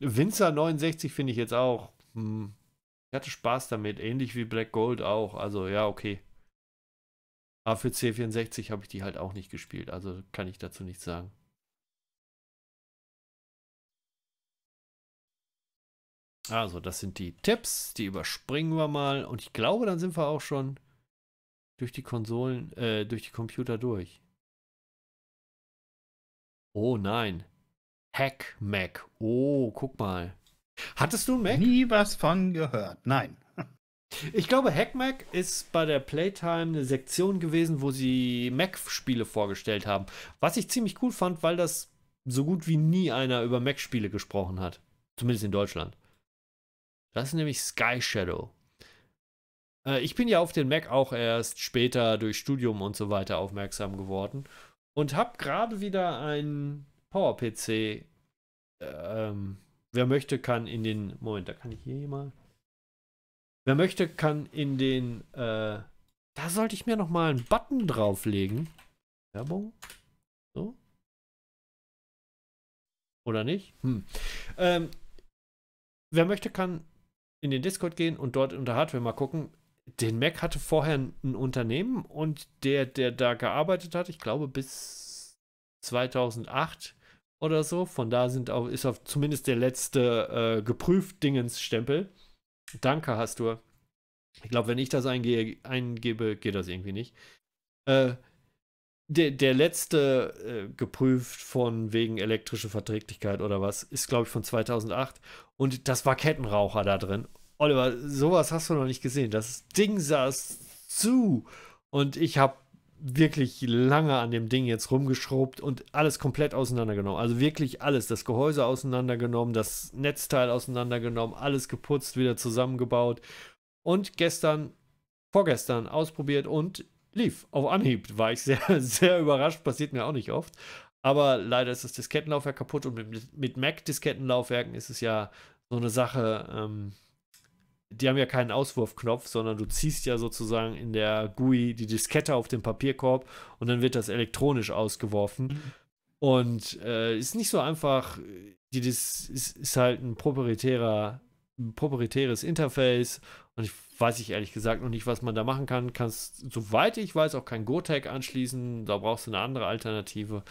Winzer 69 finde ich jetzt auch. Hm. Ich hatte Spaß damit, ähnlich wie Black Gold auch. Also ja, okay. Aber für C64 habe ich die halt auch nicht gespielt, also kann ich dazu nichts sagen. Also, das sind die Tipps, die überspringen wir mal. Und ich glaube, dann sind wir auch schon durch die Konsolen, äh, durch die Computer durch. Oh nein. Hack Mac. Oh, guck mal. Hattest du ein Mac? Nie was von gehört. Nein. <laughs> Ich glaube, Hack Mac ist bei der Playtime eine Sektion gewesen, wo sie Mac-Spiele vorgestellt haben. Was ich ziemlich cool fand, weil das so gut wie nie einer über Mac-Spiele gesprochen hat. Zumindest in Deutschland. Das ist nämlich Sky Shadow. Äh, ich bin ja auf den Mac auch erst später durch Studium und so weiter aufmerksam geworden und habe gerade wieder einen PowerPC. Ähm, wer möchte, kann in den. Moment, da kann ich hier mal. Wer möchte, kann in den. Äh, da sollte ich mir nochmal einen Button drauflegen. Werbung. So. Oder nicht? Hm. Ähm, wer möchte, kann in den Discord gehen und dort unter Hardware mal gucken. Den Mac hatte vorher ein Unternehmen und der, der da gearbeitet hat, ich glaube bis 2008 oder so, von da sind auch, ist auf zumindest der letzte äh, geprüft Dingensstempel. Danke, hast du. Ich glaube, wenn ich das einge eingebe, geht das irgendwie nicht. Äh, der, der letzte äh, geprüft von wegen elektrische Verträglichkeit oder was, ist glaube ich von 2008 und das war Kettenraucher da drin. Oliver, sowas hast du noch nicht gesehen. Das Ding saß zu und ich habe wirklich lange an dem Ding jetzt rumgeschraubt und alles komplett auseinandergenommen. Also wirklich alles. Das Gehäuse auseinandergenommen, das Netzteil auseinandergenommen, alles geputzt, wieder zusammengebaut. Und gestern, vorgestern ausprobiert und lief auf Anhieb. War ich sehr, <laughs> sehr überrascht, passiert mir auch nicht oft. Aber leider ist das Diskettenlaufwerk kaputt und mit, mit Mac-Diskettenlaufwerken ist es ja so eine Sache, ähm, die haben ja keinen Auswurfknopf, sondern du ziehst ja sozusagen in der GUI die Diskette auf den Papierkorb und dann wird das elektronisch ausgeworfen. Mhm. Und äh, ist nicht so einfach, die, das ist, ist halt ein proprietärer, ein proprietäres Interface und ich weiß ich ehrlich gesagt noch nicht, was man da machen kann. Kannst, soweit ich weiß, auch kein GoTag anschließen. Da brauchst du eine andere Alternative.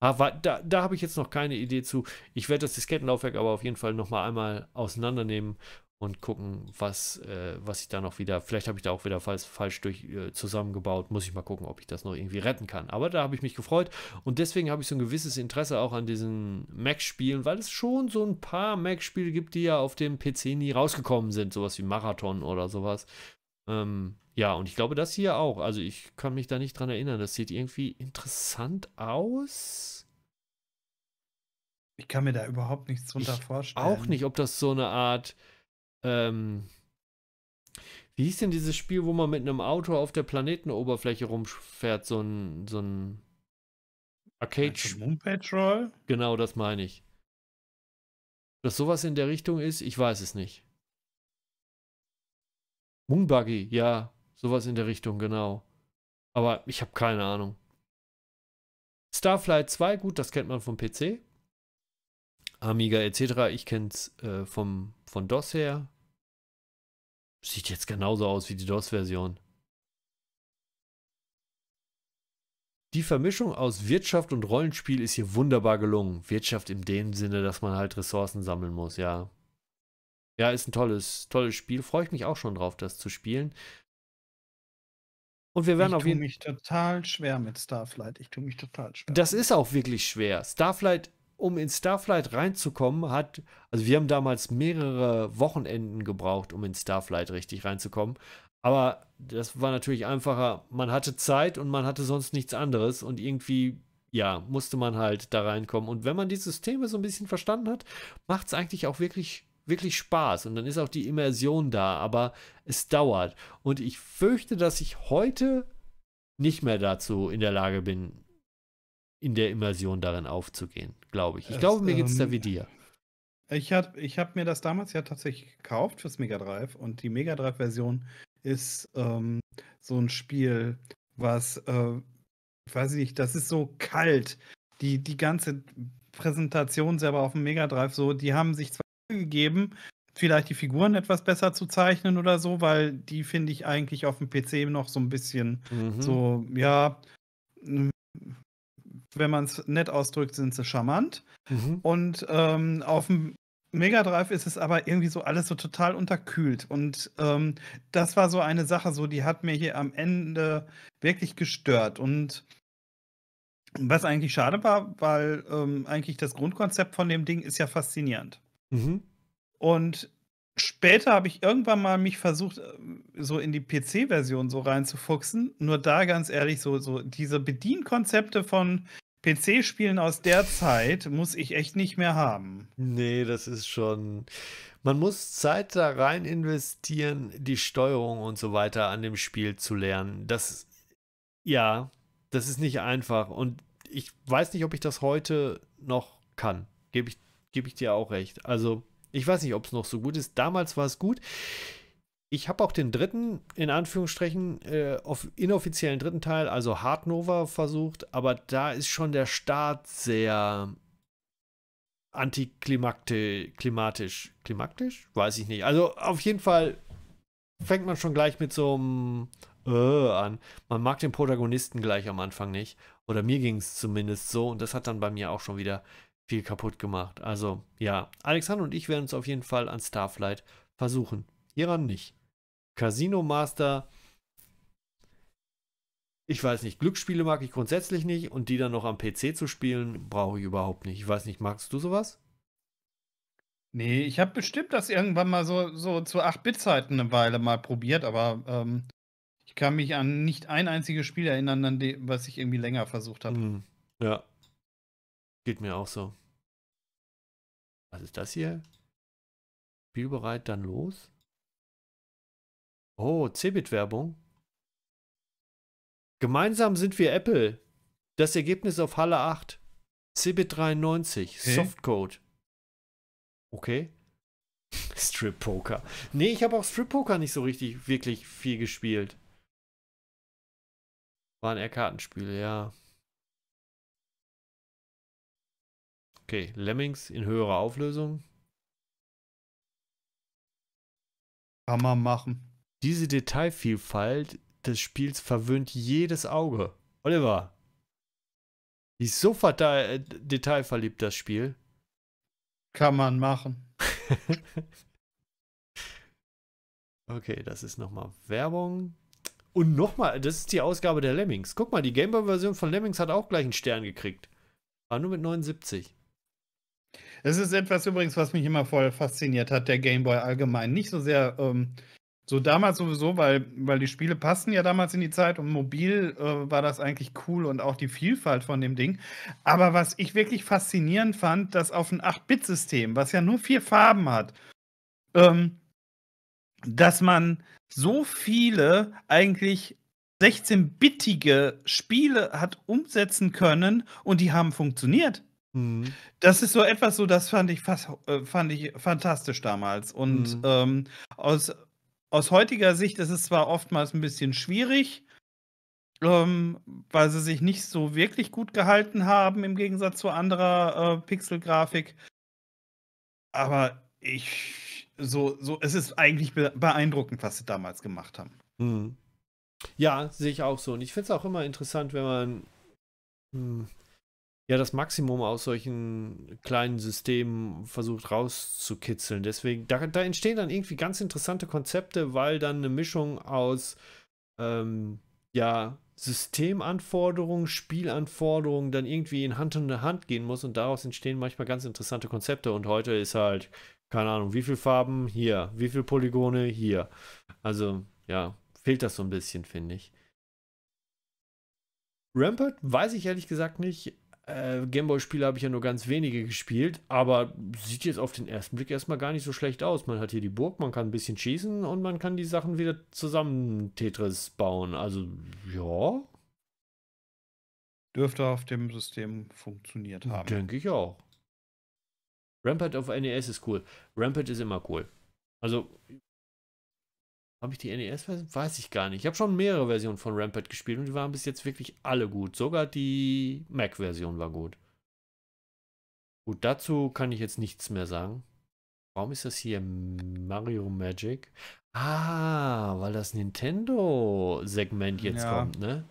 Aber ah, da, da habe ich jetzt noch keine Idee zu. Ich werde das Diskettenlaufwerk aber auf jeden Fall nochmal einmal auseinandernehmen und gucken, was, äh, was ich da noch wieder, vielleicht habe ich da auch wieder falsch, falsch durch äh, zusammengebaut, muss ich mal gucken, ob ich das noch irgendwie retten kann. Aber da habe ich mich gefreut und deswegen habe ich so ein gewisses Interesse auch an diesen Mac-Spielen, weil es schon so ein paar Mac-Spiele gibt, die ja auf dem PC nie rausgekommen sind, sowas wie Marathon oder sowas. Ähm, ja, und ich glaube, das hier auch. Also ich kann mich da nicht dran erinnern. Das sieht irgendwie interessant aus. Ich kann mir da überhaupt nichts drunter ich vorstellen. Auch nicht, ob das so eine Art ähm, wie hieß denn dieses Spiel, wo man mit einem Auto auf der Planetenoberfläche rumfährt, so ein, so ein Arcade. Also Moon Patrol? Genau, das meine ich. Dass sowas in der Richtung ist, ich weiß es nicht. Moon Buggy, ja, sowas in der Richtung, genau. Aber ich habe keine Ahnung. Starflight 2, gut, das kennt man vom PC. Amiga etc., ich kenne es äh, vom, von DOS her. Sieht jetzt genauso aus wie die DOS-Version. Die Vermischung aus Wirtschaft und Rollenspiel ist hier wunderbar gelungen. Wirtschaft in dem Sinne, dass man halt Ressourcen sammeln muss, ja. Ja, ist ein tolles, tolles Spiel. Freue ich mich auch schon drauf, das zu spielen. Und wir werden ich auf jeden Fall. Ich tue mich total schwer mit Starflight. Ich tue mich total schwer. Das ist auch wirklich schwer. Starflight um in Starflight reinzukommen, hat, also wir haben damals mehrere Wochenenden gebraucht, um in Starflight richtig reinzukommen. Aber das war natürlich einfacher. Man hatte Zeit und man hatte sonst nichts anderes und irgendwie, ja, musste man halt da reinkommen. Und wenn man die Systeme so ein bisschen verstanden hat, macht es eigentlich auch wirklich, wirklich Spaß. Und dann ist auch die Immersion da, aber es dauert. Und ich fürchte, dass ich heute nicht mehr dazu in der Lage bin, in der Immersion darin aufzugehen, glaube ich. Ich glaube, mir geht es ähm, da wie dir. Ich habe ich hab mir das damals ja tatsächlich gekauft fürs Mega Drive und die Mega Drive-Version ist ähm, so ein Spiel, was, äh, weiß ich nicht, das ist so kalt. Die, die ganze Präsentation selber auf dem Mega Drive, so, die haben sich zwar gegeben, vielleicht die Figuren etwas besser zu zeichnen oder so, weil die finde ich eigentlich auf dem PC noch so ein bisschen mhm. so, ja, wenn man es nett ausdrückt, sind sie charmant. Mhm. Und ähm, auf dem Mega Drive ist es aber irgendwie so alles so total unterkühlt. Und ähm, das war so eine Sache, so die hat mir hier am Ende wirklich gestört. Und was eigentlich schade war, weil ähm, eigentlich das Grundkonzept von dem Ding ist ja faszinierend. Mhm. Und später habe ich irgendwann mal mich versucht, äh, so in die PC-Version so reinzufuchsen. Nur da ganz ehrlich, so, so diese Bedienkonzepte von PC-Spielen aus der Zeit muss ich echt nicht mehr haben. Nee, das ist schon. Man muss Zeit da rein investieren, die Steuerung und so weiter an dem Spiel zu lernen. Das, ja, das ist nicht einfach. Und ich weiß nicht, ob ich das heute noch kann. Gebe ich, geb ich dir auch recht. Also, ich weiß nicht, ob es noch so gut ist. Damals war es gut. Ich habe auch den dritten, in Anführungsstrichen, äh, auf inoffiziellen dritten Teil, also Hard Nova, versucht, aber da ist schon der Start sehr antiklimatisch. Klimatisch? Klimaktisch? Weiß ich nicht. Also auf jeden Fall fängt man schon gleich mit so einem äh, an. Man mag den Protagonisten gleich am Anfang nicht. Oder mir ging es zumindest so. Und das hat dann bei mir auch schon wieder viel kaputt gemacht. Also ja, Alexander und ich werden uns auf jeden Fall an Starflight versuchen. Hieran nicht. Casino Master. Ich weiß nicht, Glücksspiele mag ich grundsätzlich nicht und die dann noch am PC zu spielen, brauche ich überhaupt nicht. Ich weiß nicht, magst du sowas? Nee, ich habe bestimmt das irgendwann mal so, so zu 8-Bit-Zeiten eine Weile mal probiert, aber ähm, ich kann mich an nicht ein einziges Spiel erinnern, an dem, was ich irgendwie länger versucht habe. Mhm. Ja. Geht mir auch so. Was ist das hier? Spielbereit, dann los? Oh, Cebit-Werbung. Gemeinsam sind wir Apple. Das Ergebnis auf Halle 8. Cebit 93, okay. Softcode. Okay. <laughs> Strip Poker. Nee, ich habe auch Strip Poker nicht so richtig wirklich viel gespielt. Waren eher Kartenspiele, ja. Okay, Lemmings in höherer Auflösung. Kann man machen. Diese Detailvielfalt des Spiels verwöhnt jedes Auge. Oliver, die ist so äh, detailverliebt, das Spiel. Kann man machen. <laughs> okay, das ist nochmal Werbung. Und nochmal, das ist die Ausgabe der Lemmings. Guck mal, die Gameboy-Version von Lemmings hat auch gleich einen Stern gekriegt. War nur mit 79. Es ist etwas übrigens, was mich immer voll fasziniert hat, der Gameboy allgemein. Nicht so sehr ähm, so damals sowieso, weil, weil die Spiele passten ja damals in die Zeit und mobil äh, war das eigentlich cool und auch die Vielfalt von dem Ding. Aber was ich wirklich faszinierend fand, dass auf ein 8-Bit-System, was ja nur vier Farben hat, ähm, dass man so viele eigentlich 16-bittige Spiele hat umsetzen können und die haben funktioniert. Mhm. Das ist so etwas, so das fand ich, fast, äh, fand ich fantastisch damals. Und mhm. ähm, aus aus heutiger Sicht ist es zwar oftmals ein bisschen schwierig, ähm, weil sie sich nicht so wirklich gut gehalten haben im Gegensatz zu anderer äh, Pixelgrafik. Aber ich, so, so, es ist eigentlich beeindruckend, was sie damals gemacht haben. Mhm. Ja, sehe ich auch so. Und ich finde es auch immer interessant, wenn man hm, ja das Maximum aus solchen kleinen Systemen versucht rauszukitzeln. Deswegen, da, da entstehen dann irgendwie ganz interessante Konzepte, weil dann eine Mischung aus ähm, ja, Systemanforderungen, Spielanforderungen dann irgendwie in Hand in Hand gehen muss und daraus entstehen manchmal ganz interessante Konzepte. Und heute ist halt, keine Ahnung, wie viele Farben hier, wie viele Polygone hier. Also, ja, fehlt das so ein bisschen, finde ich. Rampart weiß ich ehrlich gesagt nicht. Äh, Gameboy-Spiele habe ich ja nur ganz wenige gespielt, aber sieht jetzt auf den ersten Blick erstmal gar nicht so schlecht aus. Man hat hier die Burg, man kann ein bisschen schießen und man kann die Sachen wieder zusammen Tetris bauen. Also, ja. Dürfte auf dem System funktioniert haben. Denke ich auch. Rampart auf NES ist cool. Rampart ist immer cool. Also, habe ich die NES-Version? Weiß ich gar nicht. Ich habe schon mehrere Versionen von Rampart gespielt und die waren bis jetzt wirklich alle gut. Sogar die Mac-Version war gut. Gut, dazu kann ich jetzt nichts mehr sagen. Warum ist das hier Mario Magic? Ah, weil das Nintendo-Segment jetzt ja. kommt, ne?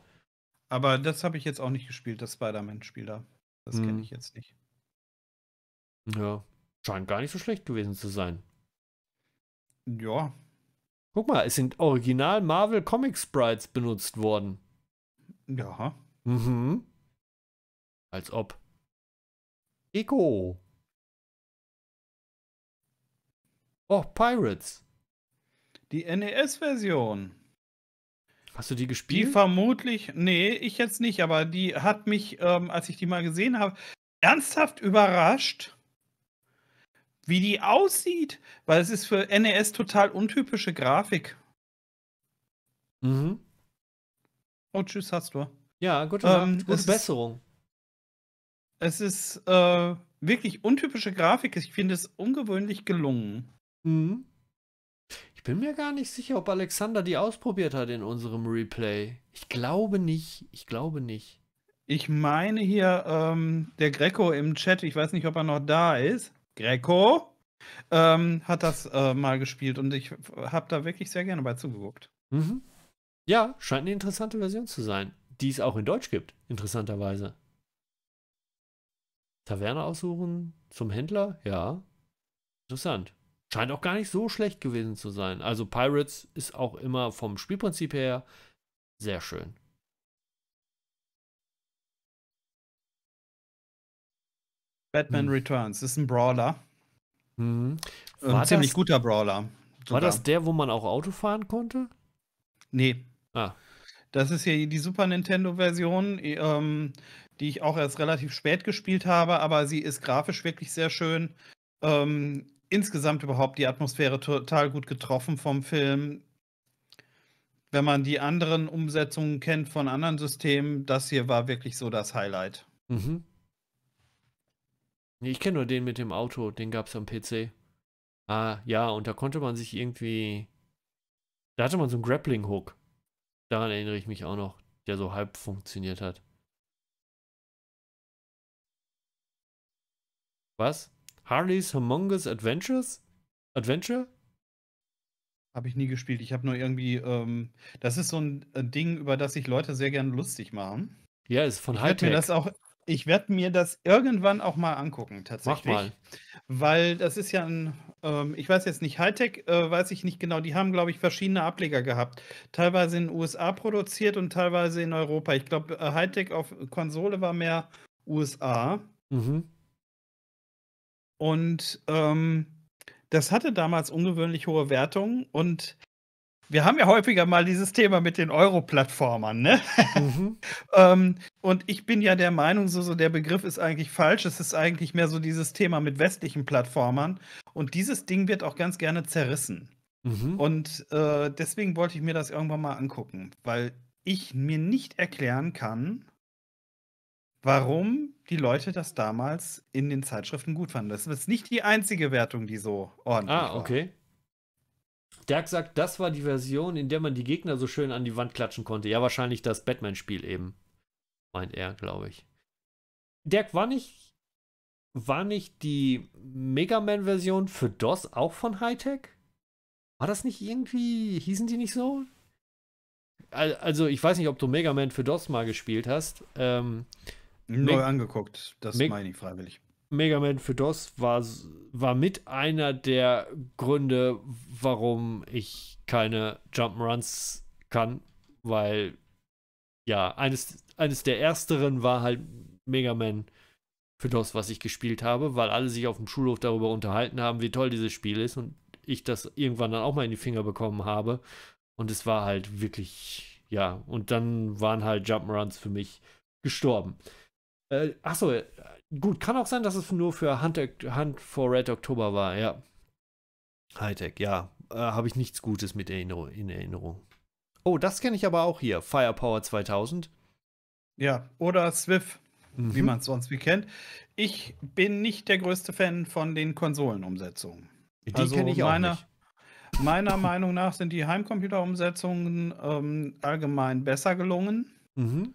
Aber das habe ich jetzt auch nicht gespielt, das Spider-Man-Spiel da. Das hm. kenne ich jetzt nicht. Ja, scheint gar nicht so schlecht gewesen zu sein. Ja, Guck mal, es sind original Marvel Comic Sprites benutzt worden. Ja. Mhm. Als ob. Eco. Oh, Pirates. Die NES-Version. Hast du die gespielt? Die vermutlich, nee, ich jetzt nicht, aber die hat mich, ähm, als ich die mal gesehen habe, ernsthaft überrascht, wie die aussieht, weil es ist für NES total untypische Grafik. Mhm. Oh, tschüss, hast du. Ja, gute, ähm, gute Besserung. Ist, es ist äh, wirklich untypische Grafik. Ich finde es ungewöhnlich gelungen. Mhm. Ich bin mir gar nicht sicher, ob Alexander die ausprobiert hat in unserem Replay. Ich glaube nicht. Ich glaube nicht. Ich meine hier ähm, der Greco im Chat, ich weiß nicht, ob er noch da ist, Greco ähm, hat das äh, mal gespielt und ich habe da wirklich sehr gerne bei zugeguckt. Mhm. Ja, scheint eine interessante Version zu sein, die es auch in Deutsch gibt, interessanterweise. Taverne aussuchen zum Händler? Ja. Interessant. Scheint auch gar nicht so schlecht gewesen zu sein. Also Pirates ist auch immer vom Spielprinzip her sehr schön. Batman hm. Returns ist ein Brawler. Hm. War ein ziemlich das, guter Brawler. Sogar. War das der, wo man auch Auto fahren konnte? Nee. Ah. Das ist hier die Super Nintendo-Version, ähm, die ich auch erst relativ spät gespielt habe, aber sie ist grafisch wirklich sehr schön. Ähm, insgesamt überhaupt die Atmosphäre total gut getroffen vom Film. Wenn man die anderen Umsetzungen kennt von anderen Systemen, das hier war wirklich so das Highlight. Mhm. Nee, ich kenne nur den mit dem Auto, den gab es am PC. Ah, ja, und da konnte man sich irgendwie. Da hatte man so einen Grappling-Hook. Daran erinnere ich mich auch noch, der so halb funktioniert hat. Was? Harley's Humongous Adventures? Adventure? Habe ich nie gespielt. Ich habe nur irgendwie. Ähm, das ist so ein äh, Ding, über das sich Leute sehr gerne lustig machen. Ja, ist von Hightech. Ich werde mir das auch, ich werde mir das irgendwann auch mal angucken, tatsächlich. Mach mal. Weil das ist ja ein, ähm, ich weiß jetzt nicht, Hightech, äh, weiß ich nicht genau. Die haben, glaube ich, verschiedene Ableger gehabt. Teilweise in den USA produziert und teilweise in Europa. Ich glaube, äh, Hightech auf Konsole war mehr USA. Mhm. Und ähm, das hatte damals ungewöhnlich hohe Wertungen und wir haben ja häufiger mal dieses Thema mit den Euro-Plattformern, ne? Mhm. <laughs> ähm, und ich bin ja der Meinung, so, so der Begriff ist eigentlich falsch. Es ist eigentlich mehr so dieses Thema mit westlichen Plattformern. Und dieses Ding wird auch ganz gerne zerrissen. Mhm. Und äh, deswegen wollte ich mir das irgendwann mal angucken, weil ich mir nicht erklären kann, warum die Leute das damals in den Zeitschriften gut fanden. Das ist nicht die einzige Wertung, die so ordentlich ah, war. Ah, okay. War. Dirk sagt, das war die Version, in der man die Gegner so schön an die Wand klatschen konnte. Ja, wahrscheinlich das Batman-Spiel eben. Meint er, glaube ich. Dirk, war nicht, war nicht die Mega Man-Version für DOS auch von Hightech? War das nicht irgendwie, hießen die nicht so? Also, ich weiß nicht, ob du Mega Man für DOS mal gespielt hast. Ähm, Neu angeguckt, das Me meine ich freiwillig. Mega Man für DOS war, war mit einer der Gründe, warum ich keine Jump'n'Runs kann, weil ja, eines, eines der ersteren war halt Mega Man für DOS, was ich gespielt habe, weil alle sich auf dem Schulhof darüber unterhalten haben, wie toll dieses Spiel ist und ich das irgendwann dann auch mal in die Finger bekommen habe. Und es war halt wirklich, ja, und dann waren halt Jump'n'Runs für mich gestorben. Äh, achso, äh, gut, kann auch sein, dass es nur für Hunt, Hunt for Red October war, ja. Hightech, ja. Äh, Habe ich nichts Gutes mit Erinner in Erinnerung. Oh, das kenne ich aber auch hier. Firepower 2000. Ja, oder Swift, mhm. wie man es sonst wie kennt. Ich bin nicht der größte Fan von den Konsolenumsetzungen. Die also kenne ich auch nicht. Meiner Meinung nach sind die Heimcomputerumsetzungen ähm, allgemein besser gelungen. Mhm.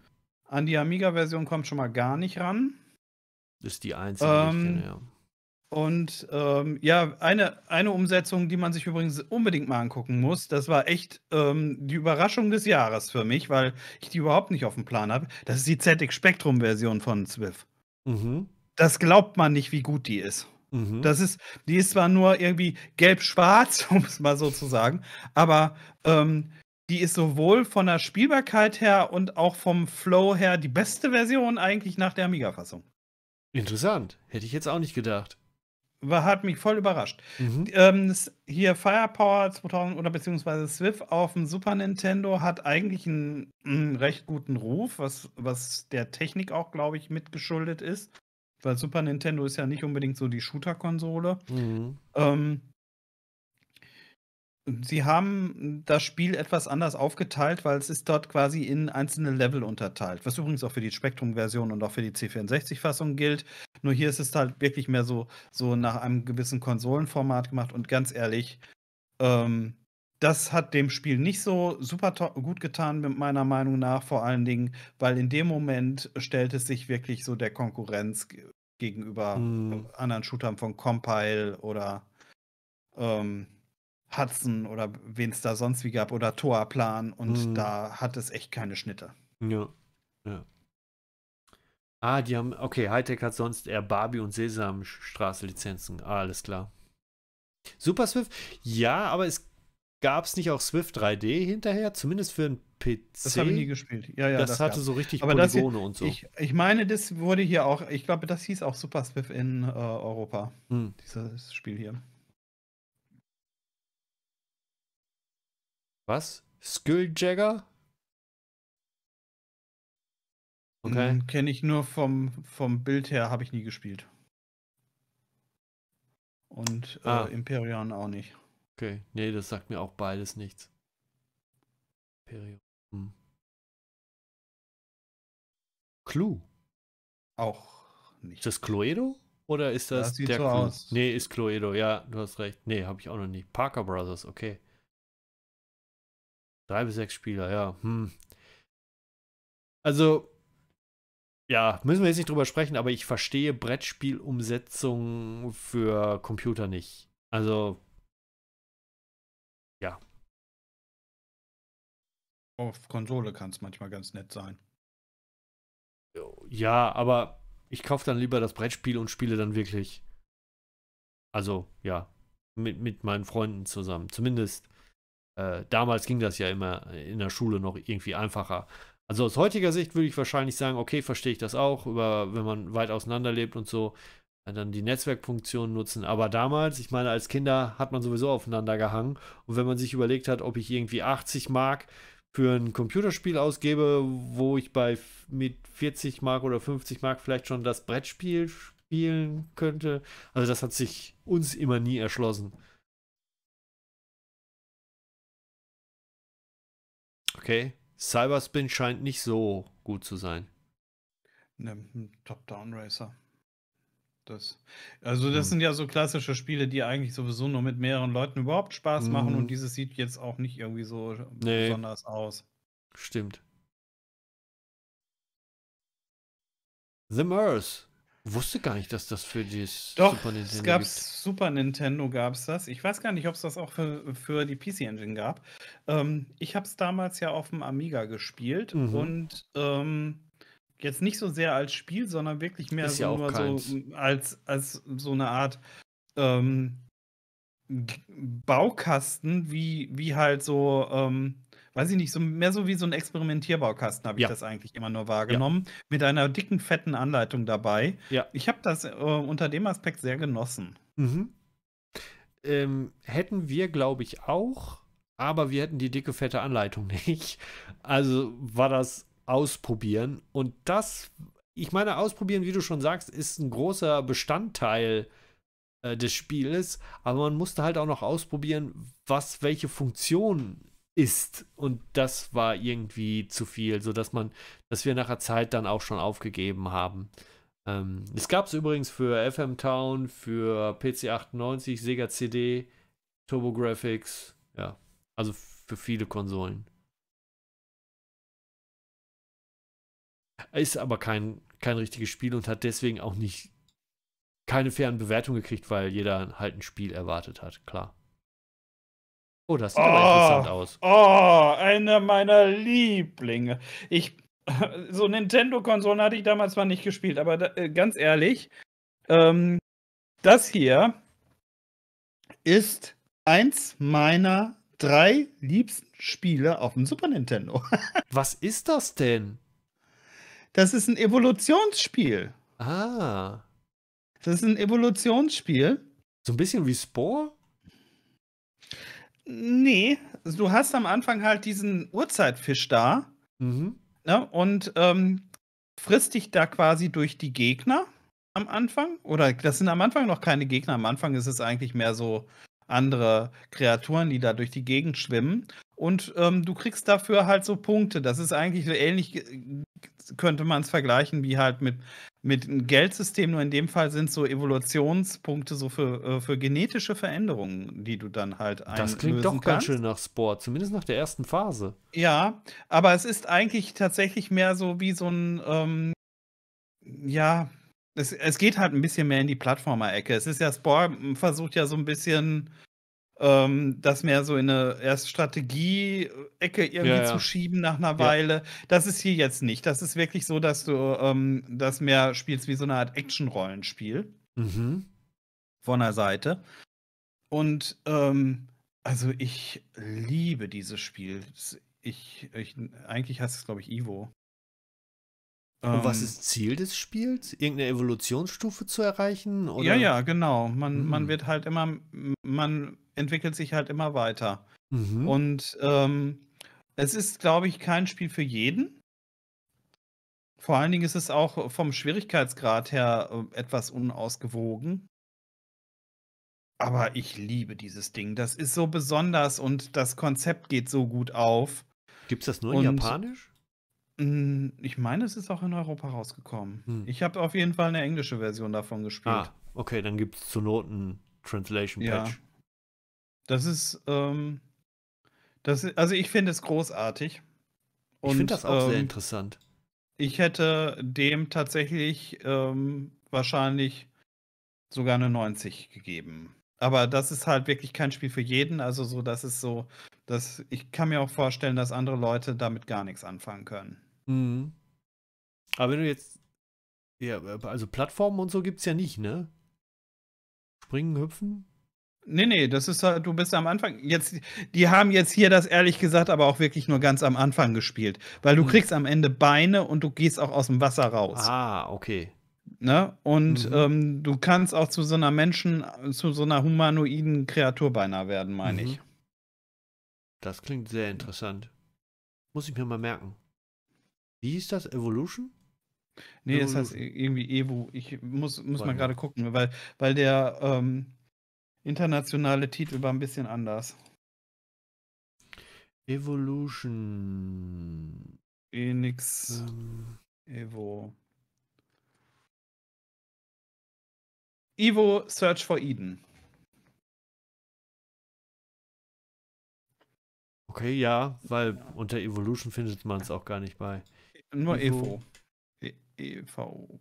An die Amiga-Version kommt schon mal gar nicht ran. Ist die einzige, ähm, die kenne, ja. Und ähm, ja, eine, eine Umsetzung, die man sich übrigens unbedingt mal angucken muss, das war echt ähm, die Überraschung des Jahres für mich, weil ich die überhaupt nicht auf dem Plan habe. Das ist die ZX Spectrum-Version von Swift. Mhm. Das glaubt man nicht, wie gut die ist. Mhm. Das ist, die ist zwar nur irgendwie gelb-schwarz, <laughs> um es mal so zu sagen, aber ähm, die ist sowohl von der Spielbarkeit her und auch vom Flow her die beste Version eigentlich nach der Amiga-Fassung. Interessant. Hätte ich jetzt auch nicht gedacht. War, hat mich voll überrascht. Mhm. Ähm, hier Firepower 2000 oder beziehungsweise Swift auf dem Super Nintendo hat eigentlich einen, einen recht guten Ruf, was, was der Technik auch, glaube ich, mitgeschuldet ist. Weil Super Nintendo ist ja nicht unbedingt so die Shooter-Konsole. Mhm. Ähm, Sie haben das Spiel etwas anders aufgeteilt, weil es ist dort quasi in einzelne Level unterteilt, was übrigens auch für die spektrum version und auch für die C64-Fassung gilt. Nur hier ist es halt wirklich mehr so, so nach einem gewissen Konsolenformat gemacht und ganz ehrlich, ähm, das hat dem Spiel nicht so super gut getan, meiner Meinung nach, vor allen Dingen, weil in dem Moment stellt es sich wirklich so der Konkurrenz gegenüber hm. anderen Shootern von Compile oder ähm, Hudson oder wen es da sonst wie gab oder Toa-Plan und mhm. da hat es echt keine Schnitte. Ja. ja. Ah, die haben, okay, Hightech hat sonst eher Barbie und Sesamstraße Lizenzen. Ah, alles klar. Super Swift? Ja, aber es gab es nicht auch Swift 3D hinterher, zumindest für einen PC. Das habe ich nie gespielt. Ja, ja, das, das hatte gab's. so richtig aber Polygone hier, und so. Ich, ich, meine, das wurde hier auch, ich glaube, das hieß auch Super Swift in äh, Europa. Hm. Dieses Spiel hier. Was? Skilljagger? Okay. Hm, Kenne ich nur vom, vom Bild her, habe ich nie gespielt. Und äh, ah. Imperion auch nicht. Okay, nee, das sagt mir auch beides nichts. Imperion. Hm. Clue. Auch nicht. Ist das Cluedo? Oder ist das, das der so Aus. Nee, ist Cluedo, ja, du hast recht. Nee, habe ich auch noch nicht. Parker Brothers, okay. Drei bis sechs Spieler, ja. Hm. Also, ja, müssen wir jetzt nicht drüber sprechen, aber ich verstehe Brettspielumsetzungen für Computer nicht. Also, ja. Auf Konsole kann es manchmal ganz nett sein. Ja, aber ich kaufe dann lieber das Brettspiel und spiele dann wirklich. Also, ja. Mit, mit meinen Freunden zusammen. Zumindest äh, damals ging das ja immer äh, in der Schule noch irgendwie einfacher. Also aus heutiger Sicht würde ich wahrscheinlich sagen, okay, verstehe ich das auch, über, wenn man weit auseinander lebt und so, äh, dann die Netzwerkfunktionen nutzen. Aber damals, ich meine, als Kinder hat man sowieso aufeinander gehangen. Und wenn man sich überlegt hat, ob ich irgendwie 80 Mark für ein Computerspiel ausgebe, wo ich bei mit 40 Mark oder 50 Mark vielleicht schon das Brettspiel spielen könnte, also das hat sich uns immer nie erschlossen. Okay. Cyberspin scheint nicht so gut zu sein. Ne, ein Top-Down-Racer. Das. Also, das mhm. sind ja so klassische Spiele, die eigentlich sowieso nur mit mehreren Leuten überhaupt Spaß mhm. machen und dieses sieht jetzt auch nicht irgendwie so nee. besonders aus. Stimmt. The Merce wusste gar nicht, dass das für das Super Nintendo es gab's, gibt. Super Nintendo gab es das. Ich weiß gar nicht, ob es das auch für, für die PC Engine gab. Ähm, ich habe es damals ja auf dem Amiga gespielt mhm. und ähm, jetzt nicht so sehr als Spiel, sondern wirklich mehr so, ja so, als, als so eine Art ähm, Baukasten, wie, wie halt so ähm, weiß ich nicht, so mehr so wie so ein Experimentierbaukasten habe ich ja. das eigentlich immer nur wahrgenommen. Ja. Mit einer dicken, fetten Anleitung dabei. Ja. Ich habe das äh, unter dem Aspekt sehr genossen. Mhm. Ähm, hätten wir, glaube ich, auch, aber wir hätten die dicke, fette Anleitung <laughs> nicht. Also war das ausprobieren. Und das, ich meine, ausprobieren, wie du schon sagst, ist ein großer Bestandteil äh, des Spieles, aber man musste halt auch noch ausprobieren, was welche Funktionen ist. Und das war irgendwie zu viel, sodass man, dass wir nach einer Zeit dann auch schon aufgegeben haben. Ähm, es gab es übrigens für FM Town, für PC 98, Sega CD, Turbo Graphics, ja, also für viele Konsolen. Ist aber kein, kein richtiges Spiel und hat deswegen auch nicht keine fairen Bewertungen gekriegt, weil jeder halt ein Spiel erwartet hat, klar. Oh, das sieht oh, aber ah, interessant aus. Oh, einer meiner Lieblinge. Ich, <laughs> so Nintendo-Konsolen hatte ich damals zwar nicht gespielt, aber da, äh, ganz ehrlich, ähm, das hier ist eins meiner drei liebsten Spiele auf dem Super Nintendo. <laughs> Was ist das denn? Das ist ein Evolutionsspiel. Ah. Das ist ein Evolutionsspiel. So ein bisschen wie Spore? Nee, du hast am Anfang halt diesen Urzeitfisch da. Mhm. Ne, und ähm, frisst dich da quasi durch die Gegner am Anfang. Oder das sind am Anfang noch keine Gegner. Am Anfang ist es eigentlich mehr so andere Kreaturen, die da durch die Gegend schwimmen. Und ähm, du kriegst dafür halt so Punkte. Das ist eigentlich so ähnlich, äh, könnte man es vergleichen, wie halt mit mit einem Geldsystem nur in dem Fall sind so Evolutionspunkte so für, äh, für genetische Veränderungen, die du dann halt einlösen Das klingt doch kannst. ganz schön nach Sport, zumindest nach der ersten Phase. Ja, aber es ist eigentlich tatsächlich mehr so wie so ein, ähm, ja, es, es geht halt ein bisschen mehr in die Plattformer-Ecke. Es ist ja, Sport versucht ja so ein bisschen ähm, das mehr so in eine erst Strategie-Ecke irgendwie ja, ja. zu schieben nach einer Weile. Das ist hier jetzt nicht. Das ist wirklich so, dass du ähm, das mehr spielst wie so eine Art Action-Rollenspiel. Mhm. Von der Seite. Und ähm, also ich liebe dieses Spiel. Ich, ich eigentlich heißt es, glaube ich, Ivo. Und was ähm. ist Ziel des Spiels? Irgendeine Evolutionsstufe zu erreichen? Oder? Ja, ja, genau. Man, mhm. man hm. wird halt immer, man entwickelt sich halt immer weiter. Mhm. Und ähm, es ist, glaube ich, kein Spiel für jeden. Vor allen Dingen ist es auch vom Schwierigkeitsgrad her ähm, etwas unausgewogen. Aber ich liebe dieses Ding. Das ist so besonders und das Konzept geht so gut auf. Gibt es das nur in und, Japanisch? Hm, ich meine, es ist auch in Europa rausgekommen. Hm. Ich habe auf jeden Fall eine englische Version davon gespielt. Ah, okay, dann gibt es zu Noten Translation Patch. Ja. Das ist, ähm, das, ist also ich finde es großartig. Und, ich finde das auch ähm, sehr interessant. Ich hätte dem tatsächlich ähm, wahrscheinlich sogar eine 90 gegeben. Aber das ist halt wirklich kein Spiel für jeden. Also so, das ist so, dass ich kann mir auch vorstellen, dass andere Leute damit gar nichts anfangen können. Mhm. Aber wenn du jetzt, ja, also Plattformen und so gibt es ja nicht, ne? Springen, hüpfen? Nee, nee, das ist halt, du bist am Anfang. Jetzt, die haben jetzt hier das ehrlich gesagt, aber auch wirklich nur ganz am Anfang gespielt. Weil du mhm. kriegst am Ende Beine und du gehst auch aus dem Wasser raus. Ah, okay. Ne? Und mhm. ähm, du kannst auch zu so einer Menschen, zu so einer humanoiden Kreatur beinahe werden, meine mhm. ich. Das klingt sehr interessant. Muss ich mir mal merken. Wie hieß das? Evolution? Nee, Evolution. das heißt irgendwie Evo. Ich muss, muss mal gerade gucken, weil, weil der, ähm, Internationale Titel war ein bisschen anders. Evolution. Enix. Ähm. Evo. Evo Search for Eden. Okay, ja, weil ja. unter Evolution findet man es auch gar nicht bei. Nur Evo. Evo. E EV.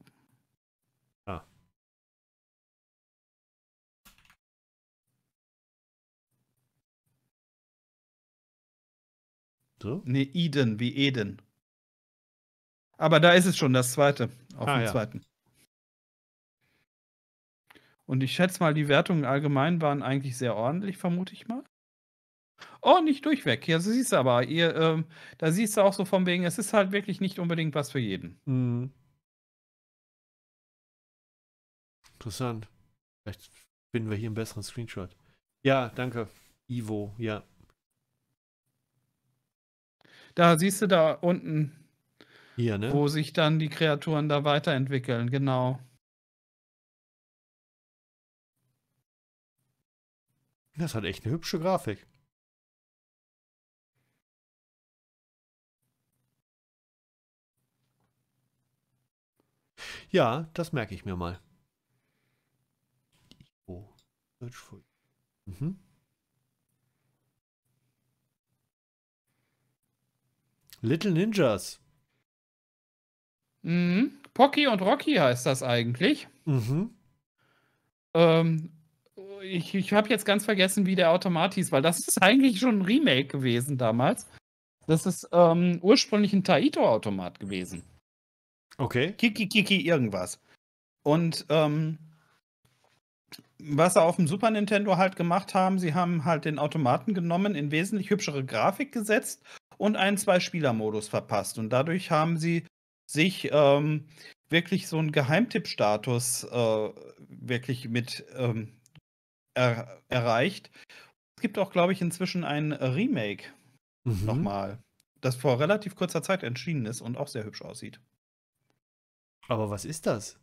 So? Nee, Eden, wie Eden. Aber da ist es schon, das zweite. Auf ah, dem ja. zweiten. Und ich schätze mal, die Wertungen allgemein waren eigentlich sehr ordentlich, vermute ich mal. Oh, nicht durchweg. Ja, so siehst du aber. Ihr, ähm, da siehst du auch so von wegen, es ist halt wirklich nicht unbedingt was für jeden. Mhm. Interessant. Vielleicht finden wir hier einen besseren Screenshot. Ja, danke. Ivo, ja. Da siehst du da unten, Hier, ne? wo sich dann die Kreaturen da weiterentwickeln, genau. Das hat echt eine hübsche Grafik. Ja, das merke ich mir mal. Oh, Search for. Mhm. Little Ninjas. Mhm. Pocky und Rocky heißt das eigentlich. Mhm. Ähm, ich ich habe jetzt ganz vergessen, wie der Automat hieß, weil das ist eigentlich schon ein Remake gewesen damals. Das ist ähm, ursprünglich ein Taito-Automat gewesen. Okay. Kiki Kiki irgendwas. Und ähm, was sie auf dem Super Nintendo halt gemacht haben, sie haben halt den Automaten genommen, in wesentlich hübschere Grafik gesetzt und einen Zwei-Spieler-Modus verpasst. Und dadurch haben sie sich ähm, wirklich so einen Geheimtipp-Status äh, wirklich mit ähm, er erreicht. Es gibt auch, glaube ich, inzwischen ein Remake mhm. nochmal, das vor relativ kurzer Zeit entschieden ist und auch sehr hübsch aussieht. Aber was ist das?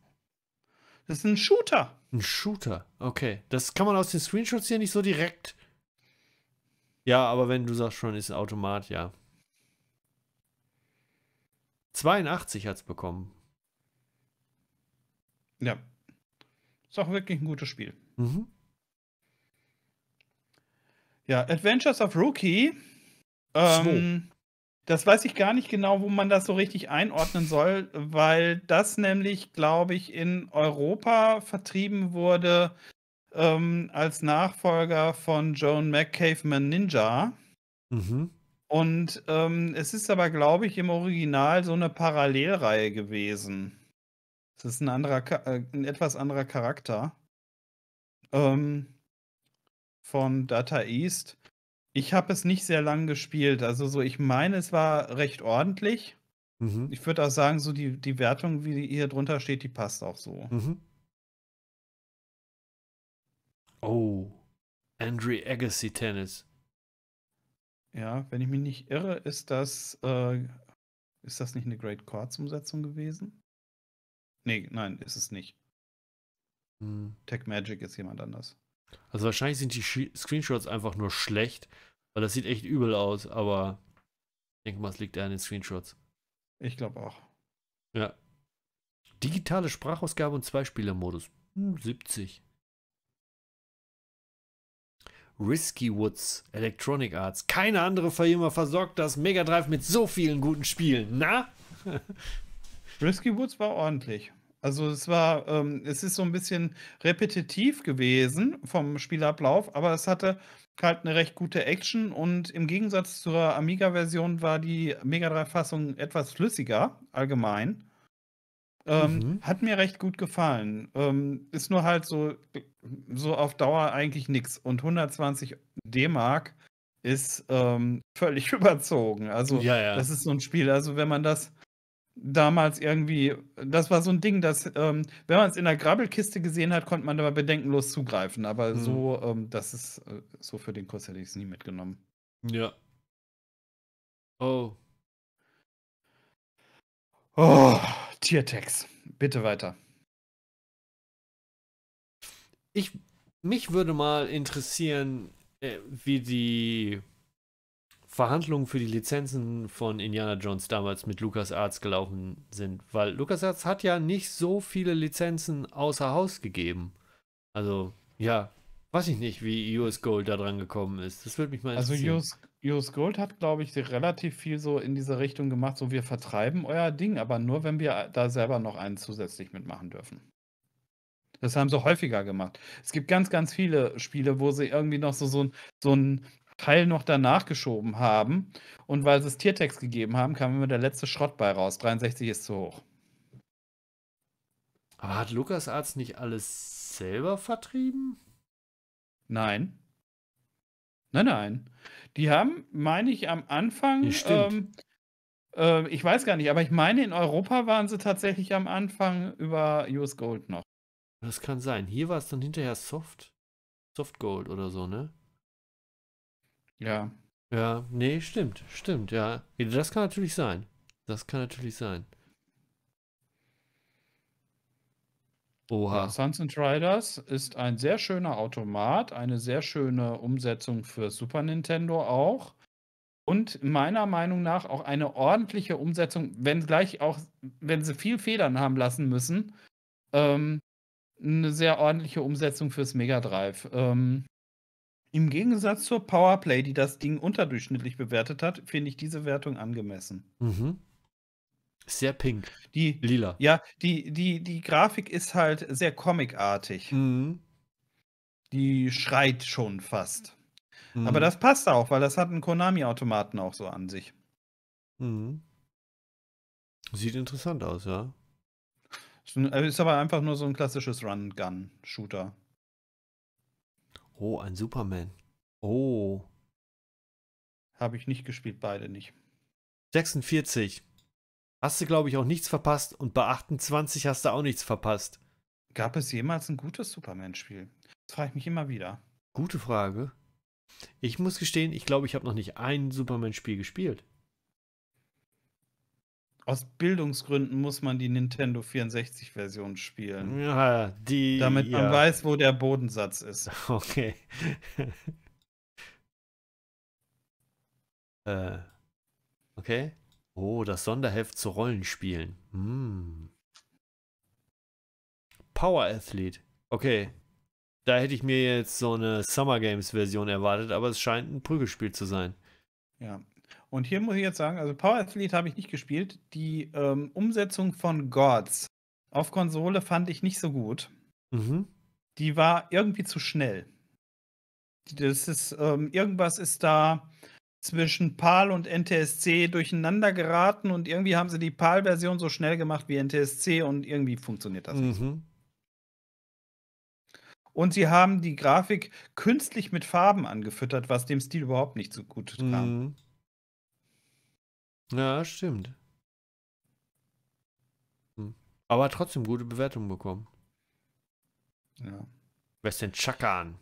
Das ist ein Shooter. Ein Shooter, okay. Das kann man aus den Screenshots hier nicht so direkt. Ja, aber wenn du sagst schon, ist Automat, ja. 82 hat es bekommen. Ja. Ist auch wirklich ein gutes Spiel. Mhm. Ja, Adventures of Rookie. Ähm, das weiß ich gar nicht genau, wo man das so richtig einordnen soll, weil das nämlich, glaube ich, in Europa vertrieben wurde ähm, als Nachfolger von Joan McCaveman Ninja. Mhm. Und ähm, es ist aber, glaube ich, im Original so eine Parallelreihe gewesen. Es ist ein anderer, äh, ein etwas anderer Charakter ähm, von Data East. Ich habe es nicht sehr lang gespielt. Also so, ich meine, es war recht ordentlich. Mhm. Ich würde auch sagen, so die, die Wertung, wie die hier drunter steht, die passt auch so. Mhm. Oh, Andre Agassi Tennis. Ja, wenn ich mich nicht irre, ist das, äh, ist das nicht eine Great Chords-Umsetzung gewesen? Nee, nein, ist es nicht. Hm. Tech Magic ist jemand anders. Also wahrscheinlich sind die Screenshots einfach nur schlecht, weil das sieht echt übel aus, aber ich denke mal, es liegt eher an den Screenshots. Ich glaube auch. Ja. Digitale Sprachausgabe und Zweispielermodus. Hm, 70. Risky Woods, Electronic Arts. Keine andere Firma versorgt das Mega Drive mit so vielen guten Spielen. Na? <laughs> Risky Woods war ordentlich. Also es war, ähm, es ist so ein bisschen repetitiv gewesen vom Spielablauf, aber es hatte halt eine recht gute Action und im Gegensatz zur Amiga-Version war die Mega drive fassung etwas flüssiger allgemein. Ähm, mhm. Hat mir recht gut gefallen. Ähm, ist nur halt so, so auf Dauer eigentlich nichts. Und 120 D-Mark ist ähm, völlig <laughs> überzogen. Also, ja, ja. das ist so ein Spiel. Also, wenn man das damals irgendwie, das war so ein Ding, dass, ähm, wenn man es in der Grabbelkiste gesehen hat, konnte man da bedenkenlos zugreifen. Aber mhm. so, ähm, das ist, äh, so für den Kurs hätte ich es nie mitgenommen. Ja. Oh. Oh. Tiertex. Bitte weiter. Ich, mich würde mal interessieren, äh, wie die Verhandlungen für die Lizenzen von Indiana Jones damals mit LucasArts gelaufen sind, weil LucasArts hat ja nicht so viele Lizenzen außer Haus gegeben. Also, ja, weiß ich nicht, wie US Gold da dran gekommen ist. Das würde mich mal also, interessieren. Also US, Iris Gold hat, glaube ich, relativ viel so in diese Richtung gemacht, so wir vertreiben euer Ding, aber nur, wenn wir da selber noch einen zusätzlich mitmachen dürfen. Das haben sie häufiger gemacht. Es gibt ganz, ganz viele Spiele, wo sie irgendwie noch so, so, so ein Teil noch danach geschoben haben. Und weil sie es Tiertext gegeben haben, kam immer der letzte Schrott bei raus. 63 ist zu hoch. Aber hat Lukas Arzt nicht alles selber vertrieben? Nein. Nein, nein. Die haben, meine ich, am Anfang, Das stimmt. ähm, äh, ich weiß gar nicht, aber ich meine, in Europa waren sie tatsächlich am Anfang über US Gold noch. Das kann sein. Hier war es dann hinterher Soft. Soft Gold oder so, ne? Ja. Ja, nee, stimmt, stimmt, ja. Das kann natürlich sein. Das kann natürlich sein. Oha. Ja, Sons and Riders ist ein sehr schöner Automat, eine sehr schöne Umsetzung für Super Nintendo auch. Und meiner Meinung nach auch eine ordentliche Umsetzung, wenn gleich auch, wenn sie viel Federn haben lassen müssen, ähm, eine sehr ordentliche Umsetzung fürs Mega Drive. Ähm, Im Gegensatz zur Powerplay, die das Ding unterdurchschnittlich bewertet hat, finde ich diese Wertung angemessen. Mhm. Sehr pink. Die, Lila. Ja, die, die, die Grafik ist halt sehr comicartig. Mhm. Die schreit schon fast. Mhm. Aber das passt auch, weil das hat einen Konami-Automaten auch so an sich. Mhm. Sieht interessant aus, ja. Ist äh, aber einfach nur so ein klassisches Run-Gun-Shooter. Oh, ein Superman. Oh. Habe ich nicht gespielt, beide nicht. 46 hast du, glaube ich, auch nichts verpasst und bei 28 hast du auch nichts verpasst. Gab es jemals ein gutes Superman-Spiel? Das frage ich mich immer wieder. Gute Frage. Ich muss gestehen, ich glaube, ich habe noch nicht ein Superman-Spiel gespielt. Aus Bildungsgründen muss man die Nintendo 64-Version spielen. Ja, die. Damit ja. man weiß, wo der Bodensatz ist. <laughs> Okay. <laughs> äh. Okay. Oh, das Sonderheft zu Rollenspielen. Hm. Power Athlete. Okay. Da hätte ich mir jetzt so eine Summer Games Version erwartet, aber es scheint ein Prügelspiel zu sein. Ja. Und hier muss ich jetzt sagen, also Power Athlete habe ich nicht gespielt. Die ähm, Umsetzung von Gods auf Konsole fand ich nicht so gut. Mhm. Die war irgendwie zu schnell. Das ist, ähm, irgendwas ist da zwischen PAL und NTSC durcheinander geraten und irgendwie haben sie die PAL-Version so schnell gemacht wie NTSC und irgendwie funktioniert das mhm. nicht. Und sie haben die Grafik künstlich mit Farben angefüttert, was dem Stil überhaupt nicht so gut kam. Mhm. Ja, stimmt. Hm. Aber trotzdem gute Bewertungen bekommen. Ja. Wer ist denn Chakan?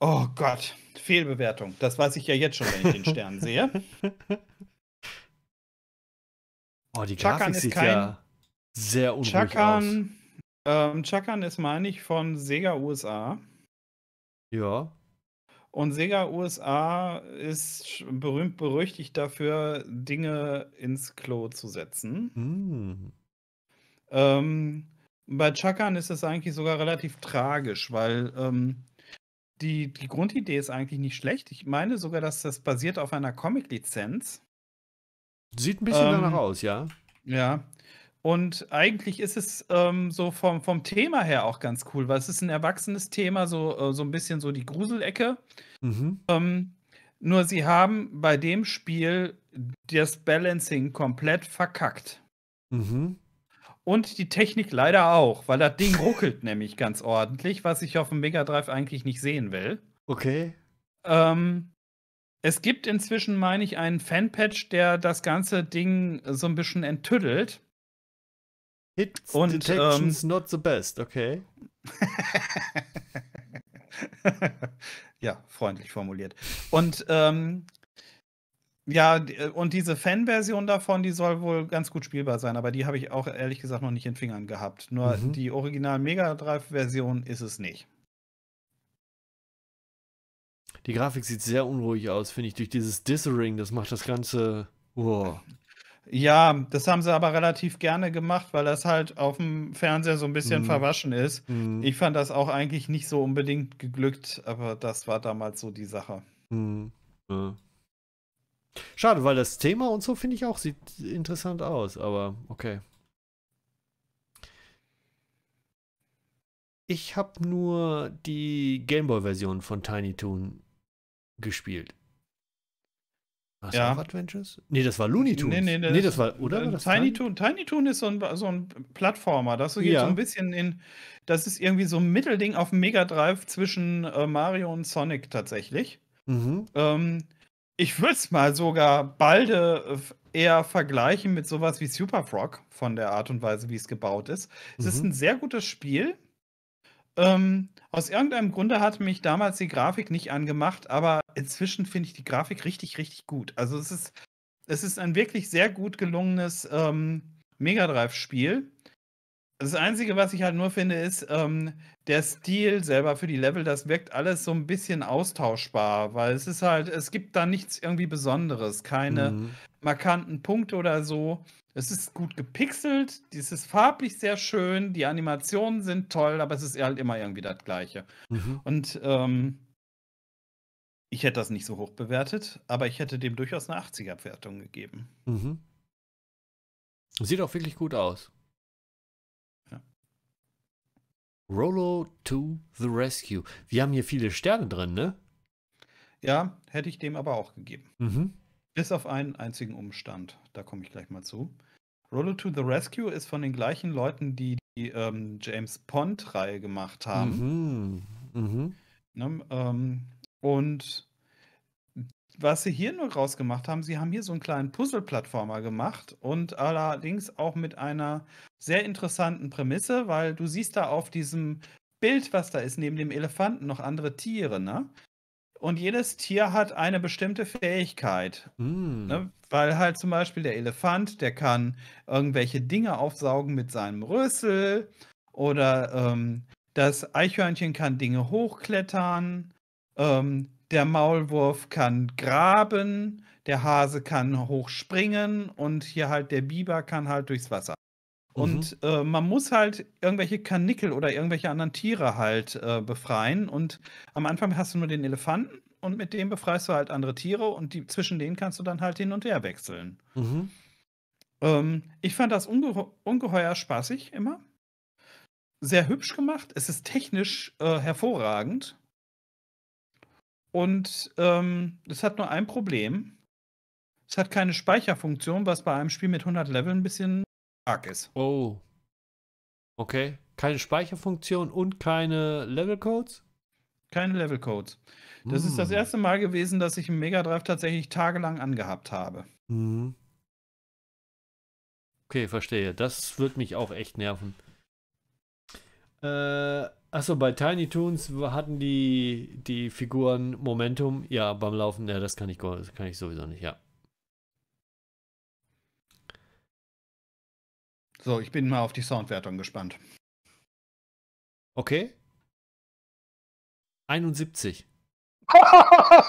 Oh Gott, Fehlbewertung. Das weiß ich ja jetzt schon, wenn ich den Stern sehe. <laughs> Oh, die Chakan Grafik sieht kein... ja sehr unruhig Chakan, aus. Ähm, Chakan ist, meine ich, von Sega USA. Ja. Und Sega USA ist berühmt berüchtigt dafür, Dinge ins Klo zu setzen. Hm. Ähm, bei Chakan ist es eigentlich sogar relativ tragisch, weil ähm, die, die Grundidee ist eigentlich nicht schlecht. Ich meine sogar, dass das basiert auf einer Comic-Lizenz. Sieht ein bisschen ähm, danach aus, ja. Ja. Und eigentlich ist es ähm, so vom, vom Thema her auch ganz cool, weil es ist ein erwachsenes Thema, so, äh, so ein bisschen so die Gruselecke. Mhm. Ähm, nur sie haben bei dem Spiel das Balancing komplett verkackt. Mhm. Und die Technik leider auch, weil das Ding ruckelt <laughs> nämlich ganz ordentlich, was ich auf dem Mega Drive eigentlich nicht sehen will. Okay. Ähm, es gibt inzwischen, meine ich, einen Fanpatch, der das ganze Ding so ein bisschen enttüttelt. Hits und, detections ähm, not the best, okay. <laughs> ja, freundlich formuliert. Und ähm, ja, äh, und diese Fan-Version davon, die soll wohl ganz gut spielbar sein, aber die habe ich auch ehrlich gesagt noch nicht in Fingern gehabt. Nur mhm. die original Mega Drive-Version ist es nicht. Die Grafik sieht sehr unruhig aus, finde ich, durch dieses Dithering. Das macht das Ganze. Wow. Ja, das haben sie aber relativ gerne gemacht, weil das halt auf dem Fernseher so ein bisschen mhm. verwaschen ist. Mhm. Ich fand das auch eigentlich nicht so unbedingt geglückt, aber das war damals so die Sache. Mhm. Ja. Schade, weil das Thema und so finde ich auch sieht interessant aus, aber okay. Ich habe nur die Gameboy-Version von Tiny Toon gespielt. War das ja. auch Adventures? Nee, das war Looney Tunes. Nee, nee, das, nee, das war, oder? War äh, das Tiny, Toon, Tiny Toon ist so ein, so ein Plattformer. Das geht ja. so ein bisschen in. Das ist irgendwie so ein Mittelding auf dem Mega Drive zwischen äh, Mario und Sonic tatsächlich. Mhm. Ähm, ich würde es mal sogar bald äh, eher vergleichen mit sowas wie Super Frog von der Art und Weise, wie es gebaut ist. Es ist mhm. ein sehr gutes Spiel. Ähm, aus irgendeinem Grunde hat mich damals die Grafik nicht angemacht, aber inzwischen finde ich die Grafik richtig, richtig gut. Also es ist, es ist ein wirklich sehr gut gelungenes ähm, Mega Drive-Spiel. Das Einzige, was ich halt nur finde, ist ähm, der Stil selber für die Level. Das wirkt alles so ein bisschen austauschbar, weil es ist halt, es gibt da nichts irgendwie Besonderes, keine mhm. markanten Punkte oder so. Es ist gut gepixelt, es ist farblich sehr schön, die Animationen sind toll, aber es ist halt immer irgendwie das Gleiche. Mhm. Und ähm, ich hätte das nicht so hoch bewertet, aber ich hätte dem durchaus eine 80er-Wertung gegeben. Mhm. Sieht auch wirklich gut aus. Rollo to the Rescue. Wir haben hier viele Sterne drin, ne? Ja, hätte ich dem aber auch gegeben. Mhm. Bis auf einen einzigen Umstand. Da komme ich gleich mal zu. Rollo to the Rescue ist von den gleichen Leuten, die die ähm, James Pond-Reihe gemacht haben. Mhm. Mhm. Ne, ähm, und was sie hier nur rausgemacht haben, sie haben hier so einen kleinen Puzzle-Plattformer gemacht und allerdings auch mit einer sehr interessanten Prämisse, weil du siehst da auf diesem Bild, was da ist, neben dem Elefanten noch andere Tiere, ne? Und jedes Tier hat eine bestimmte Fähigkeit. Mm. Ne? Weil halt zum Beispiel der Elefant, der kann irgendwelche Dinge aufsaugen mit seinem Rüssel oder ähm, das Eichhörnchen kann Dinge hochklettern. Ähm, der Maulwurf kann graben, der Hase kann hochspringen und hier halt der Biber kann halt durchs Wasser. Mhm. Und äh, man muss halt irgendwelche Kanickel oder irgendwelche anderen Tiere halt äh, befreien. Und am Anfang hast du nur den Elefanten und mit dem befreist du halt andere Tiere und die, zwischen denen kannst du dann halt hin und her wechseln. Mhm. Ähm, ich fand das unge ungeheuer spaßig immer. Sehr hübsch gemacht. Es ist technisch äh, hervorragend. Und es ähm, hat nur ein Problem. Es hat keine Speicherfunktion, was bei einem Spiel mit 100 Leveln ein bisschen arg ist. Oh. Okay. Keine Speicherfunktion und keine Levelcodes? Keine Levelcodes. Das hm. ist das erste Mal gewesen, dass ich einen Mega Drive tatsächlich tagelang angehabt habe. Mhm. Okay, verstehe. Das wird mich auch echt nerven. Äh, Achso, bei Tiny Toons hatten die, die Figuren Momentum. Ja, beim Laufen, ja, das kann ich, das kann ich sowieso nicht, ja. So, ich bin mal auf die Soundwertung gespannt. Okay. 71. <laughs> Hat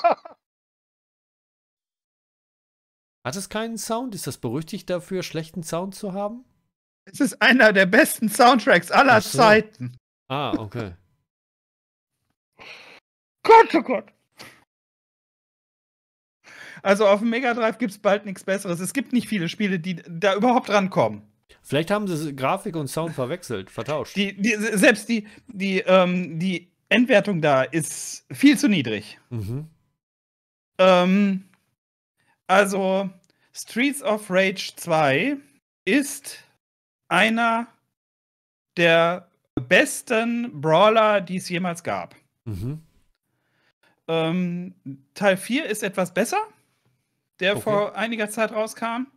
es keinen Sound? Ist das berüchtigt dafür, schlechten Sound zu haben? Es ist einer der besten Soundtracks aller so. Zeiten. Ah, okay. Gott, oh Gott. Also auf dem Mega Drive gibt es bald nichts Besseres. Es gibt nicht viele Spiele, die da überhaupt rankommen. Vielleicht haben sie Grafik und Sound verwechselt, vertauscht. Die, die, selbst die, die, ähm, die Endwertung da ist viel zu niedrig. Mhm. Ähm, also Streets of Rage 2 ist einer der besten Brawler, die es jemals gab. Mhm. Ähm, Teil 4 ist etwas besser, der okay. vor einiger Zeit rauskam.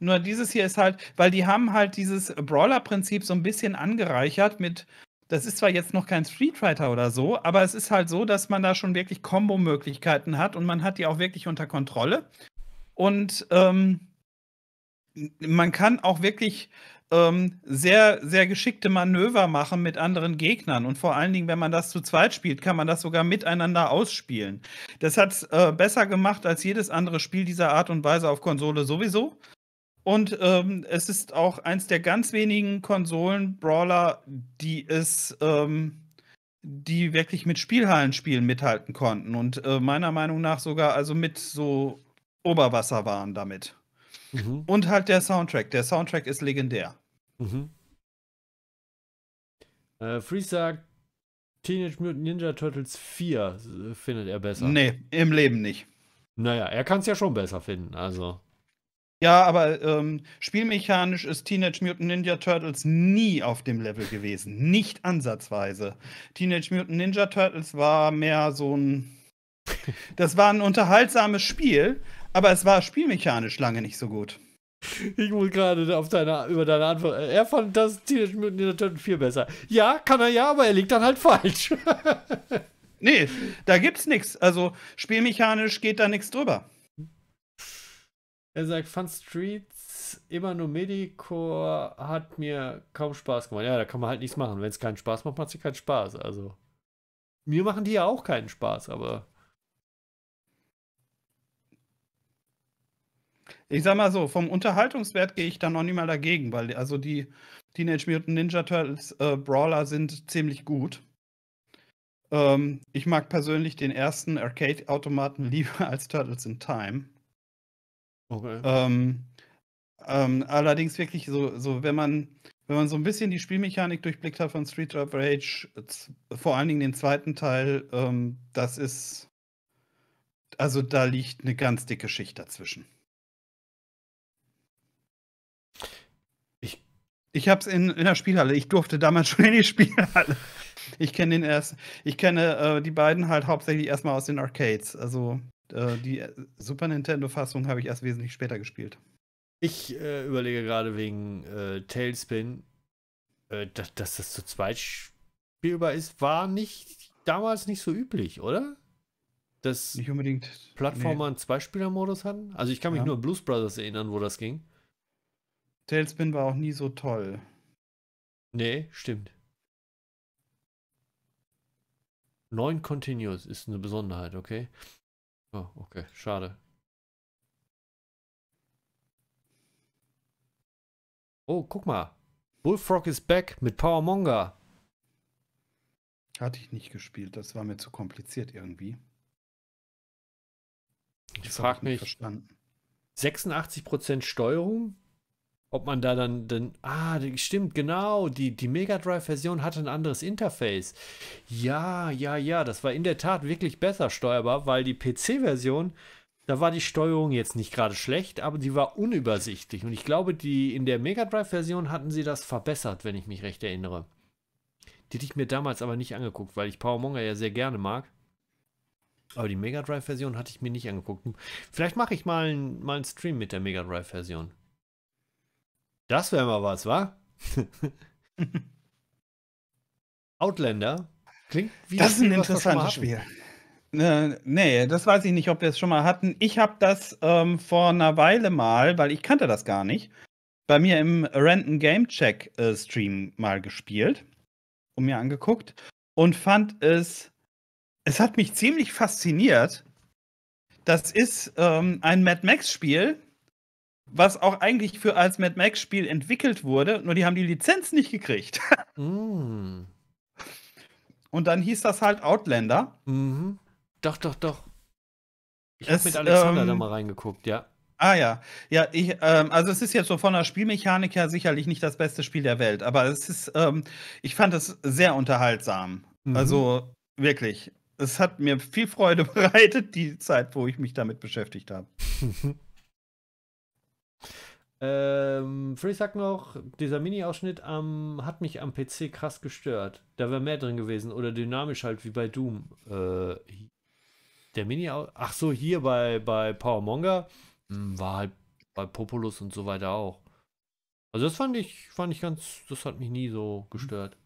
Nur dieses hier ist halt, weil die haben halt dieses Brawler-Prinzip so ein bisschen angereichert mit, das ist zwar jetzt noch kein Street Fighter oder so, aber es ist halt so, dass man da schon wirklich Kombo-Möglichkeiten hat und man hat die auch wirklich unter Kontrolle. Und ähm, man kann auch wirklich ähm, sehr, sehr geschickte Manöver machen mit anderen Gegnern. Und vor allen Dingen, wenn man das zu zweit spielt, kann man das sogar miteinander ausspielen. Das hat es äh, besser gemacht als jedes andere Spiel dieser Art und Weise auf Konsole sowieso. Und ähm, es ist auch eins der ganz wenigen Konsolen-Brawler, die es, ähm, die wirklich mit Spielhallenspielen mithalten konnten und äh, meiner Meinung nach sogar also mit so Oberwasser waren damit. Mhm. Und halt der Soundtrack. Der Soundtrack ist legendär. Mhm. Äh, Free sagt, Teenage Mutant Ninja Turtles 4 äh, findet er besser. Nee, im Leben nicht. Naja, er kann es ja schon besser finden, also. Ja, aber ähm, spielmechanisch ist Teenage Mutant Ninja Turtles nie auf dem Level gewesen. Nicht ansatzweise. Teenage Mutant Ninja Turtles war mehr so ein. <laughs> Das war ein unterhaltsames Spiel, aber es war spielmechanisch lange nicht so gut. Ich muss gerade auf deine, über deine Antwort. Äh, er fand das Teenage Mutant Ninja Turtles 4 besser. Ja, kann er ja, aber er liegt dann halt falsch. <laughs> nee, da gibt's nichts. Also spielmechanisch geht da nichts drüber. Er sagt, Fun Streets immer nur Medicore hat mir kaum Spaß gemacht. Ja, da kann man halt nichts machen. Wenn es keinen Spaß macht, macht es keinen Spaß. Also mir machen die ja auch keinen Spaß, aber ich sag mal so, vom Unterhaltungswert gehe ich da noch nicht mal dagegen, weil also die Teenage Mutant Ninja Turtles äh, Brawler sind ziemlich gut. Ähm, ich mag persönlich den ersten Arcade-Automaten <laughs> lieber als Turtles in Time. Okay. Ähm, ähm, allerdings wirklich so, so wenn, man, wenn man so ein bisschen die Spielmechanik durchblickt hat von Street of Rage, vor allen Dingen den zweiten Teil, ähm, das ist, also da liegt eine ganz dicke Schicht dazwischen. Ich habe es in, in der Spielhalle. Ich durfte damals <laughs> schon in die Spielhalle. Ich kenne den erst. Ich kenne äh, die beiden halt hauptsächlich erstmal aus den Arcades. Also äh, die äh, Super Nintendo-Fassung habe ich erst wesentlich später gespielt. Ich äh, überlege gerade wegen äh, Tailspin, äh, dass, dass, das zu zweit spielbar ist, war nicht damals nicht so üblich, oder? Dass nicht unbedingt. Plattformer nee. einen Zweispieler-Modus hatten? Also ich kann mich ja. nur an Blues Brothers erinnern, wo das ging. Tailspin war auch nie so toll. Nee, stimmt. Neun Continuous ist eine Besonderheit, okay? Oh, okay, schade. Oh, guck mal. Bullfrog is back mit Powermonger. Hatte ich nicht gespielt, das war mir zu kompliziert irgendwie. Ich frage mich. Verstanden. 86% Steuerung, ob man da dann, dann ah, stimmt, genau, die, die Mega Drive-Version hatte ein anderes Interface. Ja, ja, ja, das war in der Tat wirklich besser steuerbar, weil die PC-Version, da war die Steuerung jetzt nicht gerade schlecht, aber die war unübersichtlich. Und ich glaube, die in der Mega Drive-Version hatten sie das verbessert, wenn ich mich recht erinnere. Die hätte ich mir damals aber nicht angeguckt, weil ich Power Monger ja sehr gerne mag. Aber die Mega Drive-Version hatte ich mir nicht angeguckt. Vielleicht mache ich mal, ein, mal einen Stream mit der Mega Drive-Version. Das wäre mal was, wa? <laughs> Outlander klingt wie Das ist ein interessantes Spiel. Ne, nee, das weiß ich nicht, ob wir es schon mal hatten. Ich habe das ähm, vor einer Weile mal, weil ich kannte das gar nicht, bei mir im Random Game Check äh, Stream mal gespielt und mir angeguckt und fand es, es hat mich ziemlich fasziniert. Das ist ähm, ein Mad Max Spiel, was auch eigentlich für als Mad Max Spiel entwickelt wurde, nur die haben die Lizenz nicht gekriegt. <laughs> mm. Und dann hieß das halt Outlander. Mhm. Doch, doch, doch. Ich habe mit Alexander ähm, da mal reingeguckt, ja. Ah ja, ja, ich, ähm, also es ist jetzt so von der Spielmechanik her sicherlich nicht das beste Spiel der Welt, aber es ist, ähm, ich fand es sehr unterhaltsam. Mhm. Also wirklich, es hat mir viel Freude <laughs> bereitet, die Zeit, wo ich mich damit beschäftigt habe. <laughs> Ähm, Free sagt noch, dieser Mini-Ausschnitt ähm, hat mich am PC krass gestört. Da wäre mehr drin gewesen oder dynamisch halt wie bei Doom. Äh, der Mini, ach so, hier bei, bei Powermonger hm, war halt bei Populus und so weiter auch. Also das fand ich, fand ich ganz, das hat mich nie so gestört.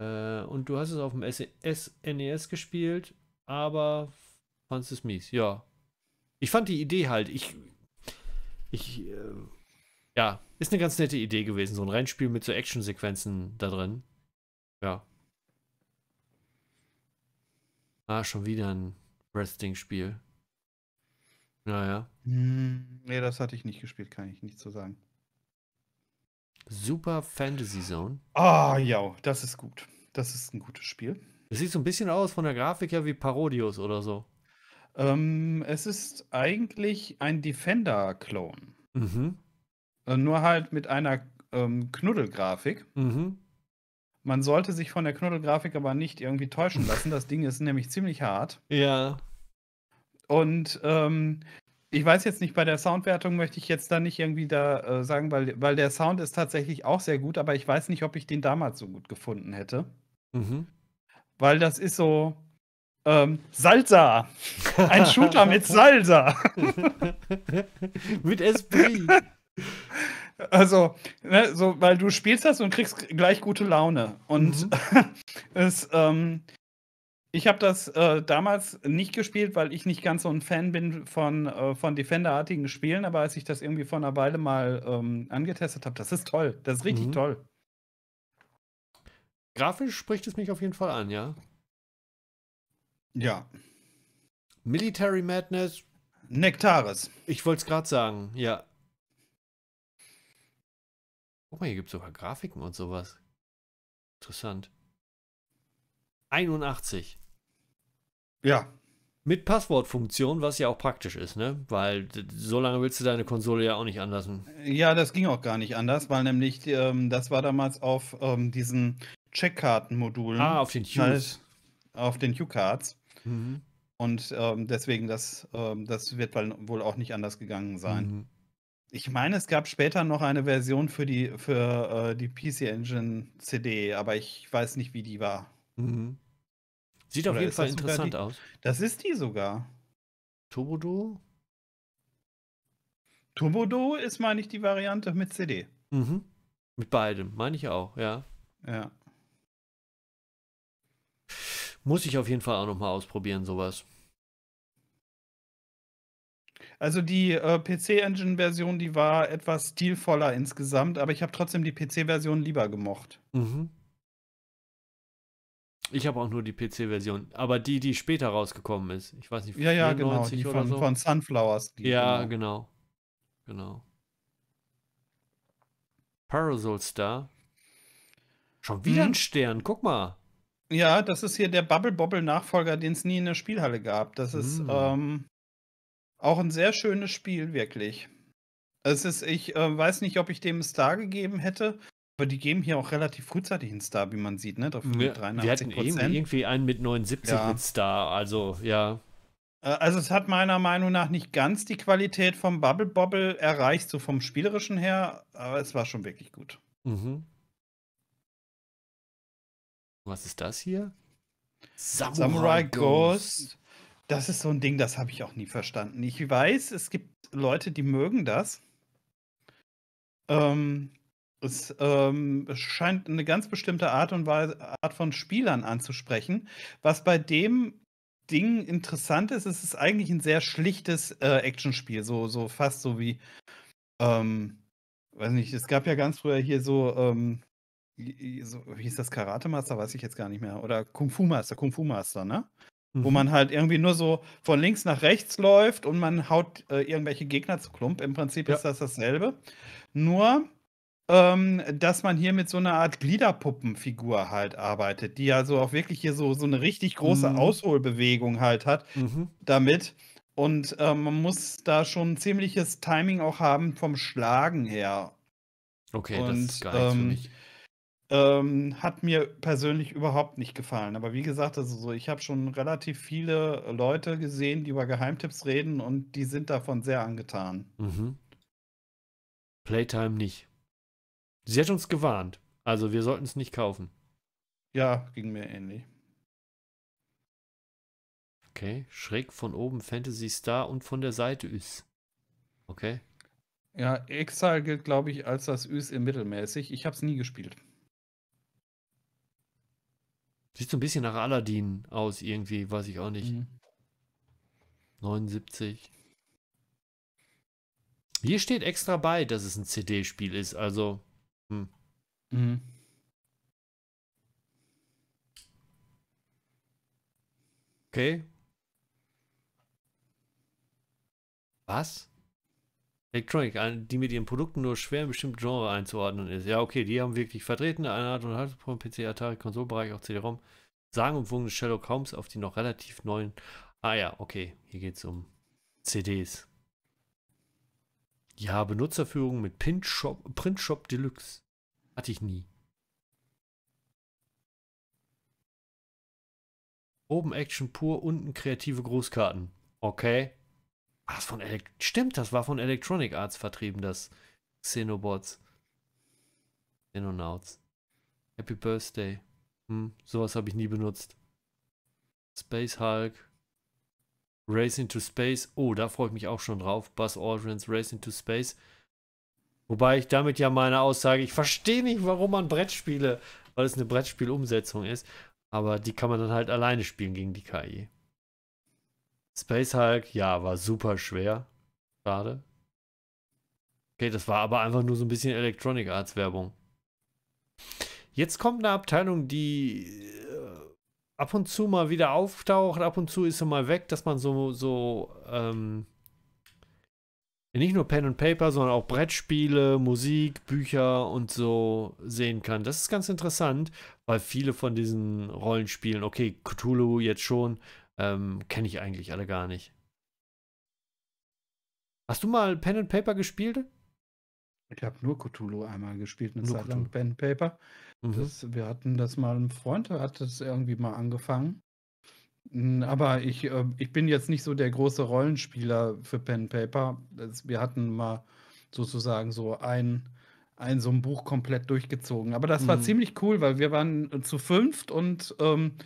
Mhm. Äh, und du hast es auf dem SNES e, e gespielt, aber fandest es mies, ja. Ich fand die Idee halt, ich ich, äh, ja, ist eine ganz nette Idee gewesen, so ein Rennspiel mit so Actionsequenzen da drin. Ja. Ah, schon wieder ein Wrestling-Spiel. Naja. Hm, nee, das hatte ich nicht gespielt, kann ich nicht so sagen. Super Fantasy Zone. Ah, oh, ja, das ist gut. Das ist ein gutes Spiel. Das sieht so ein bisschen aus von der Grafik her wie Parodius oder so. Ähm, es ist eigentlich ein Defender-Clone. Mhm. Äh, nur halt mit einer ähm, Knuddelgrafik. Mhm. Man sollte sich von der Knuddelgrafik aber nicht irgendwie täuschen lassen. Das Ding ist nämlich ziemlich hart. Ja. Und ähm, ich weiß jetzt nicht, bei der Soundwertung möchte ich jetzt da nicht irgendwie da äh, sagen, weil, weil der Sound ist tatsächlich auch sehr gut, aber ich weiß nicht, ob ich den damals so gut gefunden hätte. Mhm. Weil das ist so, ähm, Salsa. Ein Shooter mit Salsa. mit Esprit. Also, ne, so, weil du spielst das und kriegst gleich gute Laune. Und mhm. <laughs> es, ähm, ich habe das äh, damals nicht gespielt, weil ich nicht ganz so ein Fan bin von, äh, von Defender-artigen Spielen, aber als ich das irgendwie vor einer Weile mal ähm, angetestet habe, das ist toll. Das ist richtig mhm. toll. Grafisch spricht es mich auf jeden Fall an, ja. Ja. Military Madness. Nektaris. Ich wollte es gerade sagen, ja. Guck mal, hier gibt es sogar Grafiken und sowas. Interessant. 81. Ja. Mit Passwortfunktion, was ja auch praktisch ist, ne? Weil so lange willst du deine Konsole ja auch nicht anlassen. Ja, das ging auch gar nicht anders, weil nämlich ähm, das war damals auf ähm, diesen Checkkartenmodulen. Ah, auf den Qs. Halt auf den Q-Cards. Mhm. Und ähm, deswegen, das, ähm, das wird wohl auch nicht anders gegangen sein. Mhm. Ich meine, es gab später noch eine Version für die, für, äh, die PC Engine CD, aber ich weiß nicht, wie die war. Mhm. Sieht Oder auf jeden Fall interessant aus. Das ist die sogar. Turbodo? Turbodo ist, meine ich, die Variante mit CD. Mhm. Mit beidem, meine ich auch, ja. Ja. Muss ich auf jeden Fall auch nochmal ausprobieren, sowas. Also die äh, PC-Engine-Version, die war etwas stilvoller insgesamt, aber ich habe trotzdem die PC-Version lieber gemocht. Mhm. Ich habe auch nur die PC-Version, aber die, die später rausgekommen ist. Ich weiß nicht, ja, ja, genau, die von, so. von Sunflowers. ja, genau. Genau. genau. Parasol Star. Schon wieder hm. ein Stern, guck mal. Ja, das ist hier der Bubble Bobble Nachfolger, den es nie in der Spielhalle gab. Das ist mm. ähm, auch ein sehr schönes Spiel, wirklich. Es ist, ich äh, weiß nicht, ob ich dem einen Star gegeben hätte, aber die geben hier auch relativ frühzeitig einen Star, wie man sieht, ne? Dafür ja, 83 wir hatten irgendwie einen mit 79 ja. mit Star, also ja. Äh, also es hat meiner Meinung nach nicht ganz die Qualität vom Bubble Bobble erreicht, so vom spielerischen her, aber es war schon wirklich gut. Mhm. Was ist das hier? Samurai, Samurai Ghost. Ghost. Das ist so ein Ding, das habe ich auch nie verstanden. Ich weiß, es gibt Leute, die mögen das. Ähm, es, ähm, es scheint eine ganz bestimmte Art und Weise, Art von Spielern anzusprechen. Was bei dem Ding interessant ist, es ist eigentlich ein sehr schlichtes äh, Actionspiel, so, so fast so wie, ähm, weiß nicht, es gab ja ganz früher hier so ähm, so, wie hieß das Karate Master, weiß ich jetzt gar nicht mehr. Oder Kung Fu Master, Kung Fu Master, ne? Mhm. Wo man halt irgendwie nur so von links nach rechts läuft und man haut äh, irgendwelche Gegner zu Klump. Im Prinzip ja. ist das dasselbe. Nur, ähm, dass man hier mit so einer Art Gliederpuppenfigur halt arbeitet, die ja so auch wirklich hier so, so eine richtig große mhm. Ausholbewegung halt hat, mhm. damit. Und äh, man muss da schon ein ziemliches Timing auch haben vom Schlagen her. Okay, und, das ist gar nicht ähm, für mich. Ähm, hat mir persönlich überhaupt nicht gefallen. Aber wie gesagt, also so, ich habe schon relativ viele Leute gesehen, die über Geheimtipps reden und die sind davon sehr angetan. Mhm. Playtime nicht. Sie hat uns gewarnt. Also wir sollten es nicht kaufen. Ja, ging mir ähnlich. Okay, schräg von oben Fantasy Star und von der Seite ist. Okay. Ja, Exile gilt, glaube ich, als das Üs im Mittelmäßig. Ich habe es nie gespielt. Sieht so ein bisschen nach Aladdin aus, irgendwie, weiß ich auch nicht. Mhm. 79. Hier steht extra bei, dass es ein CD-Spiel ist, also. Hm. Mhm. Okay. Was? Electronic, die mit ihren Produkten nur schwer in bestimmte Genre einzuordnen ist. Ja, okay, die haben wirklich vertreten, eine Art und Haltung von PC, Atari, Konsolbereich, auch CD-ROM. Sagen und Wungen Sherlock Holmes auf die noch relativ neuen. Ah ja, okay, hier geht es um CDs. Ja, Benutzerführung mit Print Shop Deluxe. Hatte ich nie. Oben Action pur, unten kreative Großkarten. Okay. Ach, von Stimmt, das war von Electronic Arts vertrieben, das Xenobots. Xenonauts. Happy Birthday. Hm, sowas habe ich nie benutzt. Space Hulk. Race into Space. Oh, da freue ich mich auch schon drauf. Buzz Aldrin's Race into Space. Wobei ich damit ja meine Aussage, ich verstehe nicht, warum man Brettspiele, weil es eine Brettspielumsetzung ist, aber die kann man dann halt alleine spielen gegen die KI. Space Hulk, ja, war super schwer. Gerade. Okay, das war aber einfach nur so ein bisschen Electronic Arts Werbung. Jetzt kommt eine Abteilung, die äh, ab und zu mal wieder auftaucht, ab und zu ist sie mal weg, dass man so, so, ähm, nicht nur Pen und Paper, sondern auch Brettspiele, Musik, Bücher und so sehen kann. Das ist ganz interessant, weil viele von diesen Rollenspielen, okay, Cthulhu jetzt schon, ähm, Kenne ich eigentlich alle gar nicht. Hast du mal Pen and Paper gespielt? Ich habe nur Cthulhu einmal gespielt, eine nur Zeit lang Pen and Paper. Mhm. Das, wir hatten das mal, ein Freund hat das irgendwie mal angefangen. Hm, aber ich, äh, ich bin jetzt nicht so der große Rollenspieler für Pen and Paper. Das, wir hatten mal sozusagen so ein, ein so ein Buch komplett durchgezogen. Aber das war mhm. ziemlich cool, weil wir waren zu fünft und ähm,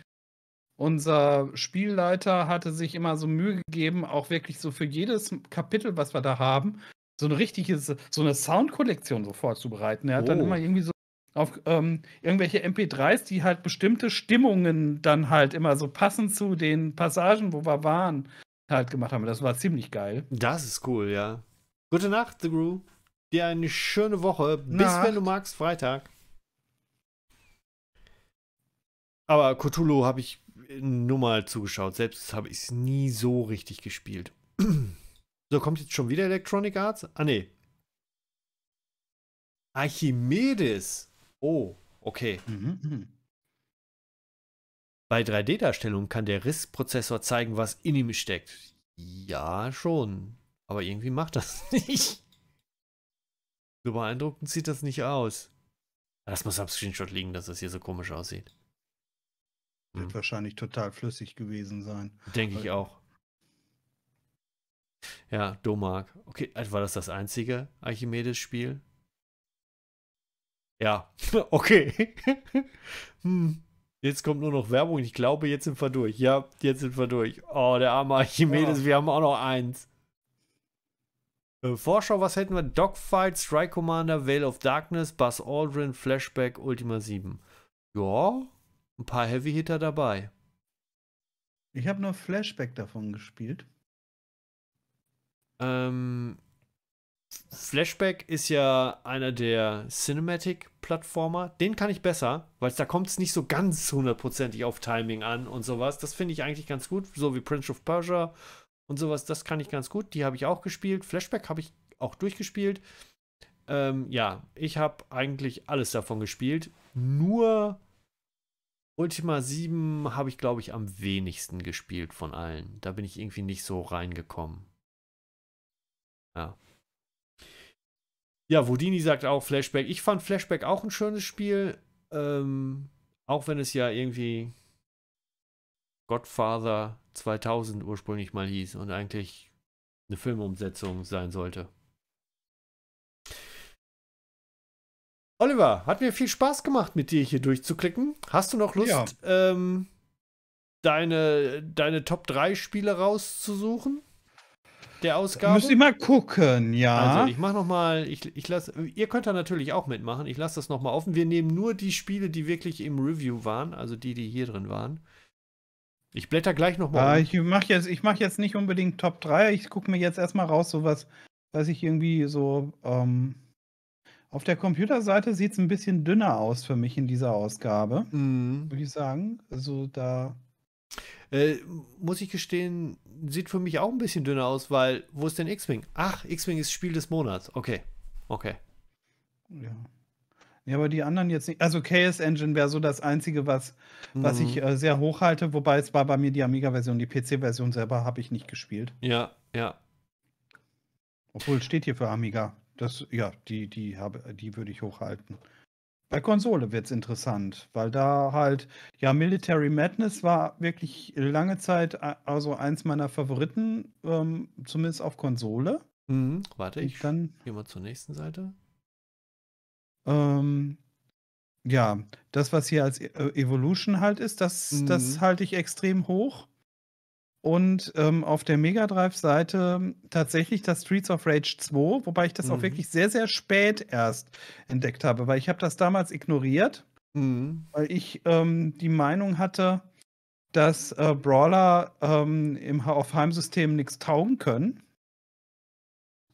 unser Spielleiter hatte sich immer so Mühe gegeben, auch wirklich so für jedes Kapitel, was wir da haben, so eine richtige, so eine Soundkollektion so vorzubereiten. Er hat oh. dann immer irgendwie so auf ähm, irgendwelche MP3s, die halt bestimmte Stimmungen dann halt immer so passend zu den Passagen, wo wir waren, halt gemacht haben. Das war ziemlich geil. Das ist cool, ja. Gute Nacht, The Gru. Dir eine schöne Woche. Bis, wenn du magst, Freitag. Aber Cthulhu habe ich nur mal zugeschaut. Selbst habe ich es nie so richtig gespielt. so, kommt jetzt schon wieder Electronic Arts? Ah, nee. Archimedes. Oh, okay. Mhm, mhm. Bei 3D-Darstellung kann der risc prozessor zeigen, was in ihm steckt. Ja, schon. Aber irgendwie macht das <laughs> nicht. So beeindruckend sieht das nicht aus. Das muss am Screenshot liegen, dass das hier so komisch aussieht. Wird mhm. wahrscheinlich total flüssig gewesen sein. Denke ich auch. Ja, Domark. Okay, äh, war das das einzige Archimedes-Spiel? Ja, <laughs> okay. <laughs> hm. Jetzt kommt nur noch Werbung. Ich glaube, jetzt sind wir durch. Ja, jetzt sind wir durch. Oh, der arme Archimedes, ja. Ah. wir haben auch noch eins. Äh, Vorschau, was hätten wir? Dogfight, Strike Commander, Veil vale of Darkness, Buzz Aldrin, Flashback, Ultima 7. Ja, ein paar Heavy Hitter dabei. Ich habe nur Flashback davon gespielt. Ähm, Flashback ist ja einer der Cinematic-Plattformer. Den kann ich besser, weil da kommt es nicht so ganz hundertprozentig auf Timing an und sowas. Das finde ich eigentlich ganz gut, so wie Prince of Persia und sowas. Das kann ich ganz gut. Die habe ich auch gespielt. Flashback habe ich auch durchgespielt. Ähm, ja, ich habe eigentlich alles davon gespielt. Nur Ultima 7 habe ich, glaube ich, am wenigsten gespielt von allen. Da bin ich irgendwie nicht so reingekommen. Ja. Ja, Wodini sagt auch Flashback. Ich fand Flashback auch ein schönes Spiel. Ähm, auch wenn es ja irgendwie Godfather 2000 ursprünglich mal hieß und eigentlich eine Filmumsetzung sein sollte. Oliver, hat mir viel Spaß gemacht, mit dir hier durchzuklicken. Hast du noch Lust, ja. ähm, deine, deine Top 3 Spiele rauszusuchen? Der Ausgabe? Müsst ihr mal gucken, ja. Also, ich mach nochmal, ich, ich lasse, ihr könnt da natürlich auch mitmachen. Ich lasse das nochmal offen. Wir nehmen nur die Spiele, die wirklich im Review waren, also die, die hier drin waren. Ich blätter gleich nochmal. Äh, ah, um. ich mache jetzt, ich mach jetzt nicht unbedingt Top 3. Ich gucke mir jetzt erstmal raus, so was, was ich irgendwie so. Ähm auf der Computerseite sieht es ein bisschen dünner aus für mich in dieser Ausgabe, mm. würde ich sagen. Also da. Äh, muss ich gestehen, sieht für mich auch ein bisschen dünner aus, weil wo ist denn X-Wing? Ach, X-Wing ist Spiel des Monats. Okay, okay. Ja. Ja, aber die anderen jetzt nicht. Also Chaos Engine wäre so das Einzige, was, mhm. was ich mhm. äh, sehr hoch halte, wobei es war bei mir die Amiga-Version, die PC-Version selber habe ich nicht gespielt. Ja, ja. Obwohl steht hier für Amiga das, ja, die, die, habe, die würde ich hochhalten. Bei Konsole wird es interessant, weil da halt, ja, Military Madness war wirklich lange Zeit also eins meiner Favoriten, ähm, zumindest auf Konsole. Mhm, warte, ich, dann, gehe mal zur nächsten Seite. Ähm, ja, das, was hier als äh, Evolution halt ist, das, mhm. das halte ich extrem hoch. Und ähm, auf der Mega Drive-Seite tatsächlich das Streets of Rage 2, wobei ich das mhm. auch wirklich sehr, sehr spät erst entdeckt habe, weil ich habe das damals ignoriert, mhm. weil ich ähm, die Meinung hatte, dass äh, Brawler ähm, im, auf Heimsystem nichts taugen können.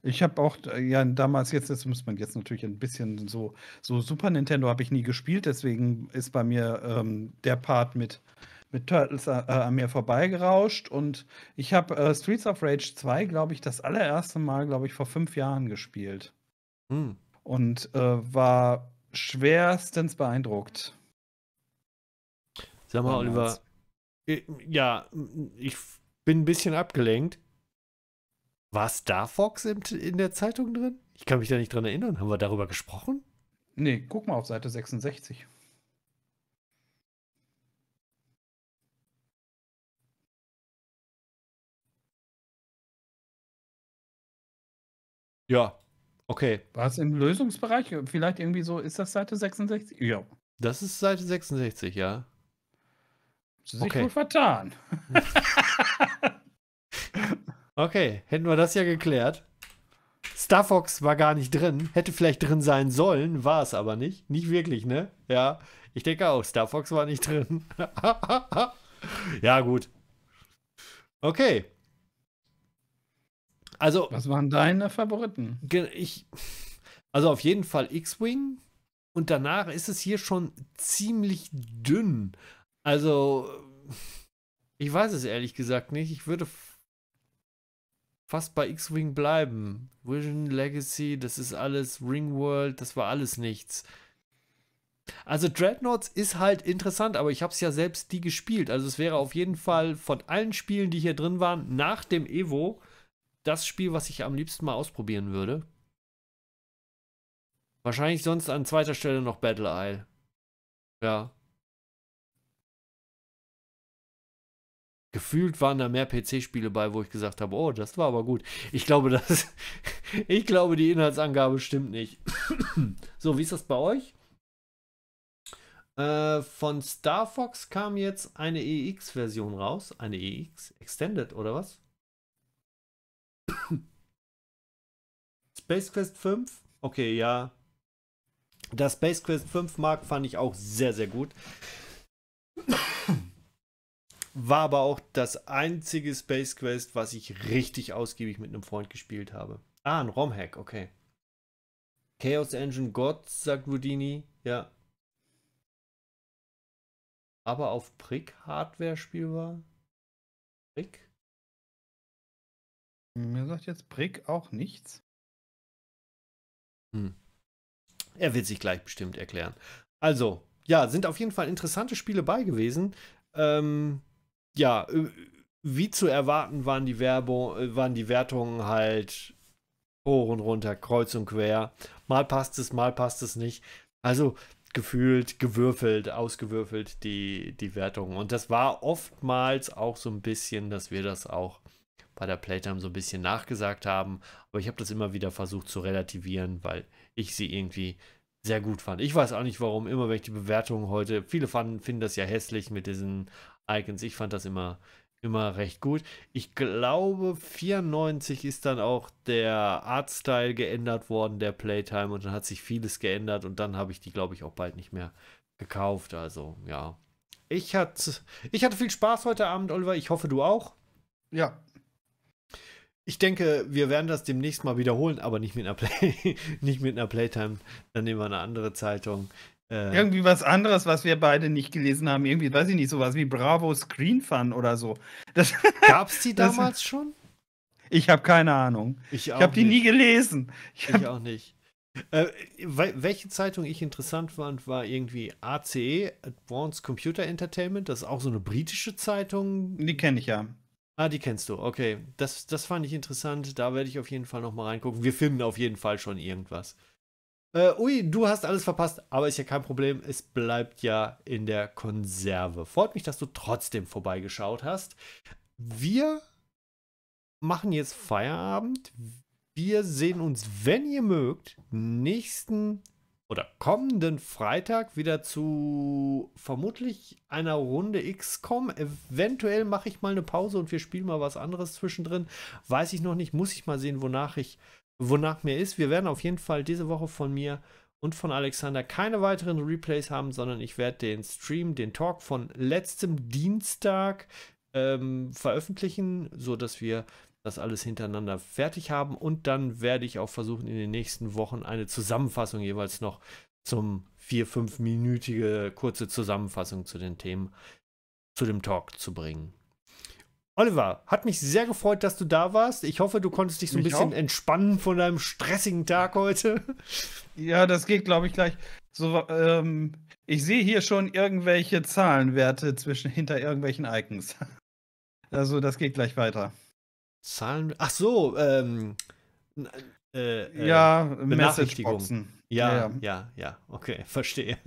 Ich habe auch, äh, ja, damals, jetzt, das muss man jetzt natürlich ein bisschen so, so Super Nintendo habe ich nie gespielt, deswegen ist bei mir ähm, der Part mit mit Turtles äh, äh, an mir vorbeigerauscht und ich habe äh, Streets of Rage 2, glaube ich, das allererste Mal, glaube ich, vor fünf Jahren gespielt. Hm. Und äh, war schwerstens beeindruckt. Sag mal, Oliver, ich, äh, ja, ich bin ein bisschen abgelenkt. War Star Fox in, in der Zeitung drin? Ich kann mich da nicht dran erinnern. Haben wir darüber gesprochen? Nee, guck mal auf Seite 66. Ja, okay. War es im Lösungsbereich? Vielleicht irgendwie so, ist das Seite 66? Ja. Das ist Seite 66, ja. Sie sich okay. wohl vertan. <laughs> okay, hätten wir das ja geklärt. Star Fox war gar nicht drin, hätte vielleicht drin sein sollen, war es aber nicht. Nicht wirklich, ne? Ja, ich denke auch, Star Fox war nicht drin. <laughs> ja, gut. Okay. Also. Was waren äh, deine Favoriten? Ich, also auf jeden Fall X-Wing. Und danach ist es hier schon ziemlich dünn. Also, ich weiß es ehrlich gesagt nicht. Ich würde fast bei X-Wing bleiben. Vision, Legacy, das ist alles, Ringworld, das war alles nichts. Also Dreadnoughts ist halt interessant, aber ich habe es ja selbst die gespielt. Also es wäre auf jeden Fall von allen Spielen, die hier drin waren, nach dem Evo das Spiel, was ich am liebsten mal ausprobieren würde. Wahrscheinlich sonst an zweiter Stelle noch Battle Isle. Ja. Gefühlt waren da mehr PC-Spiele bei, wo ich gesagt habe, oh, das war aber gut. Ich glaube, das, <laughs> ich glaube, die Inhaltsangabe stimmt nicht. <coughs> so, wie ist das bei euch? Äh, von Star Fox kam jetzt eine EX-Version raus. Eine EX Extended oder was? Space Quest 5? Okay, ja. Das Space Quest 5 Mark fand ich auch sehr, sehr gut. War aber auch das einzige Space Quest, was ich richtig ausgiebig mit einem Freund gespielt habe. Ah, ein ROM-Hack, okay. Chaos Engine God, sagt Rudini. Ja. Aber auf Prick Hardware spielbar? Prick? Mir sagt jetzt Brick auch nichts. Hm. Er wird sich gleich bestimmt erklären. Also, ja, sind auf jeden Fall interessante Spiele bei gewesen. Ähm, ja, äh, wie zu erwarten waren die Werbung, äh, waren die Wertungen halt hoch und runter, kreuz und quer. Mal passt es, mal passt es nicht. Also gefühlt, gewürfelt, ausgewürfelt die, die Wertungen. Und das war oftmals auch so ein bisschen, dass wir das auch bei der Playtime so ein bisschen nachgesagt haben. Aber ich habe das immer wieder versucht zu relativieren, weil ich sie irgendwie sehr gut fand. Ich weiß auch nicht warum, immer wenn ich die Bewertungen heute, viele fanden, finden das ja hässlich mit diesen Icons. Ich fand das immer, immer recht gut. Ich glaube, 94 ist dann auch der Artstyle geändert worden, der Playtime, und dann hat sich vieles geändert und dann habe ich die, glaube ich, auch bald nicht mehr gekauft. Also, ja. Ich hatte, ich hatte viel Spaß heute Abend, Oliver. Ich hoffe, du auch. Ja, ich denke, wir werden das demnächst mal wiederholen, aber nicht mit einer, Play <laughs> nicht mit einer Playtime. Dann nehmen wir eine andere Zeitung. Äh, irgendwie was anderes, was wir beide nicht gelesen haben. Irgendwie, weiß ich nicht, sowas wie Bravo Screen Fun oder so. <laughs> Gab es die damals schon? Ich habe keine Ahnung. Ich, ich habe die nie gelesen. Ich, ich auch nicht. Äh, welche Zeitung ich interessant fand, war irgendwie ACE, Advanced Computer Entertainment. Das ist auch so eine britische Zeitung. Die kenne ich ja. Ah, die kennst du. Okay, das, das fand ich interessant. Da werde ich auf jeden Fall nochmal reingucken. Wir finden auf jeden Fall schon irgendwas. Äh, ui, du hast alles verpasst, aber ist ja kein Problem. Es bleibt ja in der Konserve. Freut mich, dass du trotzdem vorbeigeschaut hast. Wir machen jetzt Feierabend. Wir sehen uns, wenn ihr mögt, nächsten oder kommenden Freitag wieder zu vermutlich einer Runde XCOM. Eventuell mache ich mal eine Pause und wir spielen mal was anderes zwischendrin. Weiß ich noch nicht, muss ich mal sehen, wonach ich wonach mir ist. Wir werden auf jeden Fall diese Woche von mir und von Alexander keine weiteren Replays haben, sondern ich werde den Stream, den Talk von letztem Dienstag ähm, veröffentlichen, sodass wir das alles hintereinander fertig haben. Und dann werde ich auch versuchen, in den nächsten Wochen eine Zusammenfassung jeweils noch zum vier, fünfminütige kurze Zusammenfassung zu den Themen, zu dem Talk zu bringen. Oliver, hat mich sehr gefreut, dass du da warst. Ich hoffe, du konntest dich so ein mich bisschen auch. entspannen von deinem stressigen Tag heute. Ja, das geht, glaube ich, gleich. So, ähm, ich sehe hier schon irgendwelche Zahlenwerte zwischen hinter irgendwelchen Icons. <laughs> Also, das geht gleich weiter. Zahlen. Ach so, ähm. Äh, äh, ja, Benachrichtigungen. Ja, ja, ja, ja, okay, <laughs> verstehe.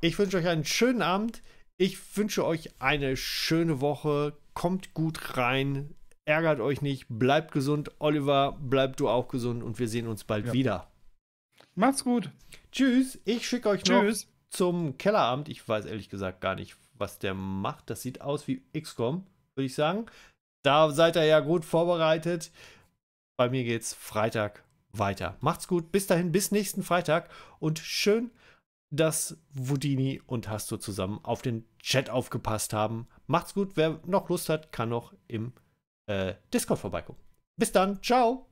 Ich wünsche euch einen schönen Abend. Ich wünsche euch eine schöne Woche. Kommt gut rein. Ärgert euch nicht. Bleibt gesund. Oliver, bleib du auch gesund und wir sehen uns bald ja. wieder. Macht's gut. Tschüss. Ich schicke euch Tschüss. noch zum Kellerabend. Ich weiß ehrlich gesagt gar nicht, was der macht. Das sieht aus wie XCOM, würde ich sagen. Da seid ihr ja gut vorbereitet. Bei mir geht's Freitag weiter. Macht's gut. Bis dahin, bis nächsten Freitag und schön, dass Wudini und Hasto zusammen auf den Chat aufgepasst haben. Macht's gut. Wer noch Lust hat, kann noch im äh, Discord vorbeikommen. Bis dann. Ciao.